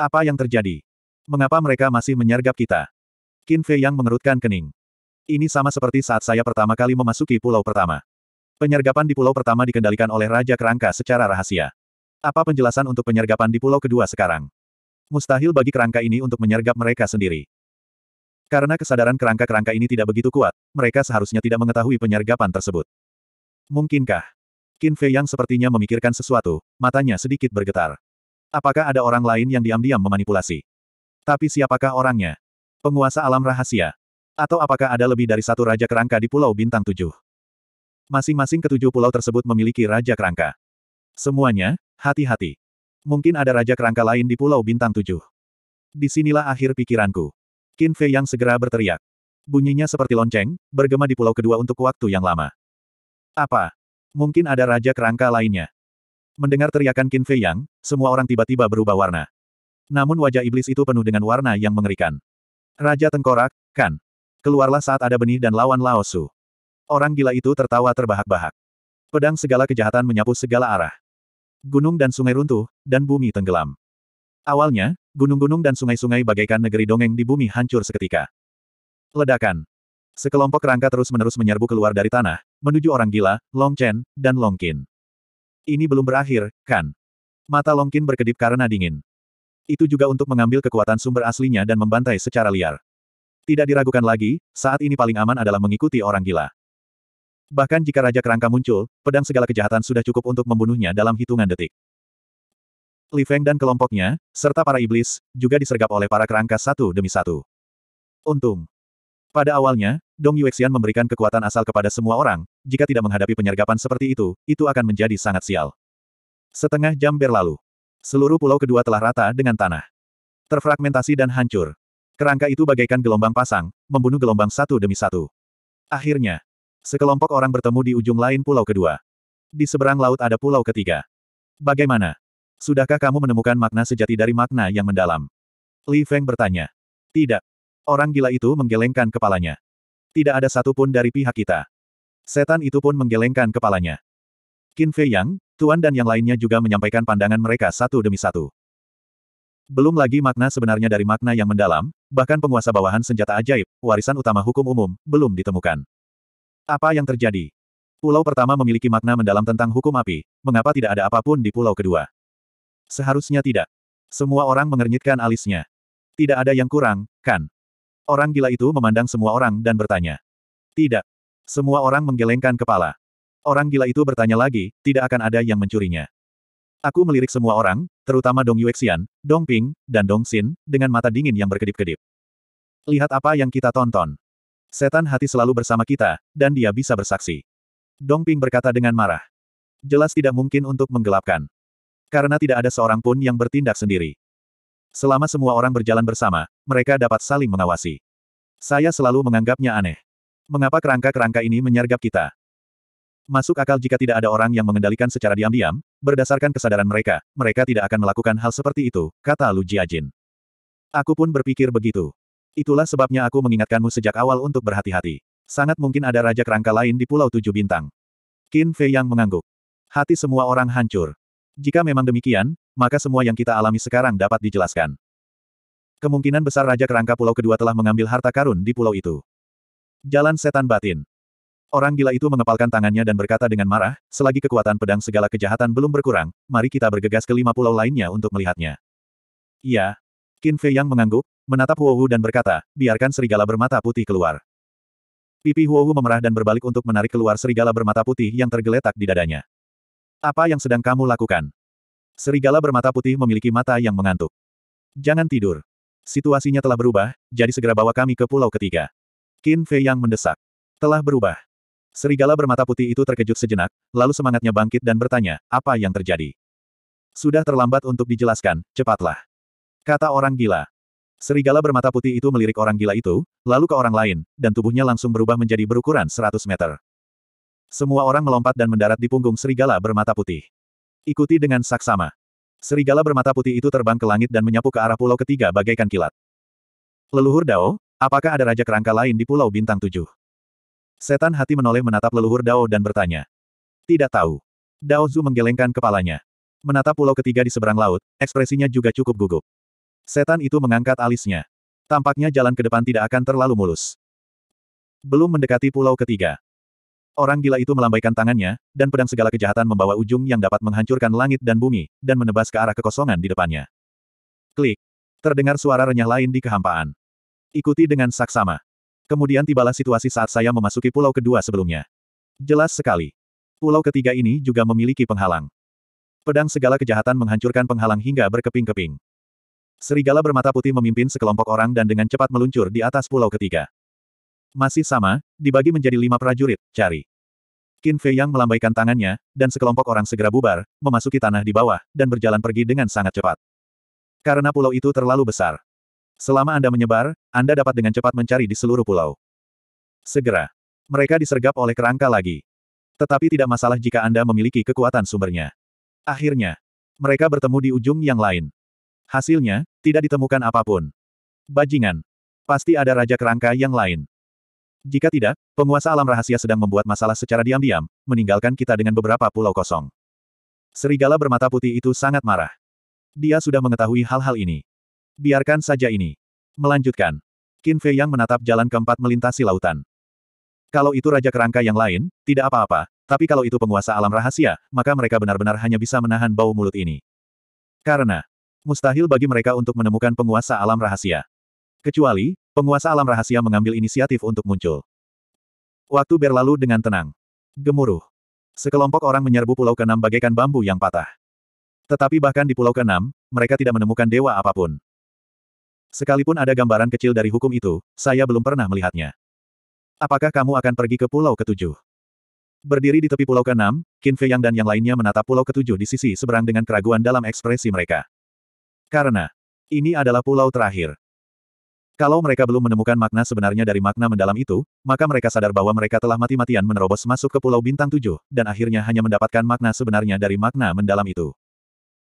Apa yang terjadi? Mengapa mereka masih menyergap kita? Qin Fei yang mengerutkan kening. Ini sama seperti saat saya pertama kali memasuki pulau pertama. Penyergapan di pulau pertama dikendalikan oleh Raja Kerangka secara rahasia. Apa penjelasan untuk penyergapan di pulau kedua sekarang? Mustahil bagi kerangka ini untuk menyergap mereka sendiri. Karena kesadaran kerangka-kerangka ini tidak begitu kuat, mereka seharusnya tidak mengetahui penyergapan tersebut. Mungkinkah? Qin Fei yang sepertinya memikirkan sesuatu, matanya sedikit bergetar. Apakah ada orang lain yang diam-diam memanipulasi? Tapi siapakah orangnya? Penguasa alam rahasia? Atau apakah ada lebih dari satu raja kerangka di Pulau Bintang Tujuh? Masing-masing ketujuh pulau tersebut memiliki raja kerangka. Semuanya, hati-hati. Mungkin ada raja kerangka lain di Pulau Bintang Tujuh. Disinilah akhir pikiranku. Qin Fei yang segera berteriak. Bunyinya seperti lonceng, bergema di pulau kedua untuk waktu yang lama. Apa? Mungkin ada raja kerangka lainnya. Mendengar teriakan Qin Fei Yang, semua orang tiba-tiba berubah warna. Namun wajah iblis itu penuh dengan warna yang mengerikan. Raja Tengkorak, kan? Keluarlah saat ada benih dan lawan Laosu. Orang gila itu tertawa terbahak-bahak. Pedang segala kejahatan menyapu segala arah. Gunung dan sungai runtuh, dan bumi tenggelam. Awalnya, gunung-gunung dan sungai-sungai bagaikan negeri dongeng di bumi hancur seketika. Ledakan. Sekelompok rangka terus-menerus menyerbu keluar dari tanah, menuju orang gila, Long Chen, dan Long Qin. Ini belum berakhir, kan? Mata Longkin berkedip karena dingin. Itu juga untuk mengambil kekuatan sumber aslinya dan membantai secara liar. Tidak diragukan lagi, saat ini paling aman adalah mengikuti orang gila. Bahkan jika Raja Kerangka muncul, pedang segala kejahatan sudah cukup untuk membunuhnya dalam hitungan detik. Li Feng dan kelompoknya, serta para iblis, juga disergap oleh para kerangka satu demi satu. Untung, pada awalnya, Dong Yuexian memberikan kekuatan asal kepada semua orang, jika tidak menghadapi penyergapan seperti itu, itu akan menjadi sangat sial. Setengah jam berlalu. Seluruh pulau kedua telah rata dengan tanah. Terfragmentasi dan hancur. Kerangka itu bagaikan gelombang pasang, membunuh gelombang satu demi satu. Akhirnya, sekelompok orang bertemu di ujung lain pulau kedua. Di seberang laut ada pulau ketiga. Bagaimana? Sudahkah kamu menemukan makna sejati dari makna yang mendalam? Li Feng bertanya. Tidak, Orang gila itu menggelengkan kepalanya. Tidak ada satupun dari pihak kita. Setan itu pun menggelengkan kepalanya. Qin Fei Yang, Tuan dan yang lainnya juga menyampaikan pandangan mereka satu demi satu. Belum lagi makna sebenarnya dari makna yang mendalam, bahkan penguasa bawahan senjata ajaib, warisan utama hukum umum, belum ditemukan. Apa yang terjadi? Pulau pertama memiliki makna mendalam tentang hukum api, mengapa tidak ada apapun di pulau kedua? Seharusnya tidak. Semua orang mengernyitkan alisnya. Tidak ada yang kurang, kan? Orang gila itu memandang semua orang dan bertanya. Tidak. Semua orang menggelengkan kepala. Orang gila itu bertanya lagi, tidak akan ada yang mencurinya. Aku melirik semua orang, terutama Dong Yuexian, Dong Ping, dan Dong Xin, dengan mata dingin yang berkedip-kedip. Lihat apa yang kita tonton. Setan hati selalu bersama kita, dan dia bisa bersaksi. Dong Ping berkata dengan marah. Jelas tidak mungkin untuk menggelapkan. Karena tidak ada seorang pun yang bertindak sendiri. Selama semua orang berjalan bersama, mereka dapat saling mengawasi. Saya selalu menganggapnya aneh. Mengapa kerangka-kerangka ini menyergap kita? Masuk akal jika tidak ada orang yang mengendalikan secara diam-diam, berdasarkan kesadaran mereka, mereka tidak akan melakukan hal seperti itu, kata Lu Jiajin. Aku pun berpikir begitu. Itulah sebabnya aku mengingatkanmu sejak awal untuk berhati-hati. Sangat mungkin ada raja kerangka lain di Pulau Tujuh Bintang. Qin Fei yang mengangguk. Hati semua orang hancur. Jika memang demikian, maka semua yang kita alami sekarang dapat dijelaskan. Kemungkinan besar Raja Kerangka Pulau Kedua telah mengambil harta karun di pulau itu. Jalan Setan Batin Orang gila itu mengepalkan tangannya dan berkata dengan marah, selagi kekuatan pedang segala kejahatan belum berkurang, mari kita bergegas ke lima pulau lainnya untuk melihatnya. Iya. Qin Fei Yang mengangguk, menatap Huo dan berkata, biarkan serigala bermata putih keluar. Pipi Huo memerah dan berbalik untuk menarik keluar serigala bermata putih yang tergeletak di dadanya. Apa yang sedang kamu lakukan? Serigala bermata putih memiliki mata yang mengantuk. Jangan tidur. Situasinya telah berubah, jadi segera bawa kami ke pulau ketiga. Qin Fei yang mendesak. Telah berubah. Serigala bermata putih itu terkejut sejenak, lalu semangatnya bangkit dan bertanya, apa yang terjadi? Sudah terlambat untuk dijelaskan, cepatlah. Kata orang gila. Serigala bermata putih itu melirik orang gila itu, lalu ke orang lain, dan tubuhnya langsung berubah menjadi berukuran 100 meter. Semua orang melompat dan mendarat di punggung serigala bermata putih. Ikuti dengan saksama. Serigala bermata putih itu terbang ke langit dan menyapu ke arah pulau ketiga bagaikan kilat. Leluhur Dao, apakah ada raja kerangka lain di pulau bintang tujuh? Setan hati menoleh menatap leluhur Dao dan bertanya. Tidak tahu. Dao Zu menggelengkan kepalanya. Menatap pulau ketiga di seberang laut, ekspresinya juga cukup gugup. Setan itu mengangkat alisnya. Tampaknya jalan ke depan tidak akan terlalu mulus. Belum mendekati pulau ketiga, Orang gila itu melambaikan tangannya, dan pedang segala kejahatan membawa ujung yang dapat menghancurkan langit dan bumi, dan menebas ke arah kekosongan di depannya. Klik. Terdengar suara renyah lain di kehampaan. Ikuti dengan saksama. Kemudian tibalah situasi saat saya memasuki pulau kedua sebelumnya. Jelas sekali. Pulau ketiga ini juga memiliki penghalang. Pedang segala kejahatan menghancurkan penghalang hingga berkeping-keping. Serigala bermata putih memimpin sekelompok orang dan dengan cepat meluncur di atas pulau ketiga. Masih sama, dibagi menjadi lima prajurit, cari. Qin Fei Yang melambaikan tangannya, dan sekelompok orang segera bubar, memasuki tanah di bawah, dan berjalan pergi dengan sangat cepat. Karena pulau itu terlalu besar. Selama Anda menyebar, Anda dapat dengan cepat mencari di seluruh pulau. Segera. Mereka disergap oleh kerangka lagi. Tetapi tidak masalah jika Anda memiliki kekuatan sumbernya. Akhirnya, mereka bertemu di ujung yang lain. Hasilnya, tidak ditemukan apapun. Bajingan. Pasti ada raja kerangka yang lain. Jika tidak, penguasa alam rahasia sedang membuat masalah secara diam-diam, meninggalkan kita dengan beberapa pulau kosong. Serigala bermata putih itu sangat marah. Dia sudah mengetahui hal-hal ini. Biarkan saja ini. Melanjutkan. Qin Fei yang menatap jalan keempat melintasi lautan. Kalau itu Raja Kerangka yang lain, tidak apa-apa, tapi kalau itu penguasa alam rahasia, maka mereka benar-benar hanya bisa menahan bau mulut ini. Karena, mustahil bagi mereka untuk menemukan penguasa alam rahasia. Kecuali, Penguasa alam rahasia mengambil inisiatif untuk muncul. Waktu berlalu dengan tenang. Gemuruh. Sekelompok orang menyerbu pulau Kenam bagaikan bambu yang patah. Tetapi bahkan di pulau Kenam, mereka tidak menemukan dewa apapun. Sekalipun ada gambaran kecil dari hukum itu, saya belum pernah melihatnya. Apakah kamu akan pergi ke pulau ketujuh? Berdiri di tepi pulau Kenam, Qin Fei Yang dan yang lainnya menatap pulau ketujuh di sisi seberang dengan keraguan dalam ekspresi mereka. Karena, ini adalah pulau terakhir. Kalau mereka belum menemukan makna sebenarnya dari makna mendalam itu, maka mereka sadar bahwa mereka telah mati-matian menerobos masuk ke Pulau Bintang Tujuh, dan akhirnya hanya mendapatkan makna sebenarnya dari makna mendalam itu.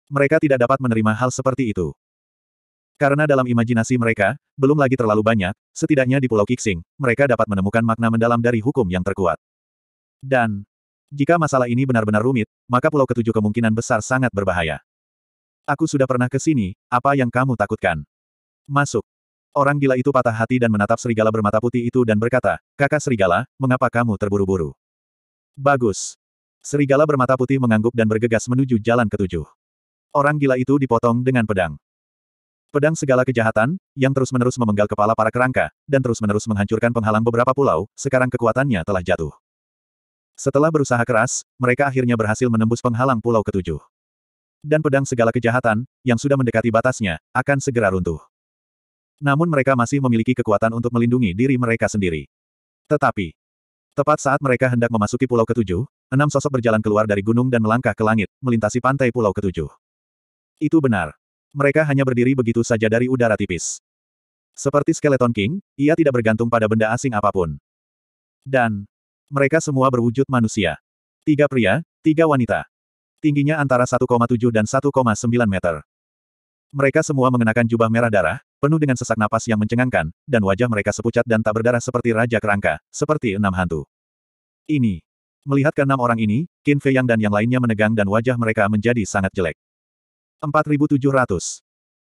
Mereka tidak dapat menerima hal seperti itu. Karena dalam imajinasi mereka, belum lagi terlalu banyak, setidaknya di Pulau Kixing, mereka dapat menemukan makna mendalam dari hukum yang terkuat. Dan, jika masalah ini benar-benar rumit, maka Pulau Ketujuh kemungkinan besar sangat berbahaya. Aku sudah pernah ke sini, apa yang kamu takutkan? Masuk. Orang gila itu patah hati dan menatap serigala bermata putih itu dan berkata, kakak serigala, mengapa kamu terburu-buru? Bagus. Serigala bermata putih mengangguk dan bergegas menuju jalan ketujuh. Orang gila itu dipotong dengan pedang. Pedang segala kejahatan, yang terus-menerus memenggal kepala para kerangka, dan terus-menerus menghancurkan penghalang beberapa pulau, sekarang kekuatannya telah jatuh. Setelah berusaha keras, mereka akhirnya berhasil menembus penghalang pulau ketujuh dan pedang segala kejahatan, yang sudah mendekati batasnya, akan segera runtuh. Namun mereka masih memiliki kekuatan untuk melindungi diri mereka sendiri. Tetapi, tepat saat mereka hendak memasuki pulau ketujuh, enam sosok berjalan keluar dari gunung dan melangkah ke langit, melintasi pantai pulau ketujuh. Itu benar. Mereka hanya berdiri begitu saja dari udara tipis. Seperti skeleton king, ia tidak bergantung pada benda asing apapun. Dan, mereka semua berwujud manusia. Tiga pria, tiga wanita. Tingginya antara 1,7 dan 1,9 meter. Mereka semua mengenakan jubah merah darah, penuh dengan sesak napas yang mencengangkan, dan wajah mereka sepucat dan tak berdarah seperti Raja Kerangka, seperti enam hantu. Ini. Melihat keenam orang ini, Qin Fei Yang dan yang lainnya menegang dan wajah mereka menjadi sangat jelek. 4700.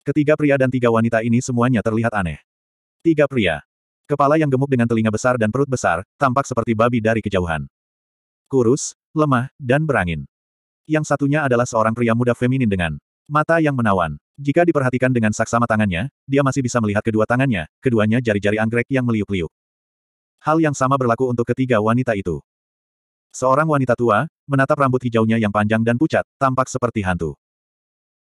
Ketiga pria dan tiga wanita ini semuanya terlihat aneh. Tiga pria. Kepala yang gemuk dengan telinga besar dan perut besar, tampak seperti babi dari kejauhan. Kurus, lemah, dan berangin. Yang satunya adalah seorang pria muda feminin dengan mata yang menawan, jika diperhatikan dengan saksama tangannya, dia masih bisa melihat kedua tangannya, keduanya jari-jari anggrek yang meliuk-liuk. Hal yang sama berlaku untuk ketiga wanita itu. Seorang wanita tua, menatap rambut hijaunya yang panjang dan pucat, tampak seperti hantu.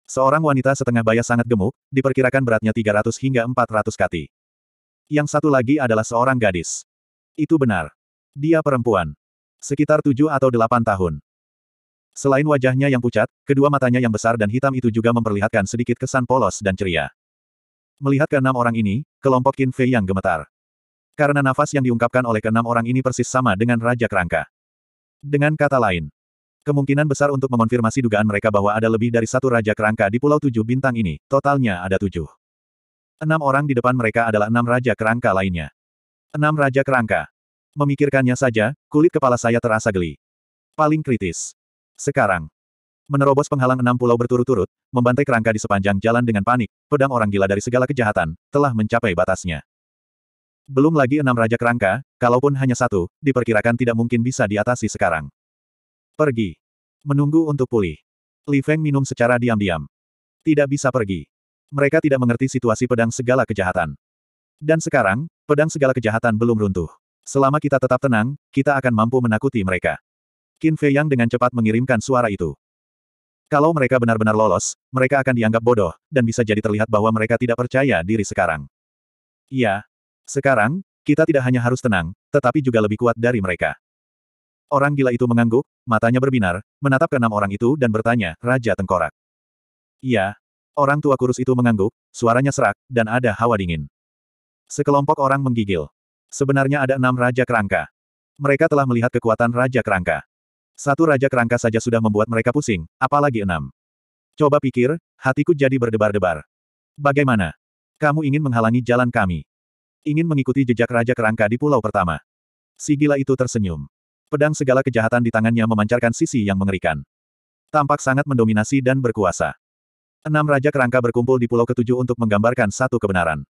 Seorang wanita setengah baya sangat gemuk, diperkirakan beratnya 300 hingga 400 kati. Yang satu lagi adalah seorang gadis. Itu benar. Dia perempuan. Sekitar tujuh atau delapan tahun. Selain wajahnya yang pucat, kedua matanya yang besar dan hitam itu juga memperlihatkan sedikit kesan polos dan ceria. Melihat keenam orang ini, kelompok Qin Fei yang gemetar. Karena nafas yang diungkapkan oleh keenam orang ini persis sama dengan Raja Kerangka. Dengan kata lain, kemungkinan besar untuk mengonfirmasi dugaan mereka bahwa ada lebih dari satu Raja Kerangka di Pulau Tujuh Bintang ini, totalnya ada tujuh. Enam orang di depan mereka adalah enam Raja Kerangka lainnya. Enam Raja Kerangka. Memikirkannya saja, kulit kepala saya terasa geli. Paling kritis. Sekarang. Menerobos penghalang enam pulau berturut-turut, membantai kerangka di sepanjang jalan dengan panik, pedang orang gila dari segala kejahatan, telah mencapai batasnya. Belum lagi enam raja kerangka, kalaupun hanya satu, diperkirakan tidak mungkin bisa diatasi sekarang. Pergi. Menunggu untuk pulih. Li Feng minum secara diam-diam. Tidak bisa pergi. Mereka tidak mengerti situasi pedang segala kejahatan. Dan sekarang, pedang segala kejahatan belum runtuh. Selama kita tetap tenang, kita akan mampu menakuti mereka. Qin Fei Yang dengan cepat mengirimkan suara itu. Kalau mereka benar-benar lolos, mereka akan dianggap bodoh, dan bisa jadi terlihat bahwa mereka tidak percaya diri sekarang. Iya. Sekarang, kita tidak hanya harus tenang, tetapi juga lebih kuat dari mereka. Orang gila itu mengangguk, matanya berbinar, menatap ke enam orang itu dan bertanya, Raja Tengkorak. Iya. Orang tua kurus itu mengangguk, suaranya serak, dan ada hawa dingin. Sekelompok orang menggigil. Sebenarnya ada enam Raja Kerangka. Mereka telah melihat kekuatan Raja Kerangka. Satu raja kerangka saja sudah membuat mereka pusing, apalagi enam. Coba pikir, hatiku jadi berdebar-debar. Bagaimana? Kamu ingin menghalangi jalan kami? Ingin mengikuti jejak raja kerangka di pulau pertama? Si gila itu tersenyum. Pedang segala kejahatan di tangannya memancarkan sisi yang mengerikan. Tampak sangat mendominasi dan berkuasa. Enam raja kerangka berkumpul di pulau ketujuh untuk menggambarkan satu kebenaran.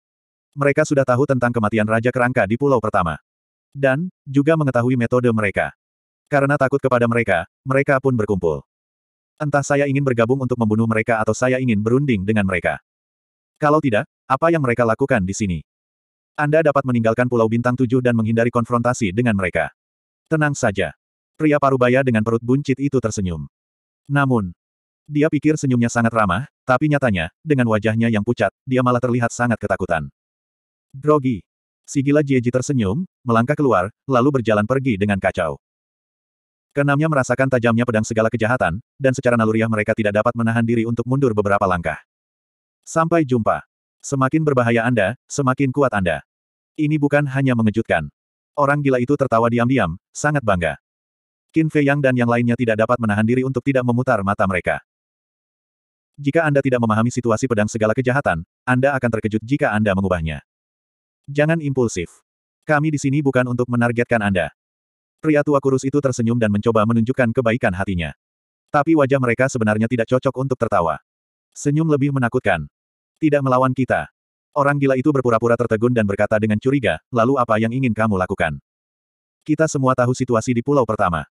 Mereka sudah tahu tentang kematian raja kerangka di pulau pertama. Dan, juga mengetahui metode mereka. Karena takut kepada mereka, mereka pun berkumpul. Entah saya ingin bergabung untuk membunuh mereka atau saya ingin berunding dengan mereka. Kalau tidak, apa yang mereka lakukan di sini? Anda dapat meninggalkan Pulau Bintang Tujuh dan menghindari konfrontasi dengan mereka. Tenang saja. Pria parubaya dengan perut buncit itu tersenyum. Namun, dia pikir senyumnya sangat ramah, tapi nyatanya, dengan wajahnya yang pucat, dia malah terlihat sangat ketakutan. Grogi. Si gila Jieji tersenyum, melangkah keluar, lalu berjalan pergi dengan kacau. Keenamnya merasakan tajamnya pedang segala kejahatan, dan secara naluriah mereka tidak dapat menahan diri untuk mundur beberapa langkah. Sampai jumpa. Semakin berbahaya Anda, semakin kuat Anda. Ini bukan hanya mengejutkan. Orang gila itu tertawa diam-diam, sangat bangga. Qin Fei Yang dan yang lainnya tidak dapat menahan diri untuk tidak memutar mata mereka. Jika Anda tidak memahami situasi pedang segala kejahatan, Anda akan terkejut jika Anda mengubahnya. Jangan impulsif. Kami di sini bukan untuk menargetkan Anda. Pria tua kurus itu tersenyum dan mencoba menunjukkan kebaikan hatinya. Tapi wajah mereka sebenarnya tidak cocok untuk tertawa. Senyum lebih menakutkan. Tidak melawan kita. Orang gila itu berpura-pura tertegun dan berkata dengan curiga, lalu apa yang ingin kamu lakukan? Kita semua tahu situasi di pulau pertama.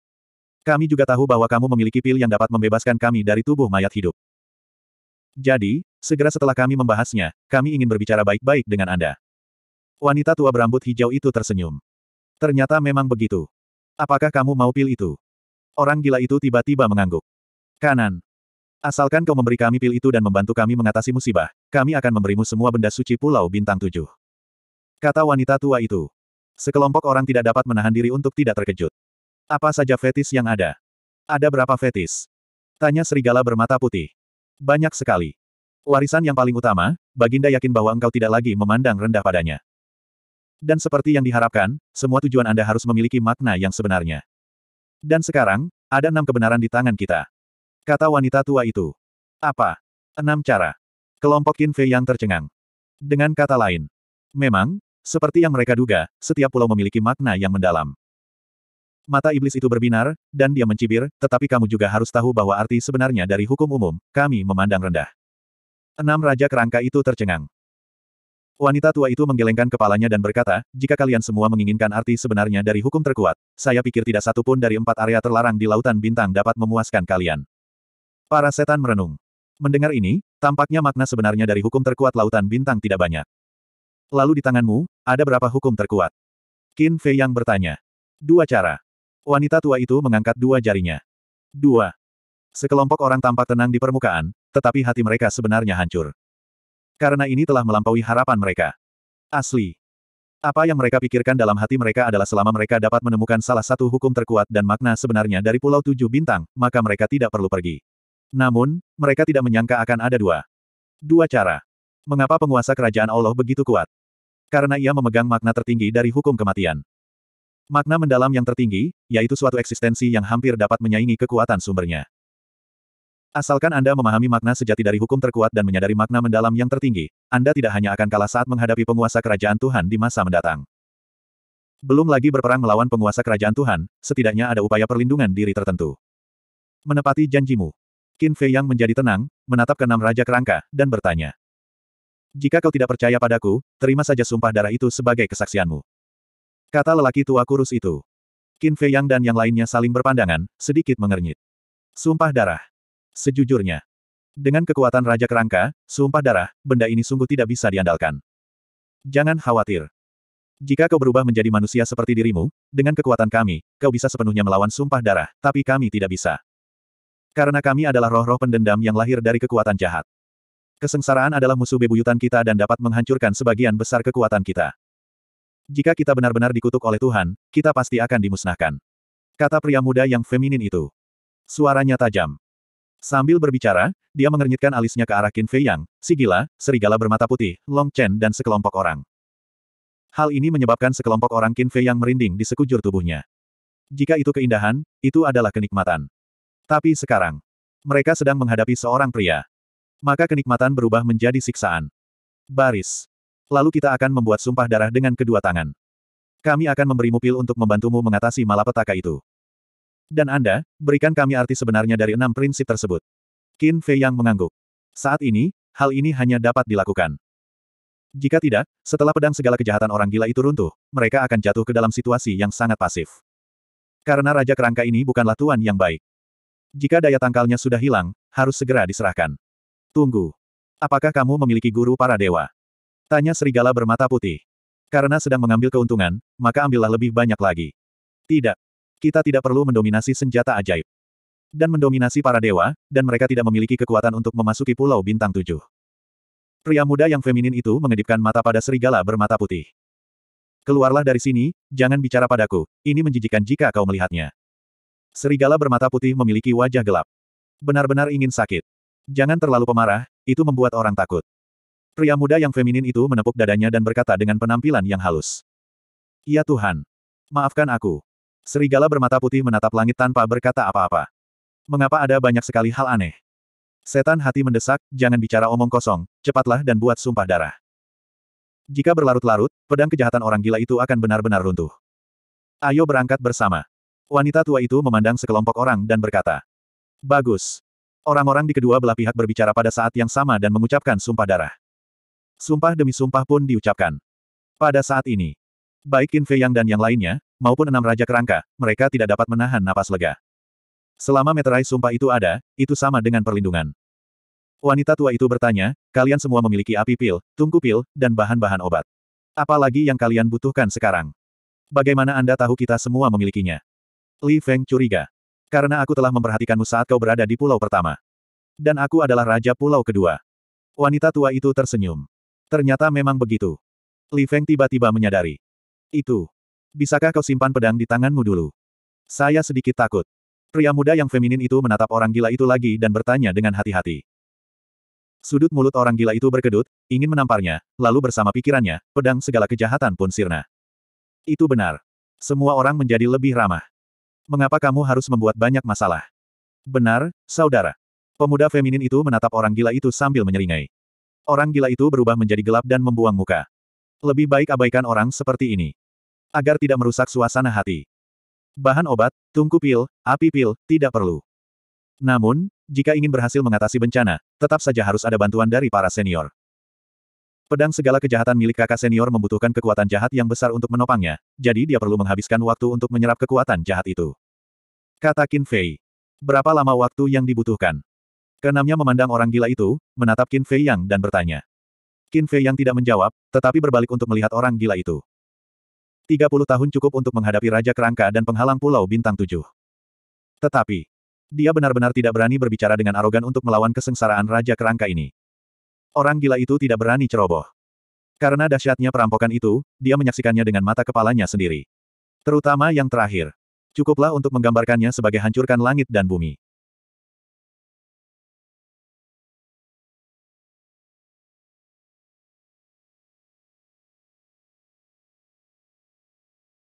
Kami juga tahu bahwa kamu memiliki pil yang dapat membebaskan kami dari tubuh mayat hidup. Jadi, segera setelah kami membahasnya, kami ingin berbicara baik-baik dengan Anda. Wanita tua berambut hijau itu tersenyum. Ternyata memang begitu. Apakah kamu mau pil itu? Orang gila itu tiba-tiba mengangguk. Kanan. Asalkan kau memberi kami pil itu dan membantu kami mengatasi musibah, kami akan memberimu semua benda suci Pulau Bintang Tujuh. Kata wanita tua itu. Sekelompok orang tidak dapat menahan diri untuk tidak terkejut. Apa saja fetis yang ada? Ada berapa fetis? Tanya serigala bermata putih. Banyak sekali. Warisan yang paling utama, Baginda yakin bahwa engkau tidak lagi memandang rendah padanya. Dan seperti yang diharapkan, semua tujuan Anda harus memiliki makna yang sebenarnya. Dan sekarang, ada enam kebenaran di tangan kita. Kata wanita tua itu. Apa? Enam cara. Kelompok Qin Fei yang tercengang. Dengan kata lain. Memang, seperti yang mereka duga, setiap pulau memiliki makna yang mendalam. Mata iblis itu berbinar, dan dia mencibir, tetapi kamu juga harus tahu bahwa arti sebenarnya dari hukum umum, kami memandang rendah. Enam raja kerangka itu tercengang. Wanita tua itu menggelengkan kepalanya dan berkata, jika kalian semua menginginkan arti sebenarnya dari hukum terkuat, saya pikir tidak satu pun dari empat area terlarang di Lautan Bintang dapat memuaskan kalian. Para setan merenung. Mendengar ini, tampaknya makna sebenarnya dari hukum terkuat Lautan Bintang tidak banyak. Lalu di tanganmu, ada berapa hukum terkuat? Qin Fei yang bertanya. Dua cara. Wanita tua itu mengangkat dua jarinya. Dua. Sekelompok orang tampak tenang di permukaan, tetapi hati mereka sebenarnya hancur. Karena ini telah melampaui harapan mereka. Asli. Apa yang mereka pikirkan dalam hati mereka adalah selama mereka dapat menemukan salah satu hukum terkuat dan makna sebenarnya dari Pulau Tujuh Bintang, maka mereka tidak perlu pergi. Namun, mereka tidak menyangka akan ada dua. Dua cara. Mengapa penguasa kerajaan Allah begitu kuat? Karena ia memegang makna tertinggi dari hukum kematian. Makna mendalam yang tertinggi, yaitu suatu eksistensi yang hampir dapat menyaingi kekuatan sumbernya. Asalkan Anda memahami makna sejati dari hukum terkuat dan menyadari makna mendalam yang tertinggi, Anda tidak hanya akan kalah saat menghadapi penguasa kerajaan Tuhan di masa mendatang. Belum lagi berperang melawan penguasa kerajaan Tuhan, setidaknya ada upaya perlindungan diri tertentu. Menepati janjimu. Qin Fei yang menjadi tenang, menatap ke enam raja kerangka, dan bertanya. Jika kau tidak percaya padaku, terima saja sumpah darah itu sebagai kesaksianmu. Kata lelaki tua kurus itu. Qin Fei Yang dan yang lainnya saling berpandangan, sedikit mengernyit. Sumpah darah. Sejujurnya, dengan kekuatan Raja Kerangka, sumpah darah, benda ini sungguh tidak bisa diandalkan. Jangan khawatir. Jika kau berubah menjadi manusia seperti dirimu, dengan kekuatan kami, kau bisa sepenuhnya melawan sumpah darah, tapi kami tidak bisa. Karena kami adalah roh-roh pendendam yang lahir dari kekuatan jahat. Kesengsaraan adalah musuh bebuyutan kita dan dapat menghancurkan sebagian besar kekuatan kita. Jika kita benar-benar dikutuk oleh Tuhan, kita pasti akan dimusnahkan. Kata pria muda yang feminin itu. Suaranya tajam. Sambil berbicara, dia mengernyitkan alisnya ke arah Qin Fei Yang, Sigila, serigala bermata putih, Long Chen dan sekelompok orang. Hal ini menyebabkan sekelompok orang Qin Fei Yang merinding di sekujur tubuhnya. Jika itu keindahan, itu adalah kenikmatan. Tapi sekarang, mereka sedang menghadapi seorang pria. Maka kenikmatan berubah menjadi siksaan. Baris. Lalu kita akan membuat sumpah darah dengan kedua tangan. Kami akan memberimu pil untuk membantumu mengatasi malapetaka itu. Dan Anda, berikan kami arti sebenarnya dari enam prinsip tersebut. Qin Fei yang mengangguk. Saat ini, hal ini hanya dapat dilakukan. Jika tidak, setelah pedang segala kejahatan orang gila itu runtuh, mereka akan jatuh ke dalam situasi yang sangat pasif. Karena Raja Kerangka ini bukanlah tuan yang baik. Jika daya tangkalnya sudah hilang, harus segera diserahkan. Tunggu. Apakah kamu memiliki guru para dewa? Tanya serigala bermata putih. Karena sedang mengambil keuntungan, maka ambillah lebih banyak lagi. Tidak. Kita tidak perlu mendominasi senjata ajaib. Dan mendominasi para dewa, dan mereka tidak memiliki kekuatan untuk memasuki pulau bintang tujuh. Pria muda yang feminin itu mengedipkan mata pada serigala bermata putih. Keluarlah dari sini, jangan bicara padaku, ini menjijikan jika kau melihatnya. Serigala bermata putih memiliki wajah gelap. Benar-benar ingin sakit. Jangan terlalu pemarah, itu membuat orang takut. Pria muda yang feminin itu menepuk dadanya dan berkata dengan penampilan yang halus. Ya Tuhan. Maafkan aku. Serigala bermata putih menatap langit tanpa berkata apa-apa. Mengapa ada banyak sekali hal aneh? Setan hati mendesak, jangan bicara omong kosong, cepatlah dan buat sumpah darah. Jika berlarut-larut, pedang kejahatan orang gila itu akan benar-benar runtuh. Ayo berangkat bersama. Wanita tua itu memandang sekelompok orang dan berkata, Bagus. Orang-orang di kedua belah pihak berbicara pada saat yang sama dan mengucapkan sumpah darah. Sumpah demi sumpah pun diucapkan. Pada saat ini, baik Qin Fei Yang dan yang lainnya, maupun enam raja kerangka, mereka tidak dapat menahan napas lega. Selama meterai sumpah itu ada, itu sama dengan perlindungan. Wanita tua itu bertanya, kalian semua memiliki api pil, tungku pil, dan bahan-bahan obat. Apalagi yang kalian butuhkan sekarang? Bagaimana Anda tahu kita semua memilikinya? Li Feng curiga. Karena aku telah memperhatikanmu saat kau berada di pulau pertama. Dan aku adalah raja pulau kedua. Wanita tua itu tersenyum. Ternyata memang begitu. Li Feng tiba-tiba menyadari. Itu, Bisakah kau simpan pedang di tanganmu dulu? Saya sedikit takut. Pria muda yang feminin itu menatap orang gila itu lagi dan bertanya dengan hati-hati. Sudut mulut orang gila itu berkedut, ingin menamparnya, lalu bersama pikirannya, pedang segala kejahatan pun sirna. Itu benar. Semua orang menjadi lebih ramah. Mengapa kamu harus membuat banyak masalah? Benar, saudara. Pemuda feminin itu menatap orang gila itu sambil menyeringai. Orang gila itu berubah menjadi gelap dan membuang muka. Lebih baik abaikan orang seperti ini agar tidak merusak suasana hati. Bahan obat, tungku pil, api pil, tidak perlu. Namun, jika ingin berhasil mengatasi bencana, tetap saja harus ada bantuan dari para senior. Pedang segala kejahatan milik kakak senior membutuhkan kekuatan jahat yang besar untuk menopangnya, jadi dia perlu menghabiskan waktu untuk menyerap kekuatan jahat itu. Kata Qin Fei. Berapa lama waktu yang dibutuhkan? Kenamnya memandang orang gila itu, menatap Qin Fei Yang dan bertanya. Qin Fei Yang tidak menjawab, tetapi berbalik untuk melihat orang gila itu. 30 tahun cukup untuk menghadapi Raja Kerangka dan penghalang Pulau Bintang Tujuh. Tetapi, dia benar-benar tidak berani berbicara dengan arogan untuk melawan kesengsaraan Raja Kerangka ini. Orang gila itu tidak berani ceroboh. Karena dahsyatnya perampokan itu, dia menyaksikannya dengan mata kepalanya sendiri. Terutama yang terakhir. Cukuplah untuk menggambarkannya sebagai hancurkan langit dan bumi.